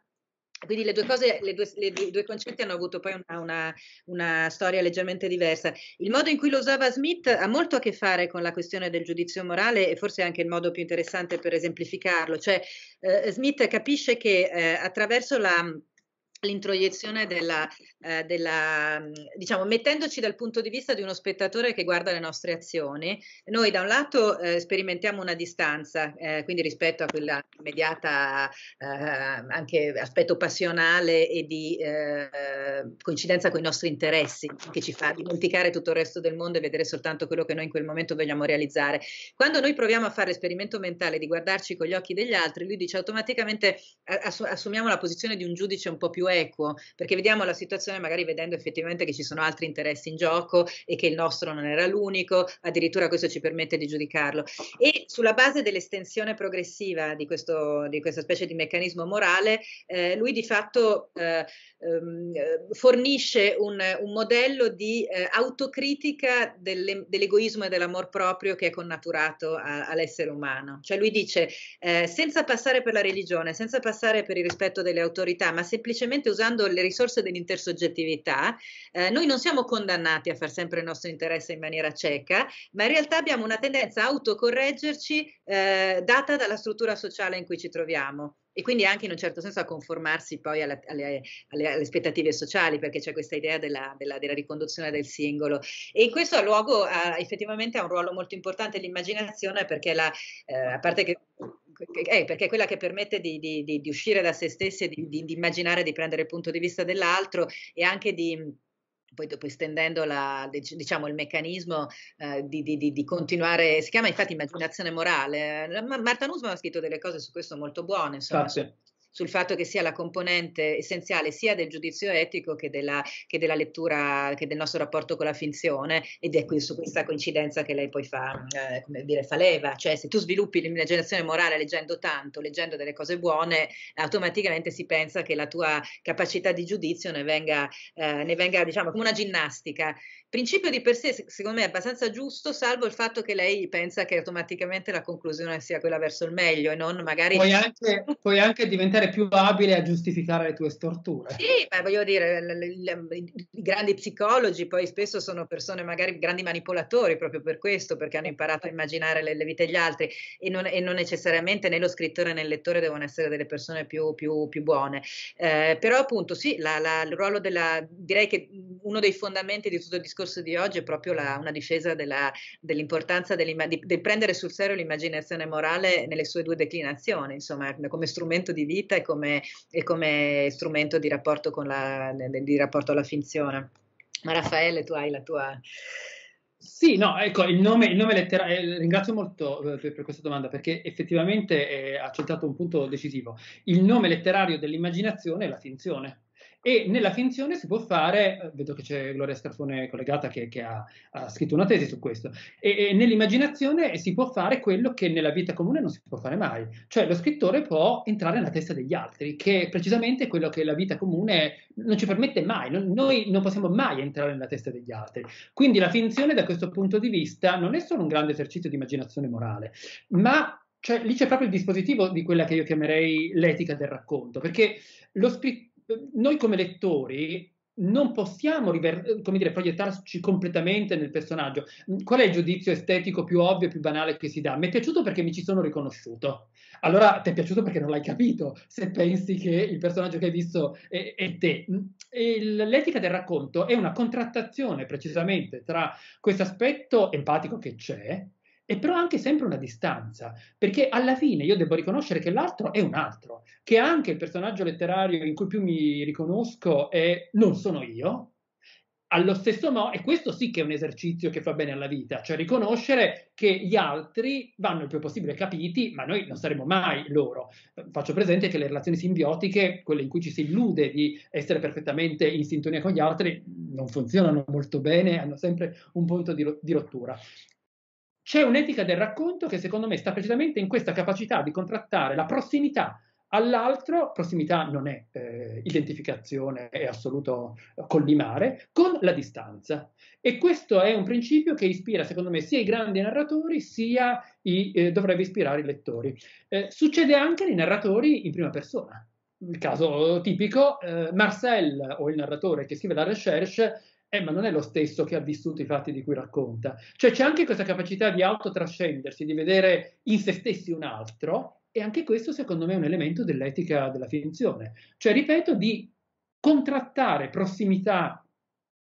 quindi le due cose, le due, le due, concetti hanno avuto poi una, una, una, storia leggermente diversa. Il modo in cui lo usava Smith ha molto a che fare con la questione del giudizio morale e forse anche il modo più interessante per esemplificarlo. Cioè, eh, Smith capisce che eh, attraverso la l'introiezione della, eh, della, mm, diciamo, mettendoci dal punto di vista di uno spettatore che guarda le nostre azioni, noi da un lato eh, sperimentiamo una distanza, eh, quindi rispetto a quella immediata, eh, anche aspetto passionale e di eh, coincidenza con i nostri interessi, che ci fa dimenticare tutto il resto del mondo e vedere soltanto quello che noi in quel momento vogliamo realizzare. Quando noi proviamo a fare l'esperimento mentale di guardarci con gli occhi degli altri, lui dice automaticamente assumiamo la posizione di un giudice un po' più equo, perché vediamo la situazione magari vedendo effettivamente che ci sono altri interessi in gioco e che il nostro non era l'unico, addirittura questo ci permette di giudicarlo. E sulla base dell'estensione progressiva di, questo, di questa specie di meccanismo morale, eh, lui di fatto eh, ehm, eh, fornisce un, un, modello di eh, autocritica delle, dell'egoismo e dell'amor proprio che è connaturato a, all'essere umano. Cioè lui dice, eh, senza passare per la religione, senza passare per il rispetto delle autorità, ma semplicemente semplicemente usando le risorse dell'intersoggettività, eh, noi non siamo condannati a far sempre il nostro interesse in maniera cieca, ma in realtà abbiamo una tendenza a autocorreggerci eh, data dalla struttura sociale in cui ci troviamo e quindi anche in un certo senso a conformarsi poi alla, alle, alle, alle, aspettative sociali, perché c'è questa idea della, della, della riconduzione del singolo. E in questo luogo ha, eh, effettivamente ha un ruolo molto importante l'immaginazione, perché la, eh, a parte che eh, perché è quella che permette di, di, di, di uscire da se stessi e di immaginare, di prendere il punto di vista dell'altro e anche di poi dopo estendendo la, diciamo, il meccanismo eh, di, di, di, continuare, si chiama infatti immaginazione morale. Eh, Marta Nussbaum ha scritto delle cose su questo molto buone, insomma, su, sul fatto che sia la componente essenziale sia del giudizio etico che della, che della lettura, che del nostro rapporto con la finzione ed è qui, su questa coincidenza che lei poi fa, eh, come dire, fa leva, cioè se tu sviluppi l'immaginazione morale leggendo tanto, leggendo delle cose buone, automaticamente si pensa che la tua capacità di giudizio ne venga, eh, ne venga diciamo, come una ginnastica Principio di per sé, secondo me, è abbastanza giusto, salvo il fatto che lei pensa che automaticamente la conclusione sia quella verso il meglio e non magari. Puoi anche, puoi anche diventare più abile a giustificare le tue storture. Sì, ma voglio dire, ehm, i grandi psicologi poi spesso sono persone magari grandi manipolatori proprio per questo, perché hanno imparato a immaginare le, le vite degli altri e non, e non, necessariamente né lo scrittore né il lettore devono essere delle persone più, più, più buone. Eh, però appunto sì, la, la, il ruolo della. direi che uno dei fondamenti di tutto il discorso discorso di oggi è proprio la, una difesa della, dell'importanza del di, prendere sul serio l'immaginazione morale nelle sue due declinazioni, insomma, come strumento di vita e come, e come strumento di rapporto, la, di rapporto alla finzione. Ma Raffaele, tu hai la tua... Sì, no, ecco, il nome, nome letterario, eh, ringrazio molto eh, per, per, questa domanda perché effettivamente eh, ha accettato un punto decisivo. Il nome letterario dell'immaginazione è la finzione. E nella finzione si può fare, eh, vedo che c'è Gloria Scarpone collegata che, che ha, ha, scritto una tesi su questo, e, e nell'immaginazione si può fare quello che nella vita comune non si può fare mai, cioè lo scrittore può entrare nella testa degli altri, che è precisamente quello che la vita comune non ci permette mai, non, noi non possiamo mai entrare nella testa degli altri. Quindi la finzione da questo punto di vista non è solo un grande esercizio di immaginazione morale, ma cioè, lì c'è proprio il dispositivo di quella che io chiamerei l'etica del racconto, perché lo scrittore noi come lettori non possiamo river- dire, proiettarci completamente nel personaggio. Qual è il giudizio estetico più ovvio e più banale che si dà? Mi è piaciuto perché mi ci sono riconosciuto. Allora ti è piaciuto perché non l'hai capito, se pensi che il personaggio che hai visto è, è te. E l'etica del racconto è una contrattazione precisamente tra questo aspetto empatico che c'è, e però anche sempre una distanza, perché alla fine io devo riconoscere che l'altro è un altro, che anche il personaggio letterario in cui più mi riconosco è non sono io, allo stesso modo, e questo sì che è un esercizio che fa bene alla vita, cioè riconoscere che gli altri vanno il più possibile capiti, ma noi non saremo mai loro. Faccio presente che le relazioni simbiotiche, quelle in cui ci si illude di essere perfettamente in sintonia con gli altri, non funzionano molto bene, hanno sempre un punto di, di rottura. C'è un'etica del racconto che secondo me sta precisamente in questa capacità di contrattare la prossimità all'altro, prossimità non è eh, identificazione, è assoluto collimare, con la distanza. E questo è un principio che ispira, secondo me, sia i grandi narratori, sia i, eh, dovrebbe ispirare i lettori. Eh, succede anche nei narratori in prima persona. Il caso tipico, eh, Marcel, o il narratore che scrive la recherche, eh, ma non è lo stesso che ha vissuto i fatti di cui racconta. Cioè c'è anche questa capacità di autotrascendersi, di vedere in se stessi un altro, e anche questo secondo me è un elemento dell'etica della finzione. Cioè, ripeto, di contrattare prossimità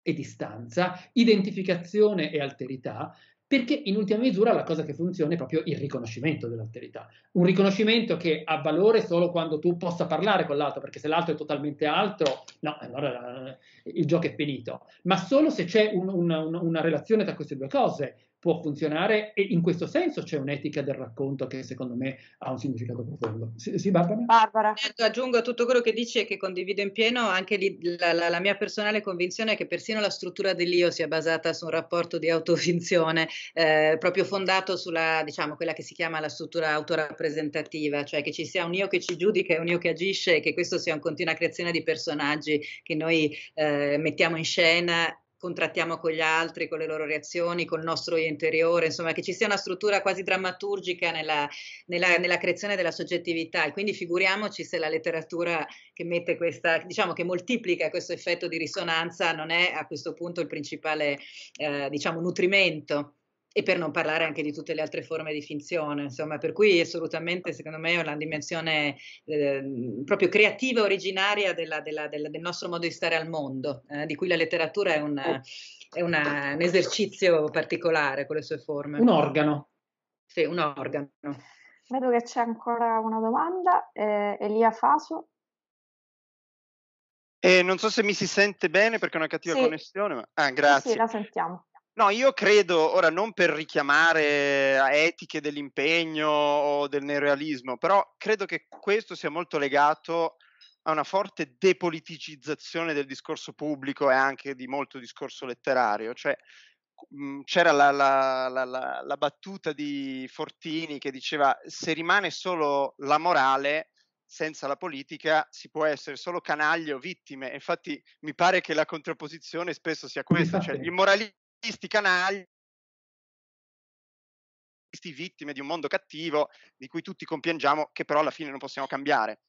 e distanza, identificazione e alterità, perché in ultima misura la cosa che funziona è proprio il riconoscimento dell'alterità. Un riconoscimento che ha valore solo quando tu possa parlare con l'altro, perché se l'altro è totalmente altro, no, eh, allora eh, il gioco è finito. Ma solo se c'è un, una, una relazione tra queste due cose, può funzionare e in questo senso c'è un'etica del racconto che secondo me ha un significato profondo. Sì, sì Barbara? Barbara. Certo, aggiungo a tutto quello che dici e che condivido in pieno anche lì, la, la, la, mia personale convinzione è che persino la struttura dell'io sia basata su un rapporto di autofinzione eh, proprio fondato sulla, diciamo, quella che si chiama la struttura autorappresentativa, cioè che ci sia un io che ci giudica e un io che agisce e che questo sia un continua creazione di personaggi che noi eh, mettiamo in scena contrattiamo con gli altri, con le loro reazioni, col nostro io interiore, insomma che ci sia una struttura quasi drammaturgica nella, nella, nella, creazione della soggettività e quindi figuriamoci se la letteratura che mette questa, diciamo che moltiplica questo effetto di risonanza non è a questo punto il principale eh, diciamo nutrimento e per non parlare anche di tutte le altre forme di finzione, insomma, per cui assolutamente secondo me è una dimensione eh, proprio creativa, originaria della, della, della, del nostro modo di stare al mondo, eh, di cui la letteratura è, una, oh. è una, un esercizio particolare con le sue forme. Un organo. Sì, un organo. Vedo che c'è ancora una domanda, eh, Elia Faso. Eh, non so se mi si sente bene perché è una cattiva sì. connessione, ma... Ah, grazie. Sì, sì, la sentiamo. No, io credo, ora non per richiamare a etiche dell'impegno o del neorealismo, però credo che questo sia molto legato a una forte depoliticizzazione del discorso pubblico e anche di molto discorso letterario. Cioè, mm, c'era la, la, la, la, battuta di Fortini che diceva se rimane solo la morale senza la politica si può essere solo canaglie o vittime. Infatti mi pare che la contrapposizione spesso sia questa, cioè gli moralisti questi canali questi vittime di un mondo cattivo di cui tutti compiangiamo che però alla fine non possiamo cambiare.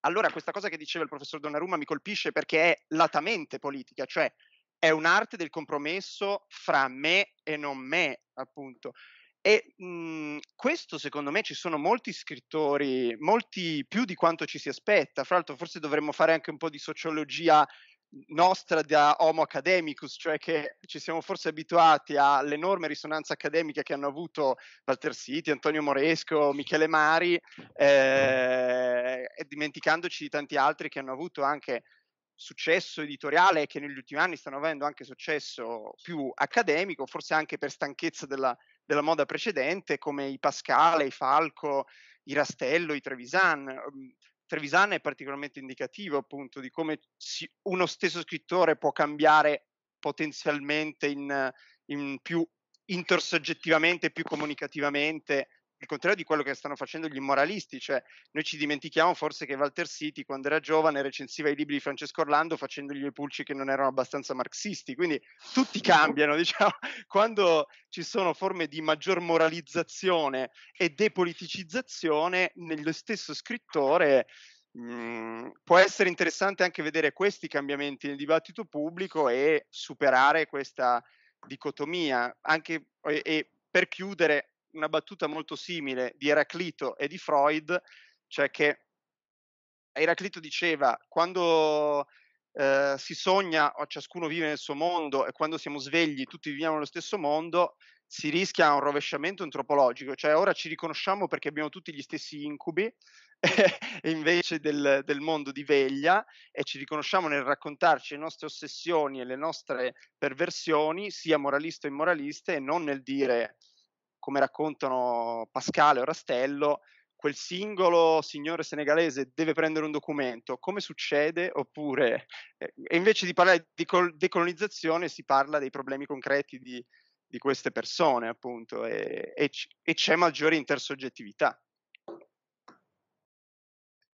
Allora questa cosa che diceva il professor Donnarumma mi colpisce perché è latamente politica, cioè è un'arte del compromesso fra me e non me, appunto. E mh, mhmm, questo secondo me ci sono molti scrittori, molti più di quanto ci si aspetta. Fra l'altro, forse dovremmo fare anche un po' di sociologia nostra da homo academicus, cioè che ci siamo forse abituati all'enorme risonanza accademica che hanno avuto Walter Siti, Antonio Moresco, Michele Mari, eh, e dimenticandoci di tanti altri che hanno avuto anche successo editoriale e che negli ultimi anni stanno avendo anche successo più accademico, forse anche per stanchezza della, della moda precedente, come i Pascale, i Falco, i Rastello, i Trevisan. Trevisan è particolarmente indicativo appunto di come si, uno stesso scrittore può cambiare potenzialmente in, in più intersoggettivamente, più comunicativamente il contrario di quello che stanno facendo gli immoralisti, cioè noi ci dimentichiamo forse che Walter City quando era giovane recensiva i libri di Francesco Orlando facendogli i pulci che non erano abbastanza marxisti, quindi tutti cambiano, diciamo, quando ci sono forme di maggior moralizzazione e depoliticizzazione nello stesso scrittore mm, può essere interessante anche vedere questi cambiamenti nel dibattito pubblico e superare questa dicotomia. Anche, e, e per chiudere, una battuta molto simile di Eraclito e di Freud, cioè che Eraclito diceva quando eh, si sogna o ciascuno vive nel suo mondo e quando siamo svegli tutti viviamo nello stesso mondo, si rischia un rovesciamento antropologico, cioè ora ci riconosciamo perché abbiamo tutti gli stessi incubi invece del, del, mondo di veglia e ci riconosciamo nel raccontarci le nostre ossessioni e le nostre perversioni, sia moraliste o immoraliste, e non nel dire come raccontano Pascale o Rastello, quel singolo signore senegalese deve prendere un documento, come succede? Oppure, eh, e invece di parlare di col- decolonizzazione si parla dei problemi concreti di, di queste persone, appunto, e, e, c- e c'è maggiore intersoggettività.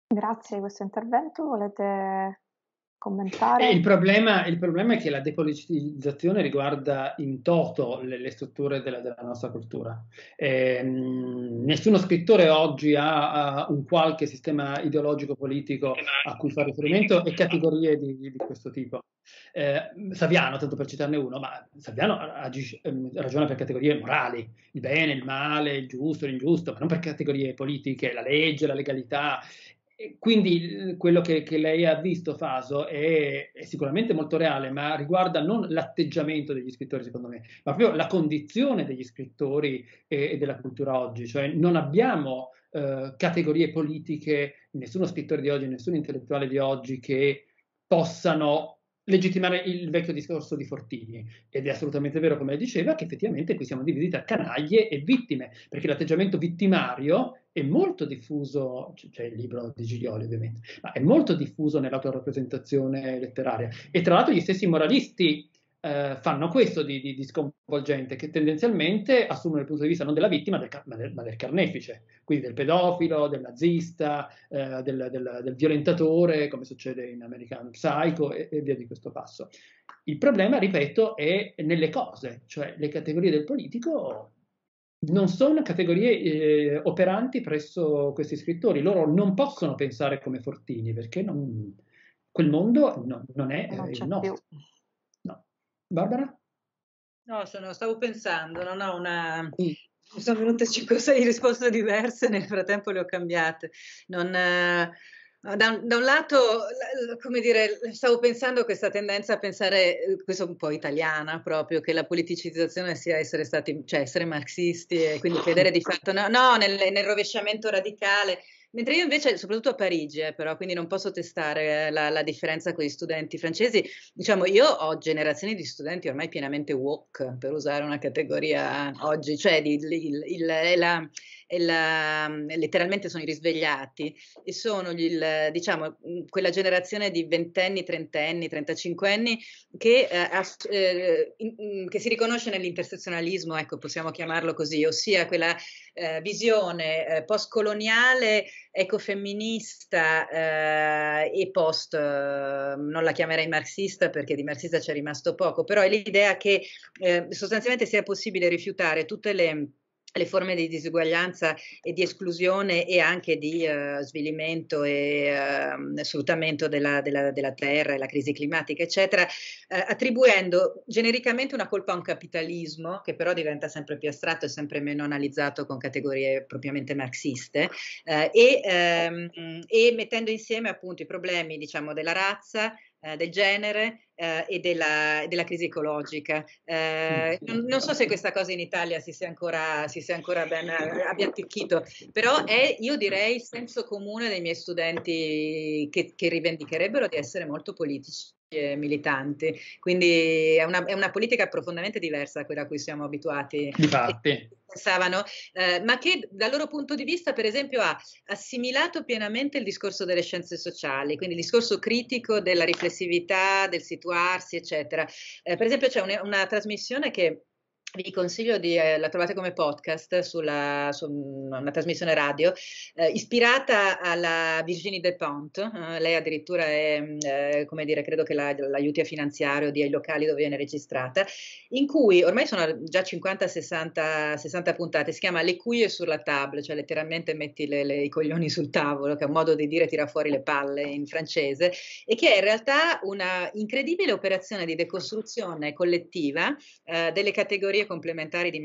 Grazie di questo intervento. Volete commentare? Eh, il, problema, il, problema, è che la depolitizzazione riguarda in toto le, le strutture della, della, nostra cultura. Eh, nessuno scrittore oggi ha, ha, un qualche sistema ideologico politico a cui fare riferimento e categorie di, di questo tipo. Eh, Saviano, tanto per citarne uno, ma Saviano agisce, ehm, ragiona per categorie morali, il bene, il male, il giusto, l'ingiusto, ma non per categorie politiche, la legge, la legalità quindi quello che, che, lei ha visto, Faso, è, è, sicuramente molto reale, ma riguarda non l'atteggiamento degli scrittori, secondo me, ma proprio la condizione degli scrittori e, eh, e della cultura oggi. Cioè non abbiamo eh, categorie politiche, nessuno scrittore di oggi, nessun intellettuale di oggi che possano legittimare il vecchio discorso di Fortini. Ed è assolutamente vero, come diceva, che effettivamente qui siamo divisi tra canaglie e vittime, perché l'atteggiamento vittimario è molto diffuso, c'è cioè il libro di Giglioli ovviamente, ma è molto diffuso nella tua rappresentazione letteraria. E tra l'altro gli stessi moralisti eh, fanno questo di, di, di, sconvolgente, che tendenzialmente assumono il punto di vista non della vittima, del, ma, del, ma, del, carnefice, quindi del pedofilo, del nazista, eh, del, del, violentatore, come succede in American Psycho e, e via di questo passo. Il problema, ripeto, è nelle cose, cioè le categorie del politico non sono categorie eh, operanti presso questi scrittori, loro non possono pensare come Fortini perché non, quel mondo no, non è non eh, il nostro. No. Barbara? No, sono, stavo pensando, non ho una... Mm. Mi sono venute 5 6 risposte diverse, nel frattempo le ho cambiate. Non, eh Ah, da, da un, lato, come dire, stavo pensando a questa tendenza a pensare, eh, questo un po' italiana proprio, che la politicizzazione sia essere stati, cioè essere marxisti e quindi credere di fatto, no, no nel, nel rovesciamento radicale. Mentre io invece, soprattutto a Parigi, eh, però, quindi non posso testare eh, la, la, differenza con gli studenti francesi, diciamo, io ho generazioni di studenti ormai pienamente woke, per usare una categoria oggi, cioè di, il, il, la, la, mm, letteralmente sono i risvegliati e sono il, diciamo, mm, quella generazione di ventenni, trentenni, trentacinquenni che, eh, eh, mm, che si riconosce nell'intersezionalismo, ecco, possiamo chiamarlo così, ossia quella eh, visione eh, postcoloniale, ecofemminista eh, e post, non la chiamerei marxista perché di marxista c'è rimasto poco, però è l'idea che eh, sostanzialmente sia possibile rifiutare tutte le le forme di disuguaglianza e di esclusione e anche di uh, svilimento e uh, sfruttamento della, della, della, terra e la crisi climatica, eccetera, uh, attribuendo genericamente una colpa a un capitalismo che però diventa sempre più astratto e sempre meno analizzato con categorie propriamente marxiste eh, e, um, e mettendo insieme appunto i problemi diciamo, della razza, eh, del genere eh, e della, della, crisi ecologica. Mm. Eh, non, non, so se questa cosa in Italia si sia ancora, si sia ancora ben, eh, abbia attecchito, però è, io direi, il senso comune dei miei studenti che, che rivendicherebbero di essere molto politici. Eh, militanti, quindi è una, è una, politica profondamente diversa da quella a cui siamo abituati. Difatti. Pensavano, eh, ma che dal loro punto di vista, per esempio, ha assimilato pienamente il discorso delle scienze sociali, quindi il discorso critico della riflessività, del situarsi, eccetera. Eh, per esempio, c'è un, una trasmissione che vi consiglio di, eh, la trovate come podcast sulla, su una trasmissione radio, eh, ispirata alla Virginie Despont, eh, lei addirittura è, eh, come dire, credo che la, l'aiuti a finanziare o dia i locali dove viene registrata, in cui ormai sono già 50, 60, 60 puntate, si chiama Le cuie sulla table, cioè letteralmente metti le, le, i coglioni sul tavolo, che è un modo di dire tira fuori le palle in francese, e che è in realtà una incredibile operazione di decostruzione collettiva eh, delle categorie tipologie complementari di,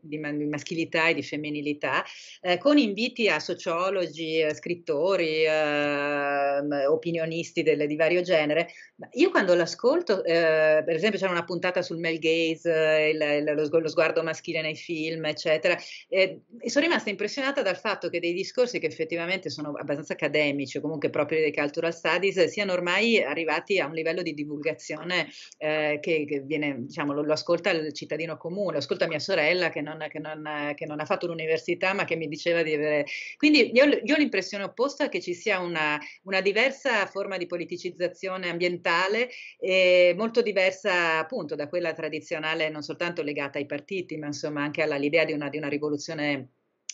di, maschilità e di femminilità, eh, con inviti a sociologi, eh, scrittori, ehm, opinionisti del, di vario genere. Io quando l'ascolto, eh, per esempio c'era una puntata sul male gaze, eh, il, il, lo, lo, sguardo maschile nei film, eccetera, e sono rimasta impressionata dal fatto che dei discorsi che effettivamente sono abbastanza accademici o comunque propri dei cultural studies siano ormai arrivati a un livello di divulgazione eh, che, che, viene, diciamo, lo, lo ascolta il cittadino comune comune. Ascolta mia sorella che non, che non, che non ha fatto l'università ma che mi diceva di avere... Quindi io, io ho l'impressione opposta che ci sia una, una diversa forma di politicizzazione ambientale, eh, molto diversa appunto da quella tradizionale non soltanto legata ai partiti ma insomma anche all'idea di una, di una rivoluzione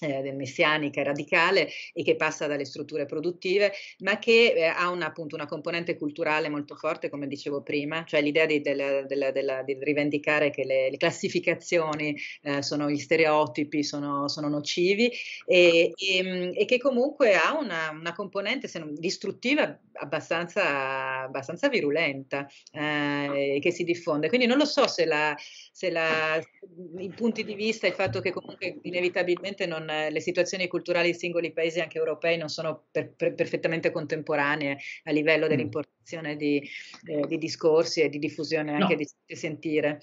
eh, messianica radicale e che passa dalle strutture produttive, ma che eh, ha una, appunto una componente culturale molto forte, come dicevo prima, cioè l'idea di, della, della, della, di rivendicare che le, le classificazioni eh, sono gli stereotipi, sono, sono nocivi e, e, ehm, e, che comunque ha una, una componente se non, distruttiva abbastanza, abbastanza virulenta eh, che si diffonde. Quindi non lo so se la se la, i punti di vista, il fatto che comunque inevitabilmente non, le situazioni culturali dei singoli paesi, anche europei, non sono per, per, perfettamente contemporanee a livello mm. dell'importazione di, eh, di, discorsi e di diffusione anche no. di sentire.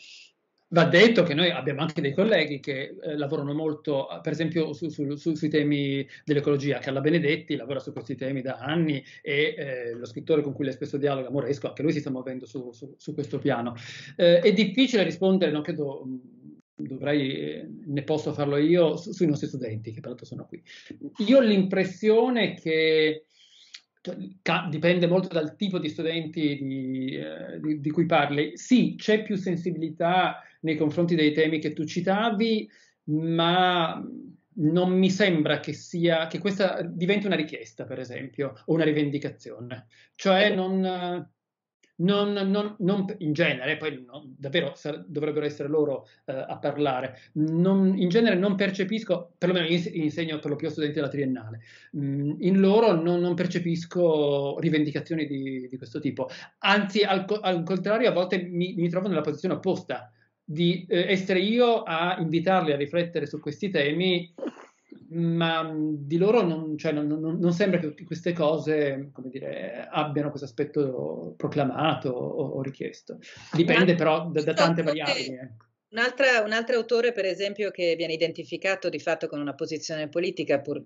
Va detto che noi abbiamo anche dei colleghi che eh, lavorano molto, per esempio, su, su, su, sui temi dell'ecologia. Carla Benedetti lavora su questi temi da anni e eh, lo scrittore con cui lei spesso dialoga, Moresco, anche lui si sta muovendo su, questo piano. Eh, è difficile rispondere, non credo mm, dovrei, eh, ne posso farlo io, sui nostri studenti, che peraltro sono qui. Io ho l'impressione che cioè, dipende molto dal tipo di studenti di, eh, di, di, cui parli. Sì, c'è più sensibilità nei confronti dei temi che tu citavi, ma non mi sembra che, sia, che questa diventi una richiesta, per esempio, o una rivendicazione. Cioè ecco. non, eh, non, non, non, in genere, poi davvero dovrebbero essere loro eh, a parlare, in genere non percepisco, perlomeno insegno per lo più a studenti della triennale, mh, mm, in loro non, percepisco rivendicazioni di, di, questo tipo, anzi al, al contrario a volte mi, mi, trovo nella posizione opposta di eh, essere io a invitarli a riflettere su questi temi ma mm, di loro non, cioè, non, non, non sembra che tutte queste cose dire, abbiano questo aspetto proclamato o, o richiesto. Dipende ma, però da, da tante variabili. Ecco. Un altro autore, per esempio, che viene identificato di fatto con una posizione politica, pur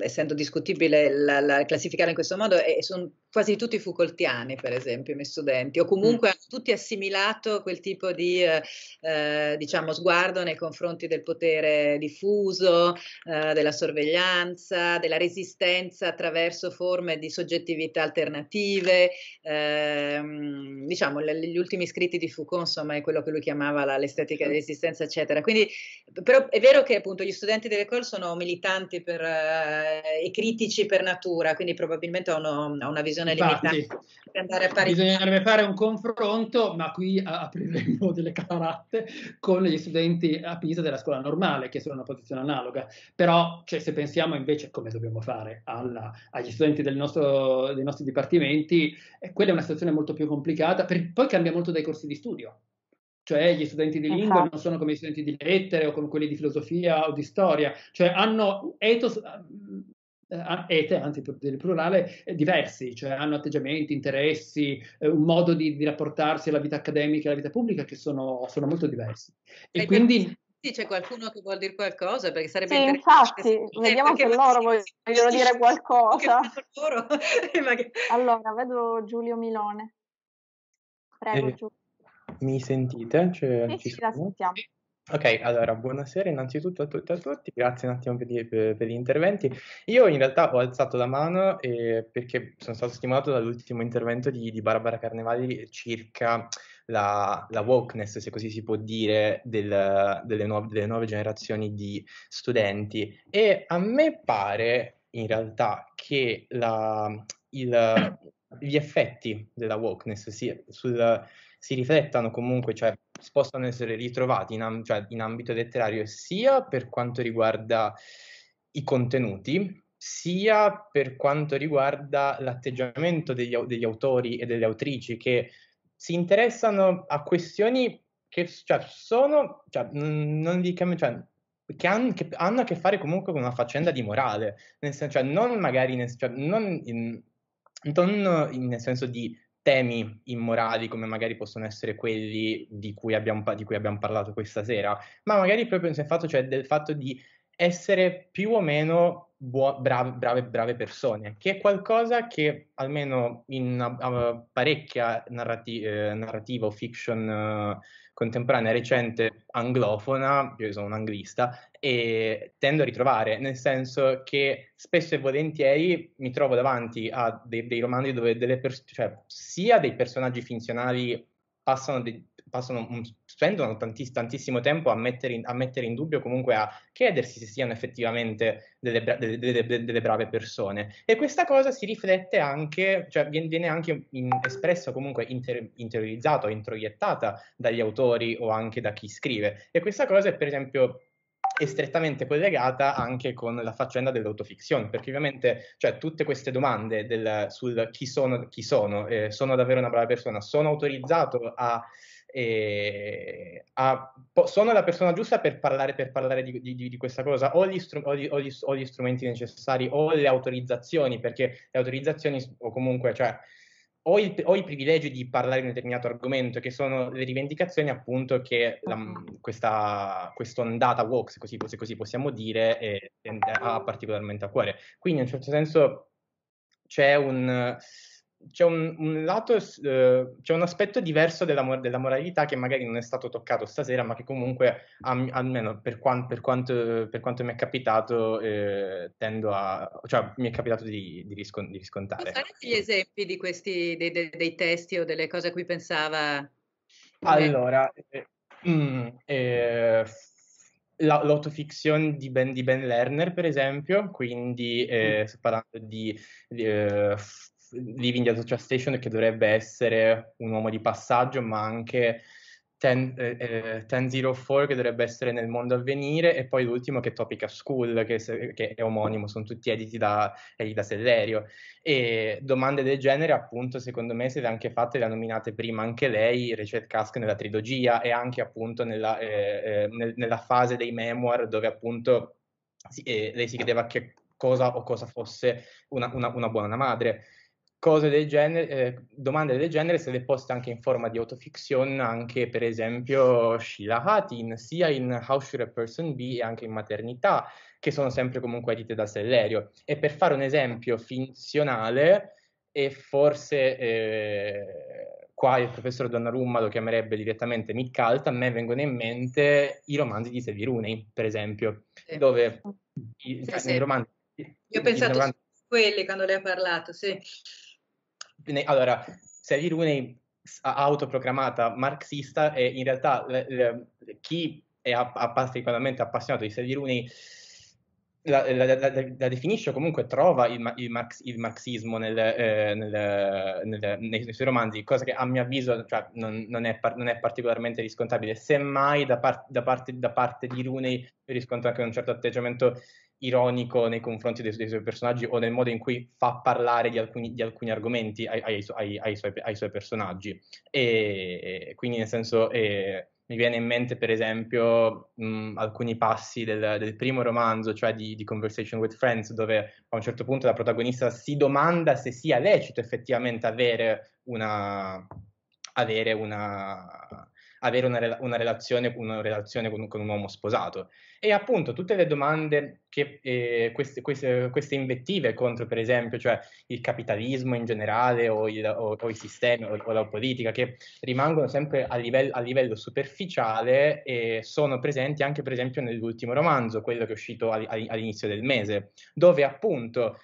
essendo discutibile la, la classificare in questo modo, sono quasi tutti Foucaultiani, per esempio, i miei studenti, o comunque mm. hanno tutti assimilato quel tipo di eh, eh, diciamo, sguardo nei confronti del potere diffuso, eh, della sorveglianza, della resistenza attraverso forme di soggettività alternative. Ehm, diciamo, le, gli ultimi scritti di Foucault, insomma, è quello che lui chiamava la, l'estetica dell'esistenza, eccetera. Quindi, però è vero che appunto gli studenti delle Col sono militanti per eh, eh, e critici per natura, quindi probabilmente ho, uno, ho una visione limitata. Andare a pari... Bisognerebbe fare un confronto, ma qui apriremo delle caratte con gli studenti a Pisa della scuola normale, che sono in una posizione analoga. Però cioè, se pensiamo invece come dobbiamo fare alla, agli studenti nostro, dei nostri dipartimenti, eh, quella è una situazione molto più complicata, per, poi cambia molto dai corsi di studio cioè gli studenti di lingua esatto. non sono come gli studenti di lettere o come quelli di filosofia o di storia, cioè hanno ethos, eh, eh, ete, anzi il plurale, eh, diversi, cioè hanno atteggiamenti, interessi, eh, un modo di, di, rapportarsi alla vita accademica e alla vita pubblica che sono, sono molto diversi. E, e quindi... Sì, c'è qualcuno che vuol dire qualcosa perché sarebbe sì, infatti, se... vediamo eh, se loro vogliono dire qualcosa. Loro. allora, vedo Giulio Milone. Prego, eh. Giulio. Mi sentite? Cioè, sì, ci la sentiamo. Ok, allora buonasera innanzitutto a tutti e a tutti, grazie un attimo per, per, per, gli interventi. Io in realtà ho alzato la mano eh, perché sono stato stimolato dall'ultimo intervento di, di Barbara Carnevali circa la, la, wokeness, se così si può dire, del, delle, nuove, delle nuove generazioni di studenti. E a me pare in realtà che la, il, gli effetti della wokeness sì, sul si riflettano comunque, cioè possono essere ritrovati in, amb- cioè, in ambito letterario sia per quanto riguarda i contenuti, sia per quanto riguarda l'atteggiamento degli, au- degli autori e delle autrici che si interessano a questioni che cioè, sono, cioè, non diciamo, cioè, che, han, che, hanno a che fare comunque con una faccenda di morale, nel senso, cioè, non magari, nel, cioè, non in, non in, nel senso di temi immorali come magari possono essere quelli di cui abbiamo, di cui abbiamo parlato questa sera, ma magari proprio nel fatto, cioè del fatto di essere più o meno buo- brave, brave, brave, persone, che è qualcosa che almeno in uh, parecchia narrati- eh, narrativa o fiction uh, contemporanea recente anglofona, io sono un anglista, e tendo a ritrovare, nel senso che spesso e volentieri mi trovo davanti a dei, dei romanzi dove delle pers- cioè, sia dei personaggi finzionali passano de- passano, mm, spendono tantiss- tantissimo tempo a mettere, in, a mettere, in, dubbio, comunque a chiedersi se siano effettivamente delle, bra- delle, delle, delle brave persone. E questa cosa si riflette anche, cioè viene, anche in, espressa, comunque inter- interiorizzata o introiettata dagli autori o anche da chi scrive. E questa cosa è per esempio è strettamente collegata anche con la faccenda dell'autofiction, perché ovviamente cioè, tutte queste domande del, sul chi sono, chi sono, eh, sono davvero una brava persona, sono autorizzato a eh, a, po- sono la persona giusta per parlare, per parlare di, di, di, questa cosa, ho gli, str- ho, gli, ho, gli, ho gli, strumenti necessari, ho le autorizzazioni, perché le autorizzazioni o comunque, cioè, ho il, ho il privilegio di parlare di un determinato argomento, che sono le rivendicazioni appunto che la, mm-hmm. questa ondata walks, se così, se così, possiamo dire, eh, ha particolarmente a cuore. Quindi in un certo senso c'è un c'è un, un lato, eh, c'è un aspetto diverso della, della, moralità che magari non è stato toccato stasera, ma che comunque, almeno per, quan, per, quanto, per, quanto, mi è capitato, eh, tendo a, cioè mi è capitato di, di, riscon, di riscontrare. Sai ecco. gli esempi di questi, dei, dei, dei, testi o delle cose a cui pensava? Cioè allora, eh, mm, eh l'autofiction di ben, di ben, Lerner, per esempio, quindi eh, mm. sto parlando di, di eh, Living the a Station che dovrebbe essere un uomo di passaggio, ma anche 1004 eh, eh che dovrebbe essere nel mondo a venire e poi l'ultimo che è Topic School che, che, è omonimo, sono tutti editi da Elida Sellerio e domande del genere appunto secondo me se le anche fatte le ha nominate prima anche lei Richard Kask nella trilogia e anche appunto nella, eh, eh, nella fase dei memoir dove appunto si, eh, lei si chiedeva che cosa o cosa fosse una, una, una buona madre cose del genere, eh, domande del genere se le poste anche in forma di autofiction, anche per esempio Sheila Hatin, sia in How Should a Person Be e anche in Maternità, che sono sempre comunque edite da Sellerio. E per fare un esempio finzionale, e forse eh, qua il professor Donnarumma lo chiamerebbe direttamente Mick Alt, a me vengono in mente i romanzi di Rooney, per esempio, sì. dove sì, i, cioè, sì. romanzi... Io ho pensato su quelli quando lei ha parlato, sì allora, Sally Rooney autoproclamata marxista e in realtà le, le, chi è particolarmente appassionato di Sally Rooney la, la, la, la, definisce o comunque trova il, il, marx, il marxismo nel, eh, nel, nel, nei, nei, suoi romanzi, cosa che a mio avviso cioè, non, non, è par- non, è particolarmente riscontrabile. Semmai da, par- da, parte, da parte, di Rooney riscontra anche un certo atteggiamento ironico nei confronti dei, dei, suoi personaggi o nel modo in cui fa parlare di alcuni, di alcuni argomenti ai, ai, ai, suoi, ai, suoi, personaggi. E quindi, nel senso, eh, mi viene in mente, per esempio, mh, alcuni passi del, del, primo romanzo, cioè di, di, Conversation with Friends, dove a un certo punto la protagonista si domanda se sia lecito effettivamente avere una. Avere una avere una, una relazione, una relazione con, con, un uomo sposato. E appunto tutte le domande, che, eh, queste, queste, queste, invettive contro per esempio cioè il capitalismo in generale o, il, o, o i sistemi o, o, la politica, che rimangono sempre a livello, a livello, superficiale e sono presenti anche per esempio nell'ultimo romanzo, quello che è uscito all, all'inizio del mese, dove appunto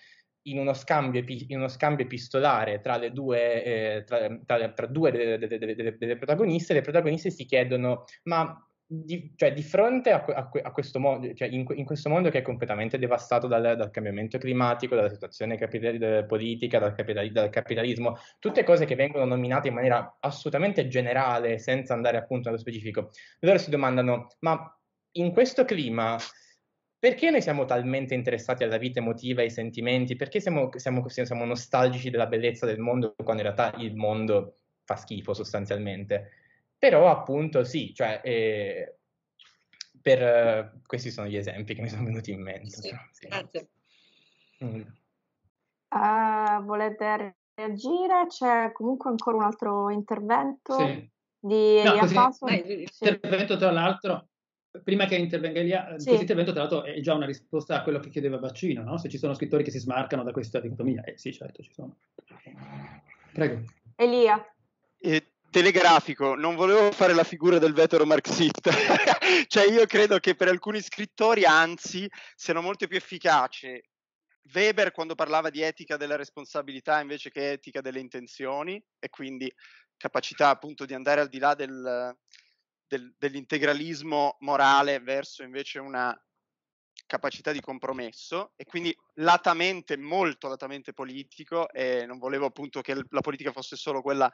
in uno scambio, in uno scambio epistolare tra, due, eh, tra, tra, tra due delle, delle, delle, delle, protagoniste, le protagoniste si chiedono ma di, cioè, di fronte a, a, a questo mondo, cioè, in, in, questo mondo che è completamente devastato dal, dal cambiamento climatico, dalla situazione capital- politica, dal, capital- dal, capitalismo, tutte cose che vengono nominate in maniera assolutamente generale, senza andare appunto nello specifico, loro si domandano ma in questo clima perché noi siamo talmente interessati alla vita emotiva, e ai sentimenti? Perché siamo, siamo, siamo nostalgici della bellezza del mondo quando in realtà il mondo fa schifo sostanzialmente? Però appunto sì, cioè, eh, per, eh, questi sono gli esempi che mi sono venuti in mente. Sì, Grazie. Certo. Mm. Uh, volete reagire? C'è comunque ancora un altro intervento? Sì. Di no, così, Paso? Intervento tra l'altro Prima che intervenga Elia, eh, sì. questo intervento tra l'altro è già una risposta a quello che chiedeva Vaccino, no? se ci sono scrittori che si smarcano da questa dicotomia. Eh sì, certo, ci sono. Prego. Elia. E telegrafico, non volevo fare la figura del vetero marxista, cioè io credo che per alcuni scrittori anzi siano molto più efficaci Weber quando parlava di etica della responsabilità invece che etica delle intenzioni e quindi capacità appunto di andare al di là del, del, dell'integralismo morale verso invece una capacità di compromesso e quindi latamente, molto latamente politico e non volevo appunto che la politica fosse solo quella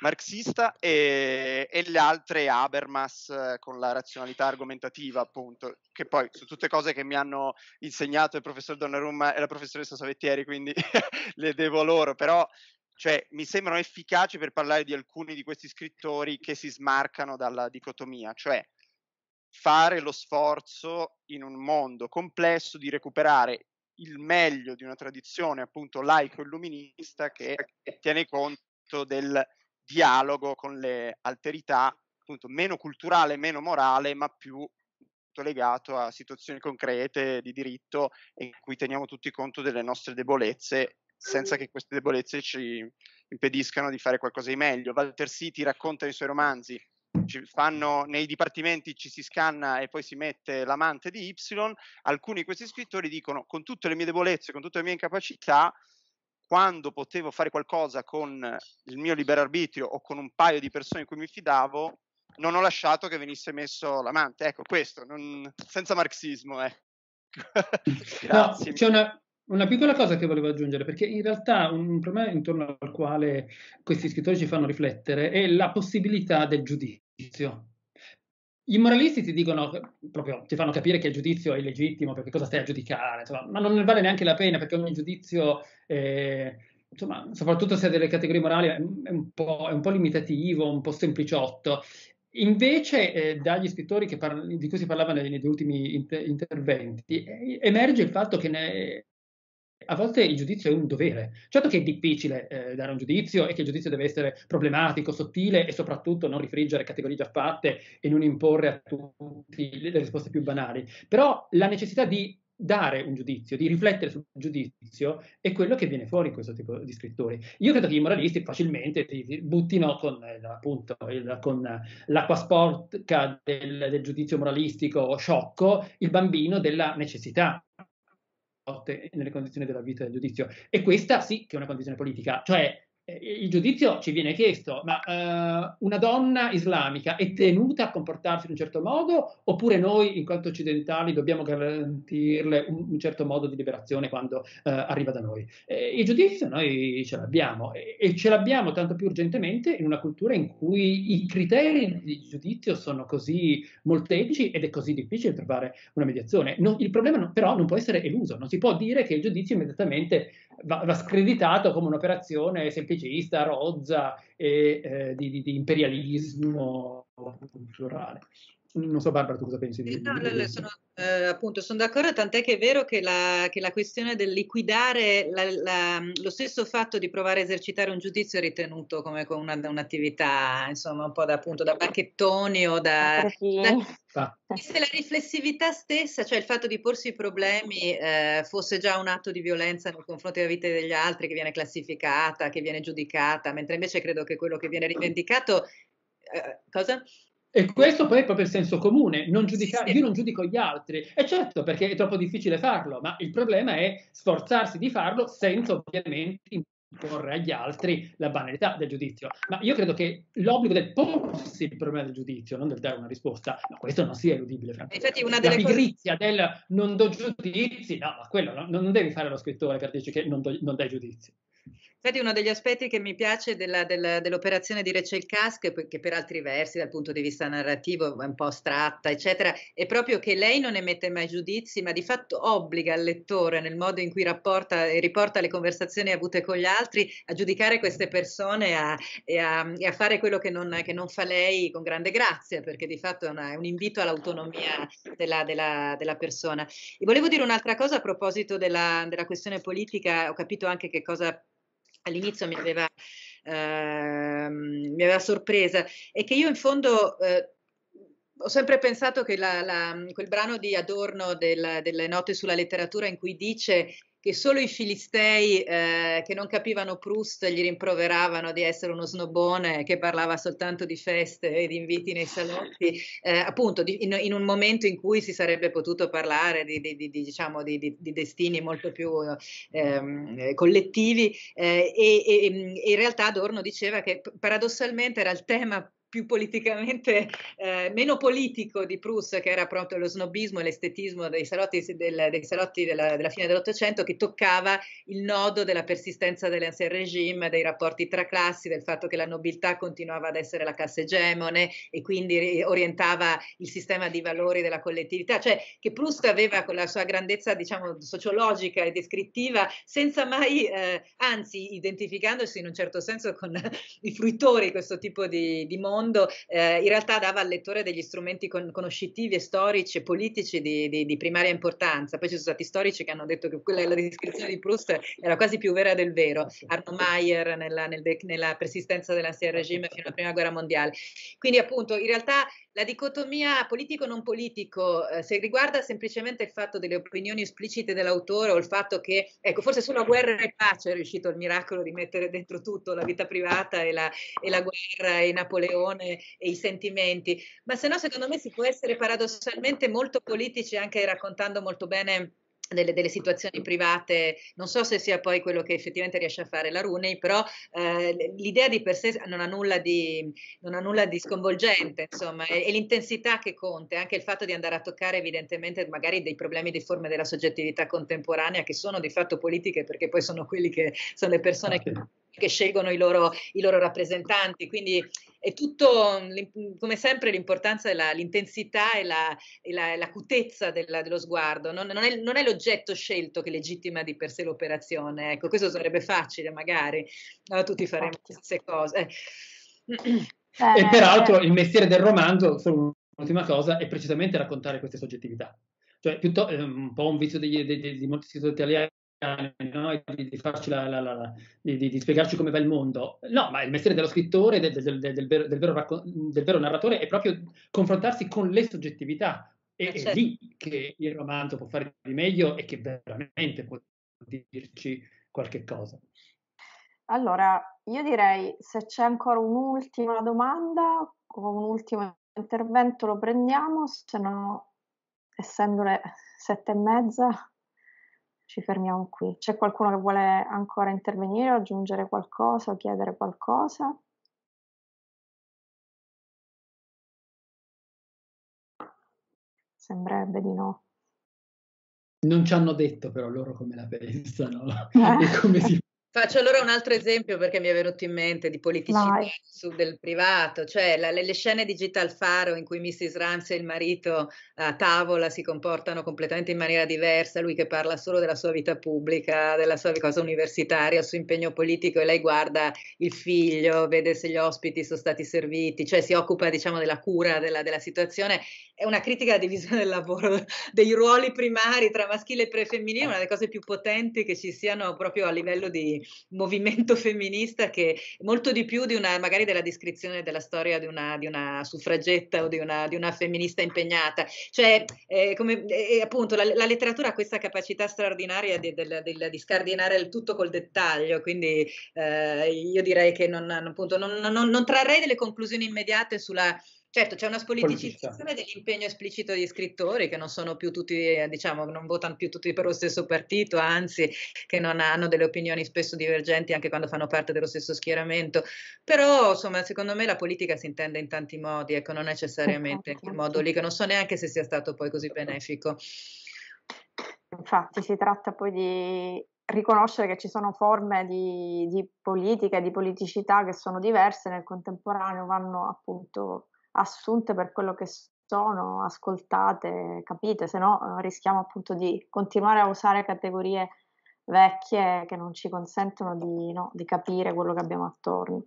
marxista e, e le altre Habermas eh, con la razionalità argomentativa appunto, che poi sono tutte cose che mi hanno insegnato il professor Donnarumma e la professoressa Savettieri, quindi le devo loro, però cioè mi sembrano efficaci per parlare di alcuni di questi scrittori che si smarcano dalla dicotomia, cioè fare lo sforzo in un mondo complesso di recuperare il meglio di una tradizione appunto laico-illuminista che tiene conto del dialogo con le alterità, appunto meno culturale, meno morale, ma più legato a situazioni concrete di diritto in cui teniamo tutti conto delle nostre debolezze senza che queste debolezze ci impediscano di fare qualcosa di meglio. Walter City racconta i suoi romanzi, fanno, nei dipartimenti ci si scanna e poi si mette l'amante di Y, alcuni di questi scrittori dicono con tutte le mie debolezze, con tutte le mie incapacità, quando potevo fare qualcosa con il mio libero arbitrio o con un paio di persone in cui mi fidavo, non ho lasciato che venisse messo l'amante. Ecco, questo, non, senza marxismo. Eh. Grazie. No, c'è una, una piccola cosa che volevo aggiungere, perché in realtà un problema intorno al quale questi scrittori ci fanno riflettere è la possibilità del giudizio. I moralisti ti dicono, proprio ti fanno capire che il giudizio è illegittimo, perché cosa stai a giudicare, insomma, ma non ne vale neanche la pena, perché ogni giudizio, è, eh, insomma, soprattutto se ha delle categorie morali, è un, è un po' limitativo, un po' sempliciotto. Invece, eh, dagli scrittori parla, di cui si parlava negli, negli ultimi inter- interventi, eh, emerge il fatto che ne, a volte il giudizio è un dovere. Certo che è difficile eh, dare un giudizio e che il giudizio deve essere problematico, sottile e soprattutto non rifriggere categorie già fatte e non imporre a tutti le risposte più banali, però la necessità di dare un giudizio, di riflettere sul giudizio, è quello che viene fuori in questo tipo di scrittori. Io credo che i moralisti facilmente si buttino con, eh, appunto, il, con l'acqua sporca del, del giudizio moralistico sciocco, il bambino della necessità nelle condizioni della vita e del giudizio. E questa sì che è una condizione politica, cioè eh, il giudizio ci viene chiesto, ma uh, una donna islamica è tenuta a comportarsi in un certo modo oppure noi in quanto occidentali dobbiamo garantirle un, un certo modo di liberazione quando uh, arriva da noi? Eh, il giudizio noi ce l'abbiamo e, e, ce l'abbiamo tanto più urgentemente in una cultura in cui i criteri di giudizio sono così molteplici ed è così difficile trovare una mediazione. Non, il problema no, però non può essere eluso, non si può dire che il giudizio immediatamente va, va screditato come un'operazione semplice anarchicista, rozza e eh, di, di, di imperialismo culturale non so Barbara, tu cosa pensi di, no, di, di sono, eh, appunto, sono d'accordo, tant'è che è vero che la, che la questione del liquidare la, la, lo stesso fatto di provare a esercitare un giudizio è ritenuto come una, un'attività, insomma, un po' da, appunto, da bacchettoni o da, ah, sì. da ah. se la riflessività stessa, cioè il fatto di porsi i problemi, eh, fosse già un atto di violenza nei confronti della vita degli altri che viene classificata, che viene giudicata, mentre invece credo che quello che viene rivendicato. Eh, cosa? E questo poi è proprio il senso comune, non giudicare, io non giudico gli altri. E certo, perché è troppo difficile farlo, ma il problema è sforzarsi di farlo senza ovviamente imporre agli altri la banalità del giudizio. Ma io credo che l'obbligo del porsi il problema del giudizio, non del dare una risposta, ma questo non sia eludibile, francamente. Infatti una delle la pigrizia cose... del non do giudizi, no, ma quello no, non devi fare lo scrittore per dirci che non, do, non dai giudizi. Infatti uno degli aspetti che mi piace della, della, dell'operazione di Rachel Cask, che per altri versi dal punto di vista narrativo è un po' astratta, eccetera, è proprio che lei non emette mai giudizi, ma di fatto obbliga il lettore nel modo in cui rapporta e riporta le conversazioni avute con gli altri a giudicare queste persone a, e, a, e, a, fare quello che non, che non, fa lei con grande grazia, perché di fatto è, una, è un invito all'autonomia della, della, persona. E volevo dire un'altra cosa a proposito della questione politica, ho capito anche che cosa all'inizio mi aveva, ehm, mi aveva sorpresa, e che io in fondo... Eh, ho sempre pensato che la, la, quel brano di Adorno del, delle note sulla letteratura in cui dice che solo i filistei eh, che non capivano Proust gli rimproveravano di essere uno snobone che parlava soltanto di feste e di inviti nei salotti, eh, appunto di, in, in, un momento in cui si sarebbe potuto parlare di, di, di diciamo, destini molto più ehm, collettivi eh, e, e, e in realtà Adorno diceva che paradossalmente era il tema più politicamente, eh, meno politico di Proust, che era proprio lo snobismo e l'estetismo dei salotti, del, dei salotti della, della, fine dell'Ottocento, che toccava il nodo della persistenza dell'ancien regime, dei rapporti tra classi, del fatto che la nobiltà continuava ad essere la classe egemone e quindi orientava il sistema di valori della collettività, cioè che Proust aveva con la sua grandezza, diciamo, sociologica e descrittiva, senza mai, eh, anzi, identificandosi in un certo senso con i fruitori di questo tipo di, di mondo, mondo, eh, in realtà dava al lettore degli strumenti con- conoscitivi e storici e politici di, di, di, primaria importanza. Poi ci sono stati storici che hanno detto che quella la descrizione di Proust era quasi più vera del vero. Ah, Arno Mayer nella, nel de- nella persistenza dell'ansia del regime fino alla prima guerra mondiale. Quindi appunto in realtà la dicotomia politico-non politico, eh, se riguarda semplicemente il fatto delle opinioni esplicite dell'autore o il fatto che, ecco, forse solo a guerra e pace è riuscito il miracolo di mettere dentro tutto la vita privata e la, e la guerra e Napoleone emozione e i sentimenti, ma se no secondo me si può essere paradossalmente molto politici anche raccontando molto bene delle, delle, situazioni private, non so se sia poi quello che effettivamente riesce a fare la Rooney, però eh, l'idea di per sé non ha nulla di, ha nulla di sconvolgente, insomma, e, e, l'intensità che conta, anche il fatto di andare a toccare evidentemente magari dei problemi di forma della soggettività contemporanea che sono di fatto politiche perché poi sono quelli che sono le persone ah, che, che scelgono i loro, i loro rappresentanti, quindi è tutto, mm, mm, come sempre, l'importanza dell'intensità e l'acutezza la, la dello sguardo. Non, non, è, non, è, l'oggetto scelto che legittima di per sé l'operazione. Ecco, questo sarebbe facile, magari. No, tutti faremmo le stesse cose. Eh. E peraltro eh. il mestiere del romanzo, solo un'ultima cosa, è precisamente raccontare queste soggettività. Cioè, piuttosto, è ehm, un po' un vizio degli, degli, di molti scrittori italiani no? di, di, la, la, la, di, di, spiegarci come va il mondo. No, ma il mestiere dello scrittore, del, del, del, vero, del, vero, racco- del vero narratore, è proprio confrontarsi con le soggettività. E eh, certo. è lì che il romanzo può fare di meglio e che veramente può dirci qualche cosa. Allora, io direi se c'è ancora un'ultima domanda o un ultimo intervento lo prendiamo, se no, essendo le sette e mezza, ci fermiamo qui. C'è qualcuno che vuole ancora intervenire o aggiungere qualcosa o chiedere qualcosa? Sembrerebbe di no. Non ci hanno detto però loro come la pensano eh? e come si fa. Faccio allora un altro esempio perché mi è venuto in mente di politicità su, del privato, cioè la, le, scene di Gita Faro in cui Mrs. Ramsey e il marito a tavola si comportano completamente in maniera diversa, lui che parla solo della sua vita pubblica, della sua cosa universitaria, il suo impegno politico e lei guarda il figlio, vede se gli ospiti sono stati serviti, cioè si occupa diciamo della cura della, della situazione. È una critica alla divisione del lavoro, dei ruoli primari tra maschile e prefemminile, ah. una delle cose più potenti che ci siano proprio a livello di movimento femminista che molto di più di una, magari della descrizione della storia di una, di una suffragetta o di una, di una, femminista impegnata. Cioè, eh, come, eh, eh appunto, la, la, letteratura ha questa capacità straordinaria di, del, del, di scardinare il tutto col dettaglio, quindi eh, io direi che non, appunto, non, non, non trarrei delle conclusioni immediate sulla Certo, c'è una spoliticizzazione dell'impegno esplicito degli scrittori che non sono più tutti, eh, diciamo, non votano più tutti per lo stesso partito, anzi, che non hanno delle opinioni spesso divergenti anche quando fanno parte dello stesso schieramento. Però, insomma, secondo me la politica si intende in tanti modi, ecco, non necessariamente in quel modo lì, che non so neanche se sia stato poi così certo. benefico. Infatti, si tratta poi di riconoscere che ci sono forme di, di politica e di politicità che sono diverse nel contemporaneo, vanno appunto assunte per quello che sono, ascoltate, capite, se no eh, rischiamo appunto di continuare a usare categorie vecchie che non ci consentono di, no, di capire quello che abbiamo attorno.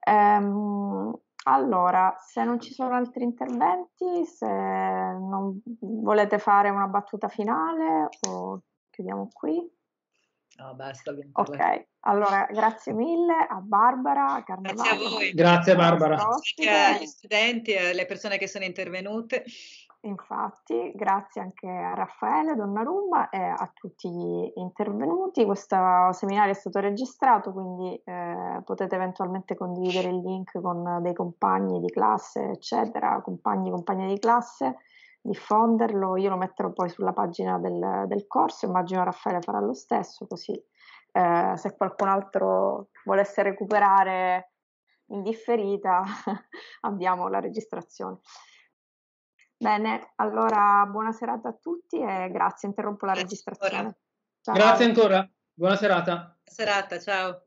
Ehm, allora, se non ci sono altri interventi, se non volete fare una battuta finale o chiudiamo qui. No, ah, basta. Ok, allora grazie mille a Barbara, a Carnevale. Grazie a voi. Grazie a Barbara. Grazie agli studenti e alle persone che sono intervenute. Infatti, grazie anche a Raffaele Donnarumma e a tutti gli intervenuti. Questo seminario è stato registrato, quindi eh, potete eventualmente condividere il link con dei compagni di classe, eccetera, compagni, compagne di classe diffonderlo, io lo metterò poi sulla pagina del, del corso, immagino Raffaele farà lo stesso, così eh, se qualcun altro volesse recuperare in differita abbiamo la registrazione. Bene, allora buona serata a tutti e grazie, interrompo la registrazione. Ciao. Grazie ancora, buona serata. Buona serata, ciao.